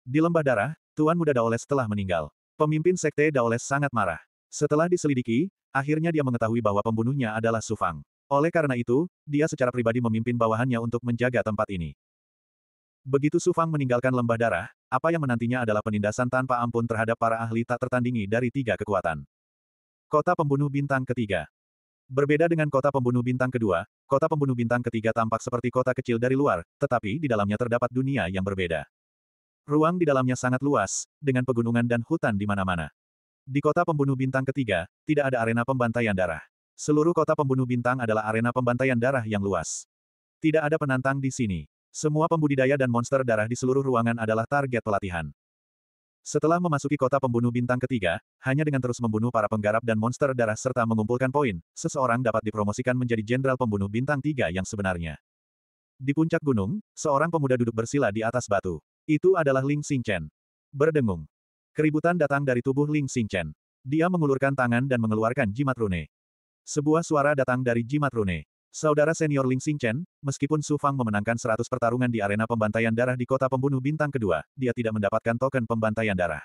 [SPEAKER 1] Di lembah darah, Tuan Muda Daoles telah meninggal. Pemimpin Sekte Daoles sangat marah. Setelah diselidiki, akhirnya dia mengetahui bahwa pembunuhnya adalah Sufang. Oleh karena itu, dia secara pribadi memimpin bawahannya untuk menjaga tempat ini. Begitu Sufang meninggalkan lembah darah, apa yang menantinya adalah penindasan tanpa ampun terhadap para ahli tak tertandingi dari tiga kekuatan. Kota Pembunuh Bintang Ketiga Berbeda dengan kota pembunuh bintang kedua, kota pembunuh bintang ketiga tampak seperti kota kecil dari luar, tetapi di dalamnya terdapat dunia yang berbeda. Ruang di dalamnya sangat luas, dengan pegunungan dan hutan di mana-mana. Di kota pembunuh bintang ketiga, tidak ada arena pembantaian darah. Seluruh kota pembunuh bintang adalah arena pembantaian darah yang luas. Tidak ada penantang di sini. Semua pembudidaya dan monster darah di seluruh ruangan adalah target pelatihan. Setelah memasuki kota pembunuh bintang ketiga, hanya dengan terus membunuh para penggarap dan monster darah serta mengumpulkan poin, seseorang dapat dipromosikan menjadi jenderal pembunuh bintang tiga yang sebenarnya. Di puncak gunung, seorang pemuda duduk bersila di atas batu. Itu adalah Ling Xingchen. Berdengung. Keributan datang dari tubuh Ling Xingchen. Dia mengulurkan tangan dan mengeluarkan jimat rune. Sebuah suara datang dari jimat rune. Saudara senior Ling Xingchen, meskipun Su Fang memenangkan 100 pertarungan di arena pembantaian darah di kota pembunuh bintang kedua, dia tidak mendapatkan token pembantaian darah.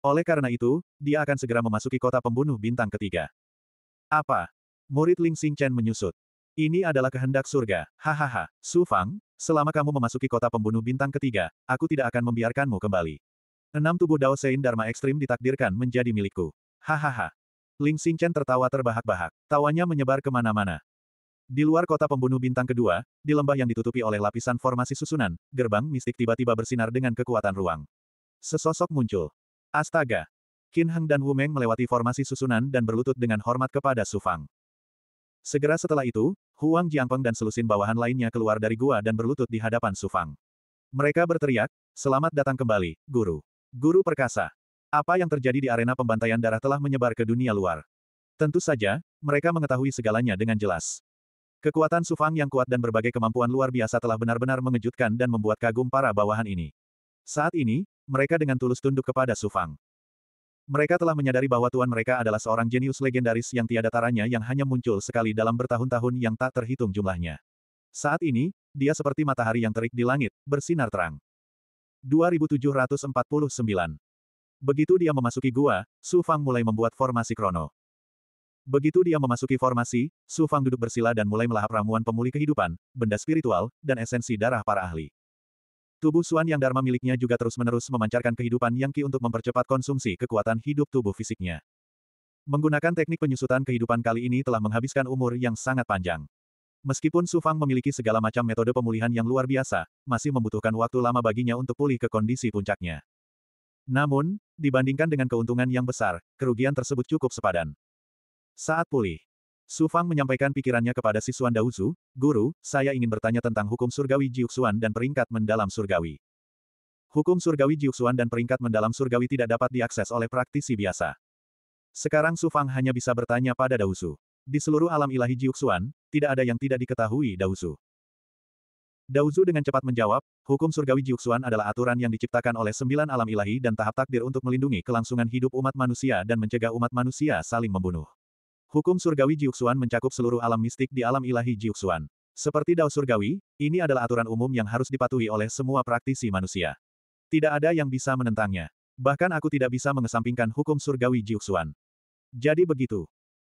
[SPEAKER 1] Oleh karena itu, dia akan segera memasuki kota pembunuh bintang ketiga. Apa? Murid Ling Xingchen menyusut. Ini adalah kehendak surga, hahaha. Su Fang, selama kamu memasuki kota pembunuh bintang ketiga, aku tidak akan membiarkanmu kembali. Enam tubuh Dao Sein Dharma Ekstrim ditakdirkan menjadi milikku. Hahaha. Ling Xingchen tertawa terbahak-bahak. Tawanya menyebar kemana-mana. Di luar kota pembunuh bintang kedua, di lembah yang ditutupi oleh lapisan formasi susunan, gerbang mistik tiba-tiba bersinar dengan kekuatan ruang. Sesosok muncul. Astaga! Qin Heng dan Wu Meng melewati formasi susunan dan berlutut dengan hormat kepada Su Fang. Segera setelah itu, Huang Jiangpeng dan selusin bawahan lainnya keluar dari gua dan berlutut di hadapan Su Fang. Mereka berteriak, selamat datang kembali, guru. Guru perkasa. Apa yang terjadi di arena pembantaian darah telah menyebar ke dunia luar. Tentu saja, mereka mengetahui segalanya dengan jelas. Kekuatan Sufang yang kuat dan berbagai kemampuan luar biasa telah benar-benar mengejutkan dan membuat kagum para bawahan ini. Saat ini, mereka dengan tulus tunduk kepada Sufang. Mereka telah menyadari bahwa tuan mereka adalah seorang jenius legendaris yang tiada taranya yang hanya muncul sekali dalam bertahun-tahun yang tak terhitung jumlahnya. Saat ini, dia seperti matahari yang terik di langit, bersinar terang. 2749 Begitu dia memasuki gua, Sufang mulai membuat formasi krono. Begitu dia memasuki formasi, Su Fang duduk bersila dan mulai melahap ramuan pemulih kehidupan, benda spiritual, dan esensi darah para ahli. Tubuh Suan yang Dharma miliknya juga terus-menerus memancarkan kehidupan yang Ki untuk mempercepat konsumsi kekuatan hidup tubuh fisiknya. Menggunakan teknik penyusutan kehidupan kali ini telah menghabiskan umur yang sangat panjang. Meskipun Su Fang memiliki segala macam metode pemulihan yang luar biasa, masih membutuhkan waktu lama baginya untuk pulih ke kondisi puncaknya. Namun, dibandingkan dengan keuntungan yang besar, kerugian tersebut cukup sepadan. Saat pulih, Su Fang menyampaikan pikirannya kepada Sisuan Daozu, Guru, saya ingin bertanya tentang hukum surgawi Jiuxuan dan peringkat mendalam surgawi. Hukum surgawi Jiuxuan dan peringkat mendalam surgawi tidak dapat diakses oleh praktisi biasa. Sekarang Su Fang hanya bisa bertanya pada Daozu. Di seluruh alam ilahi Jiuxuan, tidak ada yang tidak diketahui Daozu. Daozu dengan cepat menjawab, hukum surgawi Jiuxuan adalah aturan yang diciptakan oleh sembilan alam ilahi dan tahap takdir untuk melindungi kelangsungan hidup umat manusia dan mencegah umat manusia saling membunuh. Hukum surgawi Jiuxuan mencakup seluruh alam mistik di alam ilahi Jiuxuan. Seperti dao surgawi, ini adalah aturan umum yang harus dipatuhi oleh semua praktisi manusia. Tidak ada yang bisa menentangnya. Bahkan aku tidak bisa mengesampingkan hukum surgawi Jiuxuan. Jadi begitu.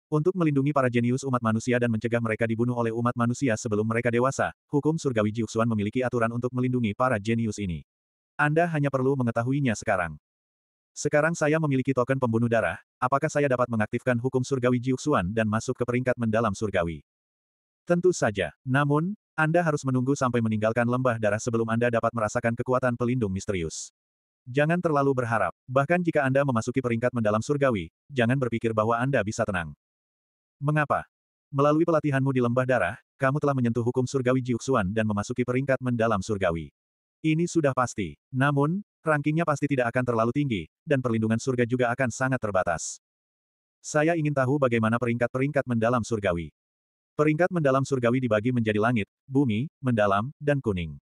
[SPEAKER 1] Untuk melindungi para jenius umat manusia dan mencegah mereka dibunuh oleh umat manusia sebelum mereka dewasa, hukum surgawi Jiuxuan memiliki aturan untuk melindungi para jenius ini. Anda hanya perlu mengetahuinya sekarang. Sekarang saya memiliki token pembunuh darah, Apakah saya dapat mengaktifkan hukum surgawi Jiuxuan dan masuk ke peringkat mendalam surgawi? Tentu saja. Namun, Anda harus menunggu sampai meninggalkan lembah darah sebelum Anda dapat merasakan kekuatan pelindung misterius. Jangan terlalu berharap, bahkan jika Anda memasuki peringkat mendalam surgawi, jangan berpikir bahwa Anda bisa tenang. Mengapa? Melalui pelatihanmu di lembah darah, kamu telah menyentuh hukum surgawi Jiuxuan dan memasuki peringkat mendalam surgawi. Ini sudah pasti. Namun, rankingnya pasti tidak akan terlalu tinggi, dan perlindungan surga juga akan sangat terbatas. Saya ingin tahu bagaimana peringkat-peringkat mendalam surgawi. Peringkat mendalam surgawi dibagi menjadi langit, bumi, mendalam, dan kuning.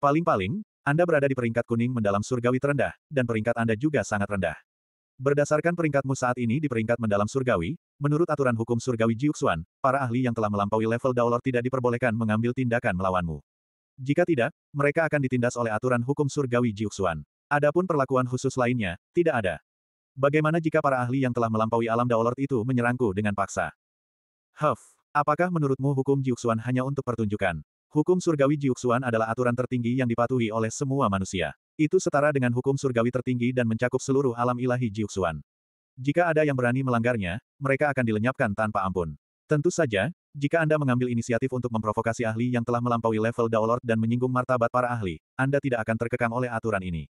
[SPEAKER 1] Paling-paling, Anda berada di peringkat kuning mendalam surgawi terendah, dan peringkat Anda juga sangat rendah. Berdasarkan peringkatmu saat ini di peringkat mendalam surgawi, menurut aturan hukum surgawi Jiuxuan, para ahli yang telah melampaui level Daolor tidak diperbolehkan mengambil tindakan melawanmu. Jika tidak, mereka akan ditindas oleh aturan hukum surgawi Jiuxuan. Adapun perlakuan khusus lainnya, tidak ada. Bagaimana jika para ahli yang telah melampaui alam Daolord itu menyerangku dengan paksa? Huff, apakah menurutmu hukum Jiuxuan hanya untuk pertunjukan? Hukum surgawi Jiuxuan adalah aturan tertinggi yang dipatuhi oleh semua manusia. Itu setara dengan hukum surgawi tertinggi dan mencakup seluruh alam ilahi Jiuxuan. Jika ada yang berani melanggarnya, mereka akan dilenyapkan tanpa ampun. Tentu saja, jika Anda mengambil inisiatif untuk memprovokasi ahli yang telah melampaui level Daolord dan menyinggung martabat para ahli, Anda tidak akan terkekang oleh aturan ini.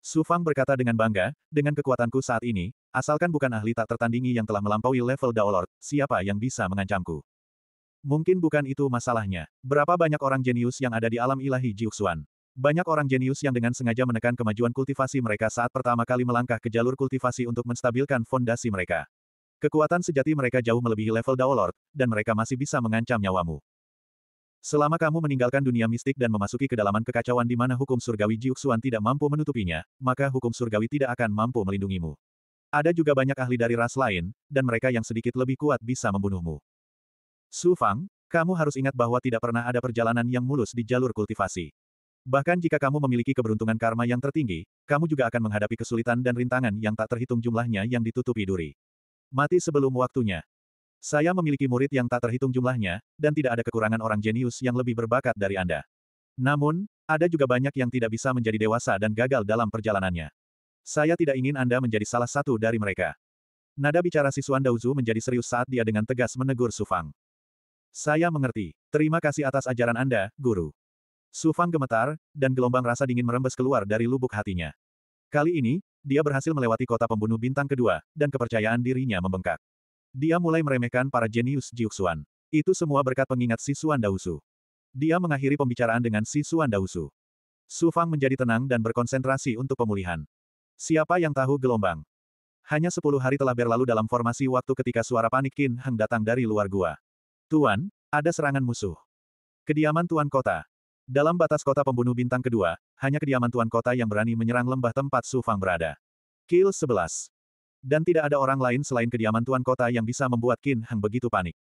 [SPEAKER 1] Su Fang berkata dengan bangga, dengan kekuatanku saat ini, asalkan bukan ahli tak tertandingi yang telah melampaui level Daolord, siapa yang bisa mengancamku? Mungkin bukan itu masalahnya. Berapa banyak orang jenius yang ada di alam ilahi Jiuxuan? Banyak orang jenius yang dengan sengaja menekan kemajuan kultivasi mereka saat pertama kali melangkah ke jalur kultivasi untuk menstabilkan fondasi mereka. Kekuatan sejati mereka jauh melebihi level Daolord, dan mereka masih bisa mengancam nyawamu. Selama kamu meninggalkan dunia mistik dan memasuki kedalaman kekacauan di mana hukum surgawi Jiuxuan tidak mampu menutupinya, maka hukum surgawi tidak akan mampu melindungimu. Ada juga banyak ahli dari ras lain, dan mereka yang sedikit lebih kuat bisa membunuhmu. Su Fang, kamu harus ingat bahwa tidak pernah ada perjalanan yang mulus di jalur kultivasi. Bahkan jika kamu memiliki keberuntungan karma yang tertinggi, kamu juga akan menghadapi kesulitan dan rintangan yang tak terhitung jumlahnya yang ditutupi duri. Mati sebelum waktunya. Saya memiliki murid yang tak terhitung jumlahnya, dan tidak ada kekurangan orang jenius yang lebih berbakat dari Anda. Namun, ada juga banyak yang tidak bisa menjadi dewasa dan gagal dalam perjalanannya. Saya tidak ingin Anda menjadi salah satu dari mereka. Nada bicara siswan Dauzu menjadi serius saat dia dengan tegas menegur Sufang. Saya mengerti. Terima kasih atas ajaran Anda, guru. Sufang gemetar, dan gelombang rasa dingin merembes keluar dari lubuk hatinya. Kali ini, dia berhasil melewati kota pembunuh bintang kedua, dan kepercayaan dirinya membengkak. Dia mulai meremehkan para jenius Jiuxuan. Itu semua berkat pengingat si Suan Dausu. Dia mengakhiri pembicaraan dengan si Suan Dausu. Su Fang menjadi tenang dan berkonsentrasi untuk pemulihan. Siapa yang tahu gelombang? Hanya sepuluh hari telah berlalu dalam formasi waktu ketika suara panik Qin Heng datang dari luar gua. Tuan, ada serangan musuh. Kediaman Tuan Kota. Dalam batas kota pembunuh bintang kedua, hanya kediaman tuan kota yang berani menyerang lembah tempat Su Fang berada. Kill 11. Dan tidak ada orang lain selain kediaman tuan kota yang bisa membuat Qin Heng begitu panik.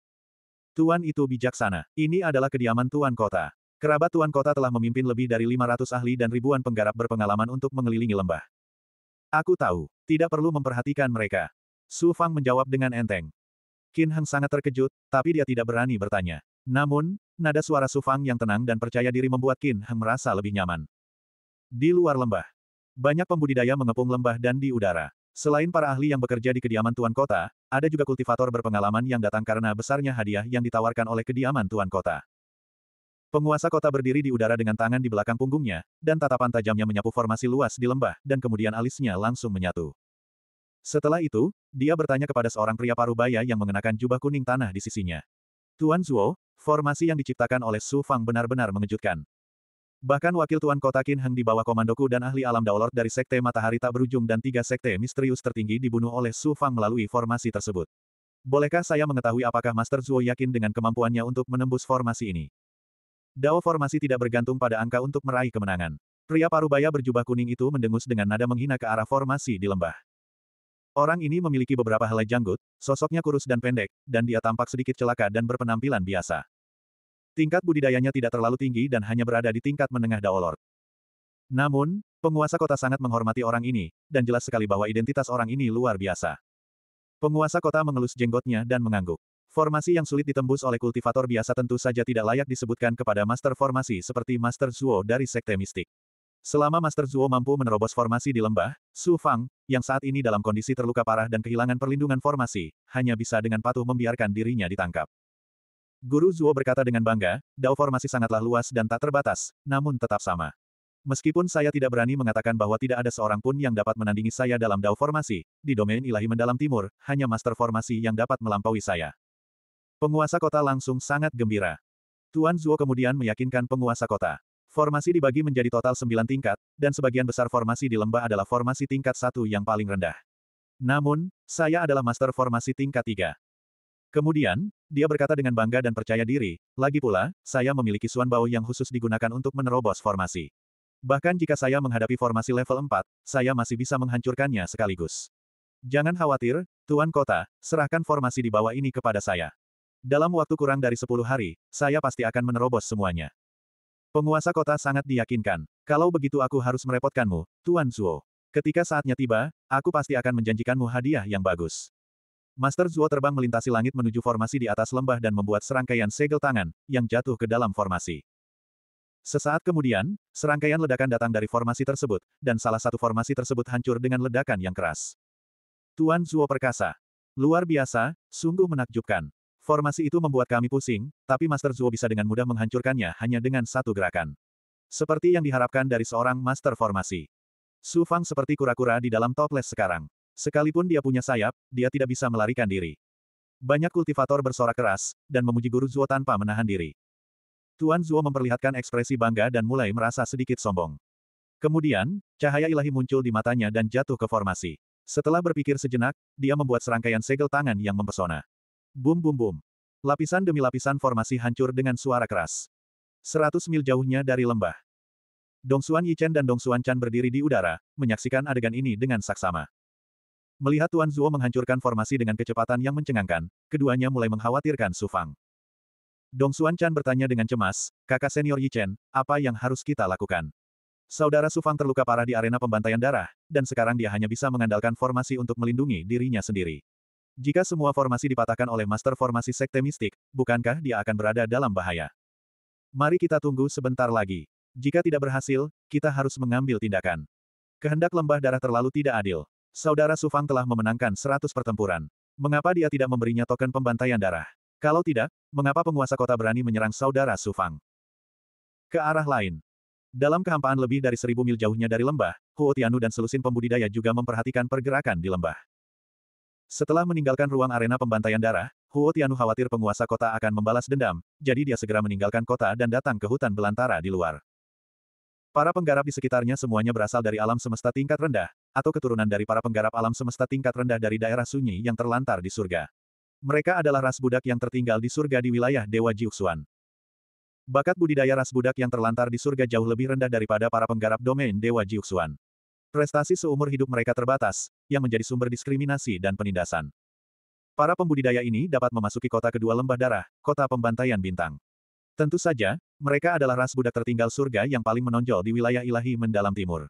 [SPEAKER 1] Tuan itu bijaksana. Ini adalah kediaman tuan kota. Kerabat tuan kota telah memimpin lebih dari 500 ahli dan ribuan penggarap berpengalaman untuk mengelilingi lembah. Aku tahu. Tidak perlu memperhatikan mereka. Su Fang menjawab dengan enteng. Qin Heng sangat terkejut, tapi dia tidak berani bertanya. Namun, nada suara Su Fang yang tenang dan percaya diri membuat Qin Heng merasa lebih nyaman. Di luar lembah. Banyak pembudidaya mengepung lembah dan di udara. Selain para ahli yang bekerja di kediaman tuan kota, ada juga kultivator berpengalaman yang datang karena besarnya hadiah yang ditawarkan oleh kediaman tuan kota. Penguasa kota berdiri di udara dengan tangan di belakang punggungnya, dan tatapan tajamnya menyapu formasi luas di lembah, dan kemudian alisnya langsung menyatu. Setelah itu, dia bertanya kepada seorang pria parubaya yang mengenakan jubah kuning tanah di sisinya. Tuan Zuo, formasi yang diciptakan oleh Su Fang benar-benar mengejutkan. Bahkan wakil Tuan Kota Qin Heng di komandoku dan ahli alam Daolord dari Sekte Matahari tak berujung dan tiga sekte misterius tertinggi dibunuh oleh Su Fang melalui formasi tersebut. Bolehkah saya mengetahui apakah Master Zuo yakin dengan kemampuannya untuk menembus formasi ini? Dao formasi tidak bergantung pada angka untuk meraih kemenangan. Pria parubaya berjubah kuning itu mendengus dengan nada menghina ke arah formasi di lembah. Orang ini memiliki beberapa helai janggut, sosoknya kurus dan pendek, dan dia tampak sedikit celaka dan berpenampilan biasa. Tingkat budidayanya tidak terlalu tinggi dan hanya berada di tingkat menengah Daolor. Namun, penguasa kota sangat menghormati orang ini, dan jelas sekali bahwa identitas orang ini luar biasa. Penguasa kota mengelus jenggotnya dan mengangguk. Formasi yang sulit ditembus oleh kultivator biasa tentu saja tidak layak disebutkan kepada master formasi seperti Master Zuo dari Sekte Mistik. Selama Master Zuo mampu menerobos formasi di lembah, Su Fang, yang saat ini dalam kondisi terluka parah dan kehilangan perlindungan formasi, hanya bisa dengan patuh membiarkan dirinya ditangkap. Guru Zuo berkata dengan bangga, Daofor masih sangatlah luas dan tak terbatas, namun tetap sama. Meskipun saya tidak berani mengatakan bahwa tidak ada seorang pun yang dapat menandingi saya dalam Dao formasi, di domain ilahi mendalam timur, hanya master formasi yang dapat melampaui saya. Penguasa kota langsung sangat gembira. Tuan Zuo kemudian meyakinkan penguasa kota. Formasi dibagi menjadi total sembilan tingkat, dan sebagian besar formasi di lembah adalah formasi tingkat satu yang paling rendah. Namun, saya adalah master formasi tingkat tiga." Kemudian, dia berkata dengan bangga dan percaya diri, lagi pula, saya memiliki suan bau yang khusus digunakan untuk menerobos formasi. Bahkan jika saya menghadapi formasi level 4, saya masih bisa menghancurkannya sekaligus. Jangan khawatir, Tuan Kota, serahkan formasi di bawah ini kepada saya. Dalam waktu kurang dari 10 hari, saya pasti akan menerobos semuanya. Penguasa kota sangat diyakinkan. Kalau begitu aku harus merepotkanmu, Tuan Zuo. Ketika saatnya tiba, aku pasti akan menjanjikanmu hadiah yang bagus. Master Zuo terbang melintasi langit menuju formasi di atas lembah dan membuat serangkaian segel tangan, yang jatuh ke dalam formasi. Sesaat kemudian, serangkaian ledakan datang dari formasi tersebut, dan salah satu formasi tersebut hancur dengan ledakan yang keras. Tuan Zuo perkasa. Luar biasa, sungguh menakjubkan. Formasi itu membuat kami pusing, tapi Master Zuo bisa dengan mudah menghancurkannya hanya dengan satu gerakan. Seperti yang diharapkan dari seorang Master Formasi. Su Fang seperti kura-kura di dalam toples sekarang. Sekalipun dia punya sayap, dia tidak bisa melarikan diri. Banyak kultivator bersorak keras, dan memuji guru Zuo tanpa menahan diri. Tuan Zuo memperlihatkan ekspresi bangga dan mulai merasa sedikit sombong. Kemudian, cahaya ilahi muncul di matanya dan jatuh ke formasi. Setelah berpikir sejenak, dia membuat serangkaian segel tangan yang mempesona. Bum bum bum. Lapisan demi lapisan formasi hancur dengan suara keras. Seratus mil jauhnya dari lembah. Dong Xuan Yichen dan Dong Xuan Chan berdiri di udara, menyaksikan adegan ini dengan saksama. Melihat Tuan Zuo menghancurkan formasi dengan kecepatan yang mencengangkan, keduanya mulai mengkhawatirkan Su Fang. Dong Xuan Chan bertanya dengan cemas, kakak senior Yi Chen, apa yang harus kita lakukan? Saudara Su Fang terluka parah di arena pembantaian darah, dan sekarang dia hanya bisa mengandalkan formasi untuk melindungi dirinya sendiri. Jika semua formasi dipatahkan oleh master formasi sekte mistik, bukankah dia akan berada dalam bahaya? Mari kita tunggu sebentar lagi. Jika tidak berhasil, kita harus mengambil tindakan. Kehendak lembah darah terlalu tidak adil. Saudara Sufang telah memenangkan 100 pertempuran. Mengapa dia tidak memberinya token pembantaian darah? Kalau tidak, mengapa penguasa kota berani menyerang saudara Sufang? Ke arah lain. Dalam kehampaan lebih dari seribu mil jauhnya dari lembah, Huotianu dan selusin pembudidaya juga memperhatikan pergerakan di lembah. Setelah meninggalkan ruang arena pembantaian darah, Huotianu khawatir penguasa kota akan membalas dendam, jadi dia segera meninggalkan kota dan datang ke hutan belantara di luar. Para penggarap di sekitarnya semuanya berasal dari alam semesta tingkat rendah, atau keturunan dari para penggarap alam semesta tingkat rendah dari daerah sunyi yang terlantar di surga. Mereka adalah ras budak yang tertinggal di surga di wilayah Dewa Jiuxuan. Bakat budidaya ras budak yang terlantar di surga jauh lebih rendah daripada para penggarap domain Dewa Jiuxuan. Prestasi seumur hidup mereka terbatas, yang menjadi sumber diskriminasi dan penindasan. Para pembudidaya ini dapat memasuki kota kedua lembah darah, kota pembantaian bintang. Tentu saja, mereka adalah ras budak tertinggal surga yang paling menonjol di wilayah ilahi mendalam timur.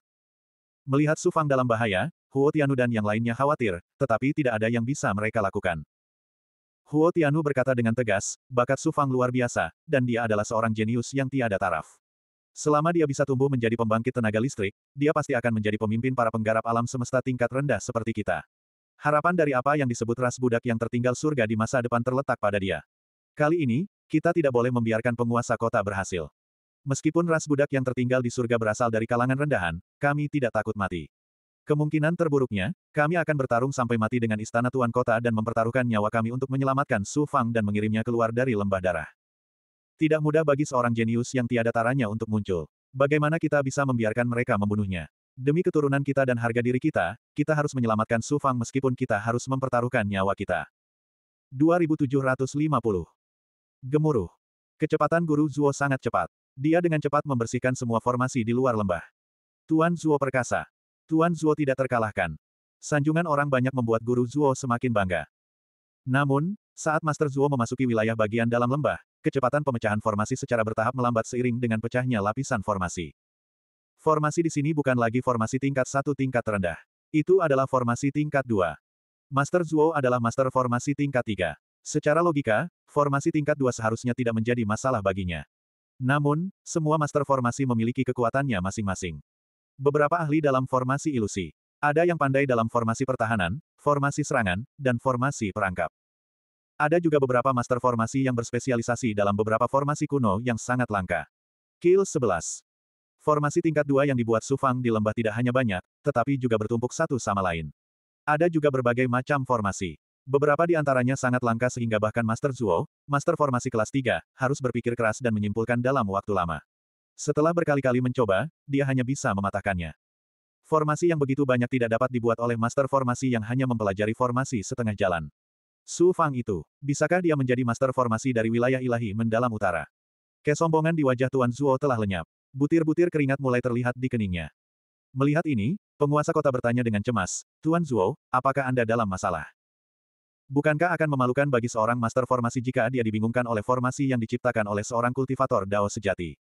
[SPEAKER 1] Melihat Sufang dalam bahaya, Huo Tianu dan yang lainnya khawatir, tetapi tidak ada yang bisa mereka lakukan. Huo Tianu berkata dengan tegas, bakat Sufang luar biasa, dan dia adalah seorang jenius yang tiada taraf. Selama dia bisa tumbuh menjadi pembangkit tenaga listrik, dia pasti akan menjadi pemimpin para penggarap alam semesta tingkat rendah seperti kita. Harapan dari apa yang disebut ras budak yang tertinggal surga di masa depan terletak pada dia. Kali ini, kita tidak boleh membiarkan penguasa kota berhasil. Meskipun ras budak yang tertinggal di surga berasal dari kalangan rendahan, kami tidak takut mati. Kemungkinan terburuknya, kami akan bertarung sampai mati dengan istana tuan kota dan mempertaruhkan nyawa kami untuk menyelamatkan Su Fang dan mengirimnya keluar dari lembah darah. Tidak mudah bagi seorang jenius yang tiada taranya untuk muncul. Bagaimana kita bisa membiarkan mereka membunuhnya? Demi keturunan kita dan harga diri kita, kita harus menyelamatkan Su Fang meskipun kita harus mempertaruhkan nyawa kita. 2750 Gemuruh. Kecepatan Guru Zuo sangat cepat. Dia dengan cepat membersihkan semua formasi di luar lembah. Tuan Zuo perkasa. Tuan Zuo tidak terkalahkan. Sanjungan orang banyak membuat guru Zuo semakin bangga. Namun, saat Master Zuo memasuki wilayah bagian dalam lembah, kecepatan pemecahan formasi secara bertahap melambat seiring dengan pecahnya lapisan formasi. Formasi di sini bukan lagi formasi tingkat satu tingkat terendah. Itu adalah formasi tingkat dua. Master Zuo adalah master formasi tingkat tiga. Secara logika, formasi tingkat dua seharusnya tidak menjadi masalah baginya. Namun, semua master formasi memiliki kekuatannya masing-masing. Beberapa ahli dalam formasi ilusi. Ada yang pandai dalam formasi pertahanan, formasi serangan, dan formasi perangkap. Ada juga beberapa master formasi yang berspesialisasi dalam beberapa formasi kuno yang sangat langka. Kill 11. Formasi tingkat 2 yang dibuat Sufang di lembah tidak hanya banyak, tetapi juga bertumpuk satu sama lain. Ada juga berbagai macam formasi. Beberapa di antaranya sangat langka sehingga bahkan Master Zuo, Master Formasi kelas 3, harus berpikir keras dan menyimpulkan dalam waktu lama. Setelah berkali-kali mencoba, dia hanya bisa mematahkannya. Formasi yang begitu banyak tidak dapat dibuat oleh Master Formasi yang hanya mempelajari formasi setengah jalan. Su Fang itu, bisakah dia menjadi Master Formasi dari wilayah ilahi mendalam utara? Kesombongan di wajah Tuan Zuo telah lenyap. Butir-butir keringat mulai terlihat di keningnya. Melihat ini, penguasa kota bertanya dengan cemas, Tuan Zuo, apakah Anda dalam masalah? Bukankah akan memalukan bagi seorang master formasi jika dia dibingungkan oleh formasi yang diciptakan oleh seorang kultivator Dao sejati?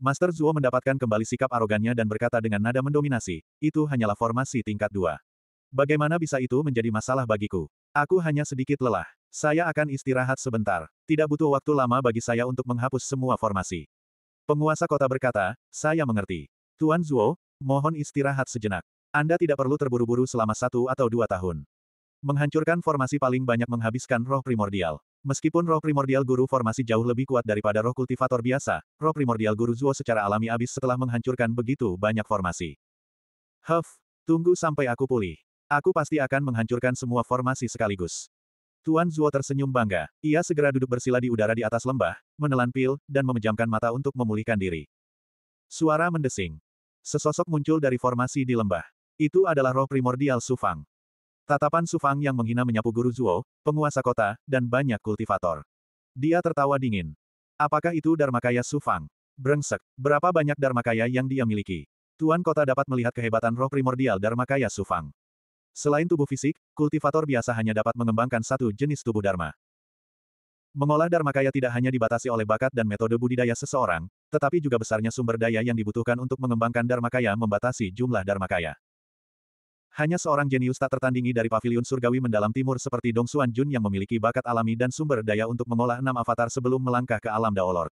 [SPEAKER 1] Master Zuo mendapatkan kembali sikap arogannya dan berkata dengan nada mendominasi, itu hanyalah formasi tingkat dua. Bagaimana bisa itu menjadi masalah bagiku? Aku hanya sedikit lelah. Saya akan istirahat sebentar. Tidak butuh waktu lama bagi saya untuk menghapus semua formasi. Penguasa kota berkata, saya mengerti. Tuan Zuo, mohon istirahat sejenak. Anda tidak perlu terburu-buru selama satu atau dua tahun. Menghancurkan formasi paling banyak menghabiskan roh primordial. Meskipun roh primordial guru formasi jauh lebih kuat daripada roh kultivator biasa, roh primordial guru Zuo secara alami habis setelah menghancurkan begitu banyak formasi. Huff, tunggu sampai aku pulih. Aku pasti akan menghancurkan semua formasi sekaligus. Tuan Zuo tersenyum bangga. Ia segera duduk bersila di udara di atas lembah, menelan pil, dan memejamkan mata untuk memulihkan diri. Suara mendesing. Sesosok muncul dari formasi di lembah. Itu adalah roh primordial Sufang. Tatapan Sufang yang menghina menyapu guru Zuo, penguasa kota, dan banyak kultivator. Dia tertawa dingin. Apakah itu Dharmakaya Sufang? Brengsek, berapa banyak Dharmakaya yang dia miliki? Tuan kota dapat melihat kehebatan roh primordial Dharmakaya Sufang. Selain tubuh fisik, kultivator biasa hanya dapat mengembangkan satu jenis tubuh Dharma. Mengolah Dharmakaya tidak hanya dibatasi oleh bakat dan metode budidaya seseorang, tetapi juga besarnya sumber daya yang dibutuhkan untuk mengembangkan Dharmakaya membatasi jumlah Dharmakaya. Hanya seorang jenius tak tertandingi dari pavilion surgawi mendalam timur seperti Dong Xuan Jun yang memiliki bakat alami dan sumber daya untuk mengolah enam avatar sebelum melangkah ke alam Daolor.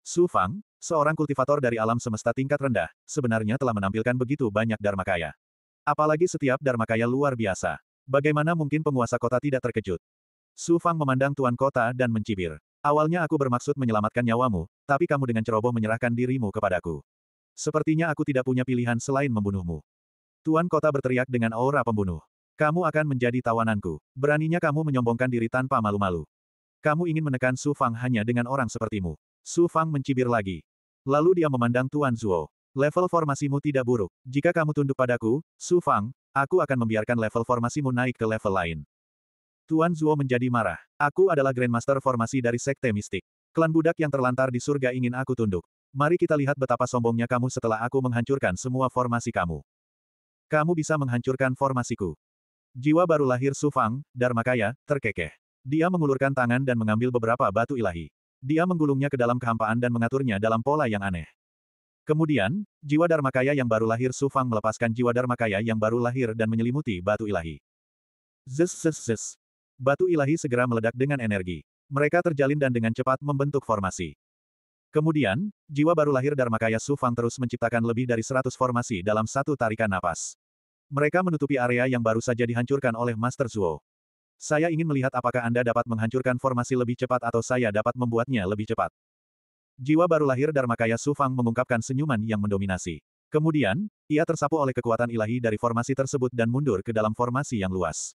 [SPEAKER 1] Su Fang, seorang kultivator dari alam semesta tingkat rendah, sebenarnya telah menampilkan begitu banyak Dharma Kaya. Apalagi setiap Dharma Kaya luar biasa. Bagaimana mungkin penguasa kota tidak terkejut? Su Fang memandang tuan kota dan mencibir. Awalnya aku bermaksud menyelamatkan nyawamu, tapi kamu dengan ceroboh menyerahkan dirimu kepadaku. Sepertinya aku tidak punya pilihan selain membunuhmu. Tuan kota berteriak dengan aura pembunuh. Kamu akan menjadi tawananku. Beraninya kamu menyombongkan diri tanpa malu-malu. Kamu ingin menekan Su Fang hanya dengan orang sepertimu. Su Fang mencibir lagi. Lalu dia memandang Tuan Zuo. Level formasimu tidak buruk. Jika kamu tunduk padaku, Su Fang, aku akan membiarkan level formasimu naik ke level lain. Tuan Zuo menjadi marah. Aku adalah Grandmaster formasi dari Sekte Mistik. Klan budak yang terlantar di surga ingin aku tunduk. Mari kita lihat betapa sombongnya kamu setelah aku menghancurkan semua formasi kamu. Kamu bisa menghancurkan formasiku. Jiwa baru lahir Sufang, Dharmakaya, terkekeh. Dia mengulurkan tangan dan mengambil beberapa batu ilahi. Dia menggulungnya ke dalam kehampaan dan mengaturnya dalam pola yang aneh. Kemudian, jiwa Dharmakaya yang baru lahir Sufang melepaskan jiwa Dharmakaya yang baru lahir dan menyelimuti batu ilahi. Zes zes zes. Batu ilahi segera meledak dengan energi. Mereka terjalin dan dengan cepat membentuk formasi. Kemudian, jiwa baru lahir Dharmakaya Fang terus menciptakan lebih dari seratus formasi dalam satu tarikan napas. Mereka menutupi area yang baru saja dihancurkan oleh Master Zuo. Saya ingin melihat apakah Anda dapat menghancurkan formasi lebih cepat atau saya dapat membuatnya lebih cepat. Jiwa baru lahir Dharmakaya Fang mengungkapkan senyuman yang mendominasi. Kemudian, ia tersapu oleh kekuatan ilahi dari formasi tersebut dan mundur ke dalam formasi yang luas.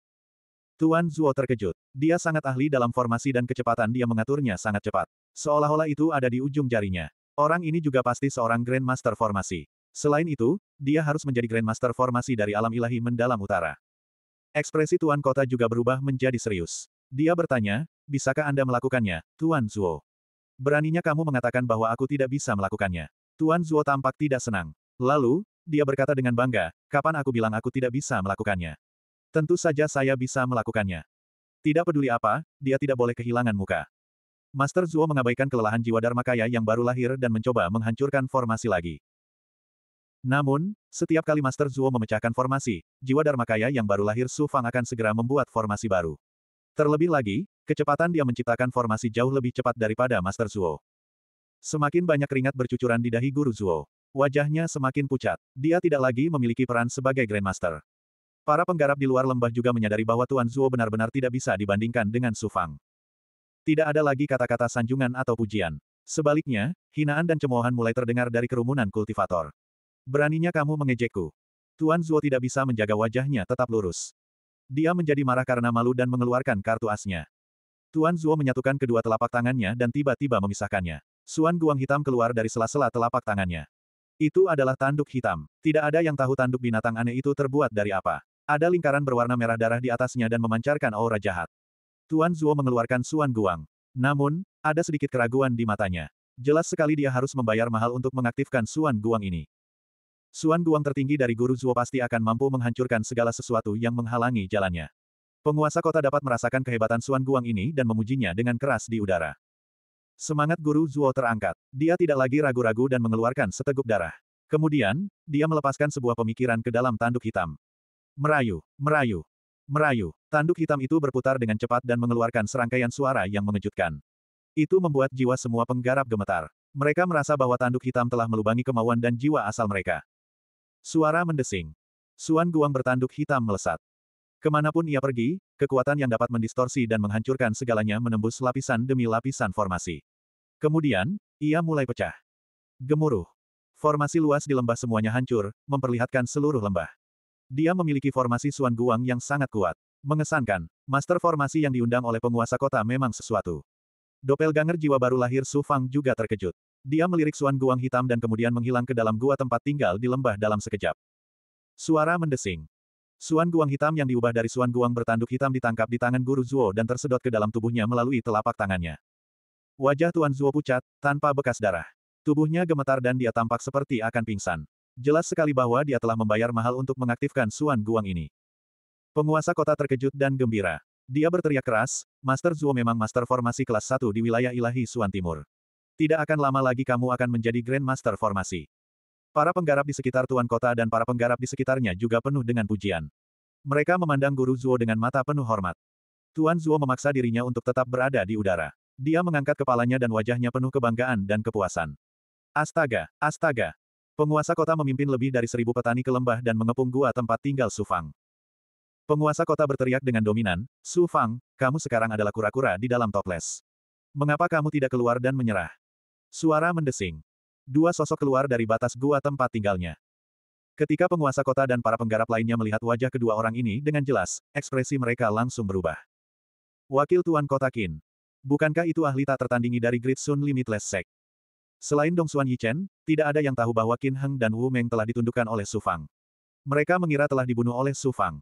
[SPEAKER 1] Tuan Zuo terkejut. Dia sangat ahli dalam formasi dan kecepatan dia mengaturnya sangat cepat. Seolah-olah itu ada di ujung jarinya. Orang ini juga pasti seorang Grandmaster Formasi. Selain itu, dia harus menjadi Grandmaster Formasi dari alam ilahi mendalam utara. Ekspresi Tuan Kota juga berubah menjadi serius. Dia bertanya, bisakah Anda melakukannya, Tuan Zuo? Beraninya kamu mengatakan bahwa aku tidak bisa melakukannya. Tuan Zuo tampak tidak senang. Lalu, dia berkata dengan bangga, kapan aku bilang aku tidak bisa melakukannya? Tentu saja saya bisa melakukannya. Tidak peduli apa, dia tidak boleh kehilangan muka. Master Zuo mengabaikan kelelahan jiwa Dharma Kaya yang baru lahir dan mencoba menghancurkan formasi lagi. Namun, setiap kali Master Zuo memecahkan formasi, jiwa Dharma Kaya yang baru lahir Su Fang akan segera membuat formasi baru. Terlebih lagi, kecepatan dia menciptakan formasi jauh lebih cepat daripada Master Zuo. Semakin banyak keringat bercucuran di dahi guru Zuo. Wajahnya semakin pucat. Dia tidak lagi memiliki peran sebagai Grandmaster. Para penggarap di luar lembah juga menyadari bahwa Tuan Zuo benar-benar tidak bisa dibandingkan dengan Su Fang. Tidak ada lagi kata-kata sanjungan atau pujian. Sebaliknya, hinaan dan cemoohan mulai terdengar dari kerumunan kultivator. Beraninya kamu mengejekku. Tuan Zuo tidak bisa menjaga wajahnya tetap lurus. Dia menjadi marah karena malu dan mengeluarkan kartu asnya. Tuan Zuo menyatukan kedua telapak tangannya dan tiba-tiba memisahkannya. Suan Guang hitam keluar dari sela-sela telapak tangannya. Itu adalah tanduk hitam. Tidak ada yang tahu tanduk binatang aneh itu terbuat dari apa. Ada lingkaran berwarna merah darah di atasnya dan memancarkan aura jahat. Tuan Zuo mengeluarkan Suan Guang. Namun, ada sedikit keraguan di matanya. Jelas sekali dia harus membayar mahal untuk mengaktifkan Suan Guang ini. Suan Guang tertinggi dari Guru Zuo pasti akan mampu menghancurkan segala sesuatu yang menghalangi jalannya. Penguasa kota dapat merasakan kehebatan Suan Guang ini dan memujinya dengan keras di udara. Semangat Guru Zuo terangkat. Dia tidak lagi ragu-ragu dan mengeluarkan seteguk darah. Kemudian, dia melepaskan sebuah pemikiran ke dalam tanduk hitam. Merayu, merayu, Merayu, tanduk hitam itu berputar dengan cepat dan mengeluarkan serangkaian suara yang mengejutkan. Itu membuat jiwa semua penggarap gemetar. Mereka merasa bahwa tanduk hitam telah melubangi kemauan dan jiwa asal mereka. Suara mendesing. Suan Guang bertanduk hitam melesat. Kemanapun ia pergi, kekuatan yang dapat mendistorsi dan menghancurkan segalanya menembus lapisan demi lapisan formasi. Kemudian, ia mulai pecah. Gemuruh. Formasi luas di lembah semuanya hancur, memperlihatkan seluruh lembah. Dia memiliki formasi Suan Guang yang sangat kuat. Mengesankan, master formasi yang diundang oleh penguasa kota memang sesuatu. Doppelganger jiwa baru lahir Su Fang juga terkejut. Dia melirik Suan Guang hitam dan kemudian menghilang ke dalam gua tempat tinggal di lembah dalam sekejap. Suara mendesing. Suan Guang hitam yang diubah dari Suan Guang bertanduk hitam ditangkap di tangan Guru Zuo dan tersedot ke dalam tubuhnya melalui telapak tangannya. Wajah Tuan Zuo pucat, tanpa bekas darah. Tubuhnya gemetar dan dia tampak seperti akan pingsan. Jelas sekali bahwa dia telah membayar mahal untuk mengaktifkan Suan Guang ini. Penguasa kota terkejut dan gembira. Dia berteriak keras, Master Zuo memang master formasi kelas 1 di wilayah ilahi Suan Timur. Tidak akan lama lagi kamu akan menjadi Grand Master formasi. Para penggarap di sekitar Tuan Kota dan para penggarap di sekitarnya juga penuh dengan pujian. Mereka memandang guru Zuo dengan mata penuh hormat. Tuan Zuo memaksa dirinya untuk tetap berada di udara. Dia mengangkat kepalanya dan wajahnya penuh kebanggaan dan kepuasan. Astaga, astaga, Penguasa kota memimpin lebih dari seribu petani ke lembah dan mengepung gua tempat tinggal Su Fang. Penguasa kota berteriak dengan dominan, Su Fang, kamu sekarang adalah kura-kura di dalam toples. Mengapa kamu tidak keluar dan menyerah? Suara mendesing. Dua sosok keluar dari batas gua tempat tinggalnya. Ketika penguasa kota dan para penggarap lainnya melihat wajah kedua orang ini dengan jelas, ekspresi mereka langsung berubah. Wakil Tuan Kota Qin. Bukankah itu ahli tak tertandingi dari Great Sun Limitless Sect? Selain Dong Xuan Yichen, tidak ada yang tahu bahwa Qin Heng dan Wu Meng telah ditundukkan oleh Su Fang. Mereka mengira telah dibunuh oleh Su Fang.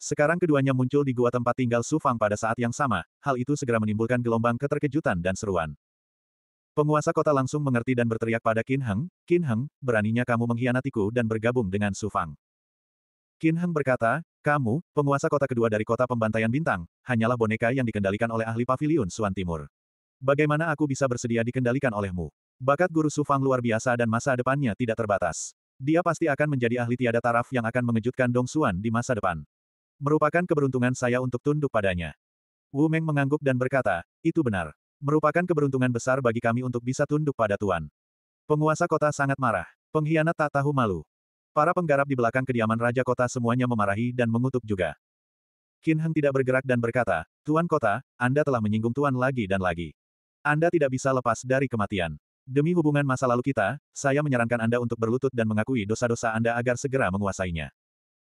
[SPEAKER 1] Sekarang keduanya muncul di gua tempat tinggal Su Fang pada saat yang sama, hal itu segera menimbulkan gelombang keterkejutan dan seruan. Penguasa kota langsung mengerti dan berteriak pada Qin Heng, Qin Heng, beraninya kamu mengkhianatiku dan bergabung dengan Su Fang. Qin Heng berkata, kamu, penguasa kota kedua dari kota pembantaian bintang, hanyalah boneka yang dikendalikan oleh ahli Pavilion Suan Timur. Bagaimana aku bisa bersedia dikendalikan olehmu? Bakat guru Sufang luar biasa dan masa depannya tidak terbatas. Dia pasti akan menjadi ahli tiada taraf yang akan mengejutkan Dong Xuan di masa depan. Merupakan keberuntungan saya untuk tunduk padanya. Wu Meng mengangguk dan berkata, itu benar. Merupakan keberuntungan besar bagi kami untuk bisa tunduk pada Tuan. Penguasa kota sangat marah. Pengkhianat tak tahu malu. Para penggarap di belakang kediaman Raja Kota semuanya memarahi dan mengutuk juga. Qin Heng tidak bergerak dan berkata, Tuan Kota, Anda telah menyinggung Tuan lagi dan lagi. Anda tidak bisa lepas dari kematian. Demi hubungan masa lalu kita, saya menyarankan Anda untuk berlutut dan mengakui dosa-dosa Anda agar segera menguasainya.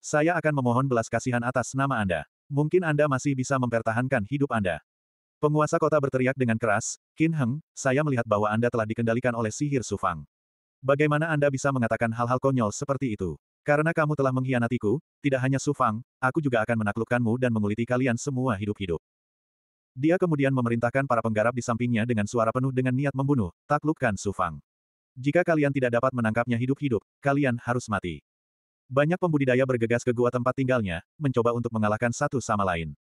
[SPEAKER 1] Saya akan memohon belas kasihan atas nama Anda. Mungkin Anda masih bisa mempertahankan hidup Anda. Penguasa kota berteriak dengan keras, Qin Heng, saya melihat bahwa Anda telah dikendalikan oleh sihir Sufang. Bagaimana Anda bisa mengatakan hal-hal konyol seperti itu? Karena kamu telah mengkhianatiku, tidak hanya Sufang, aku juga akan menaklukkanmu dan menguliti kalian semua hidup-hidup. Dia kemudian memerintahkan para penggarap di sampingnya dengan suara penuh dengan niat membunuh, taklukkan Sufang. Jika kalian tidak dapat menangkapnya hidup-hidup, kalian harus mati. Banyak pembudidaya bergegas ke gua tempat tinggalnya, mencoba untuk mengalahkan satu sama lain.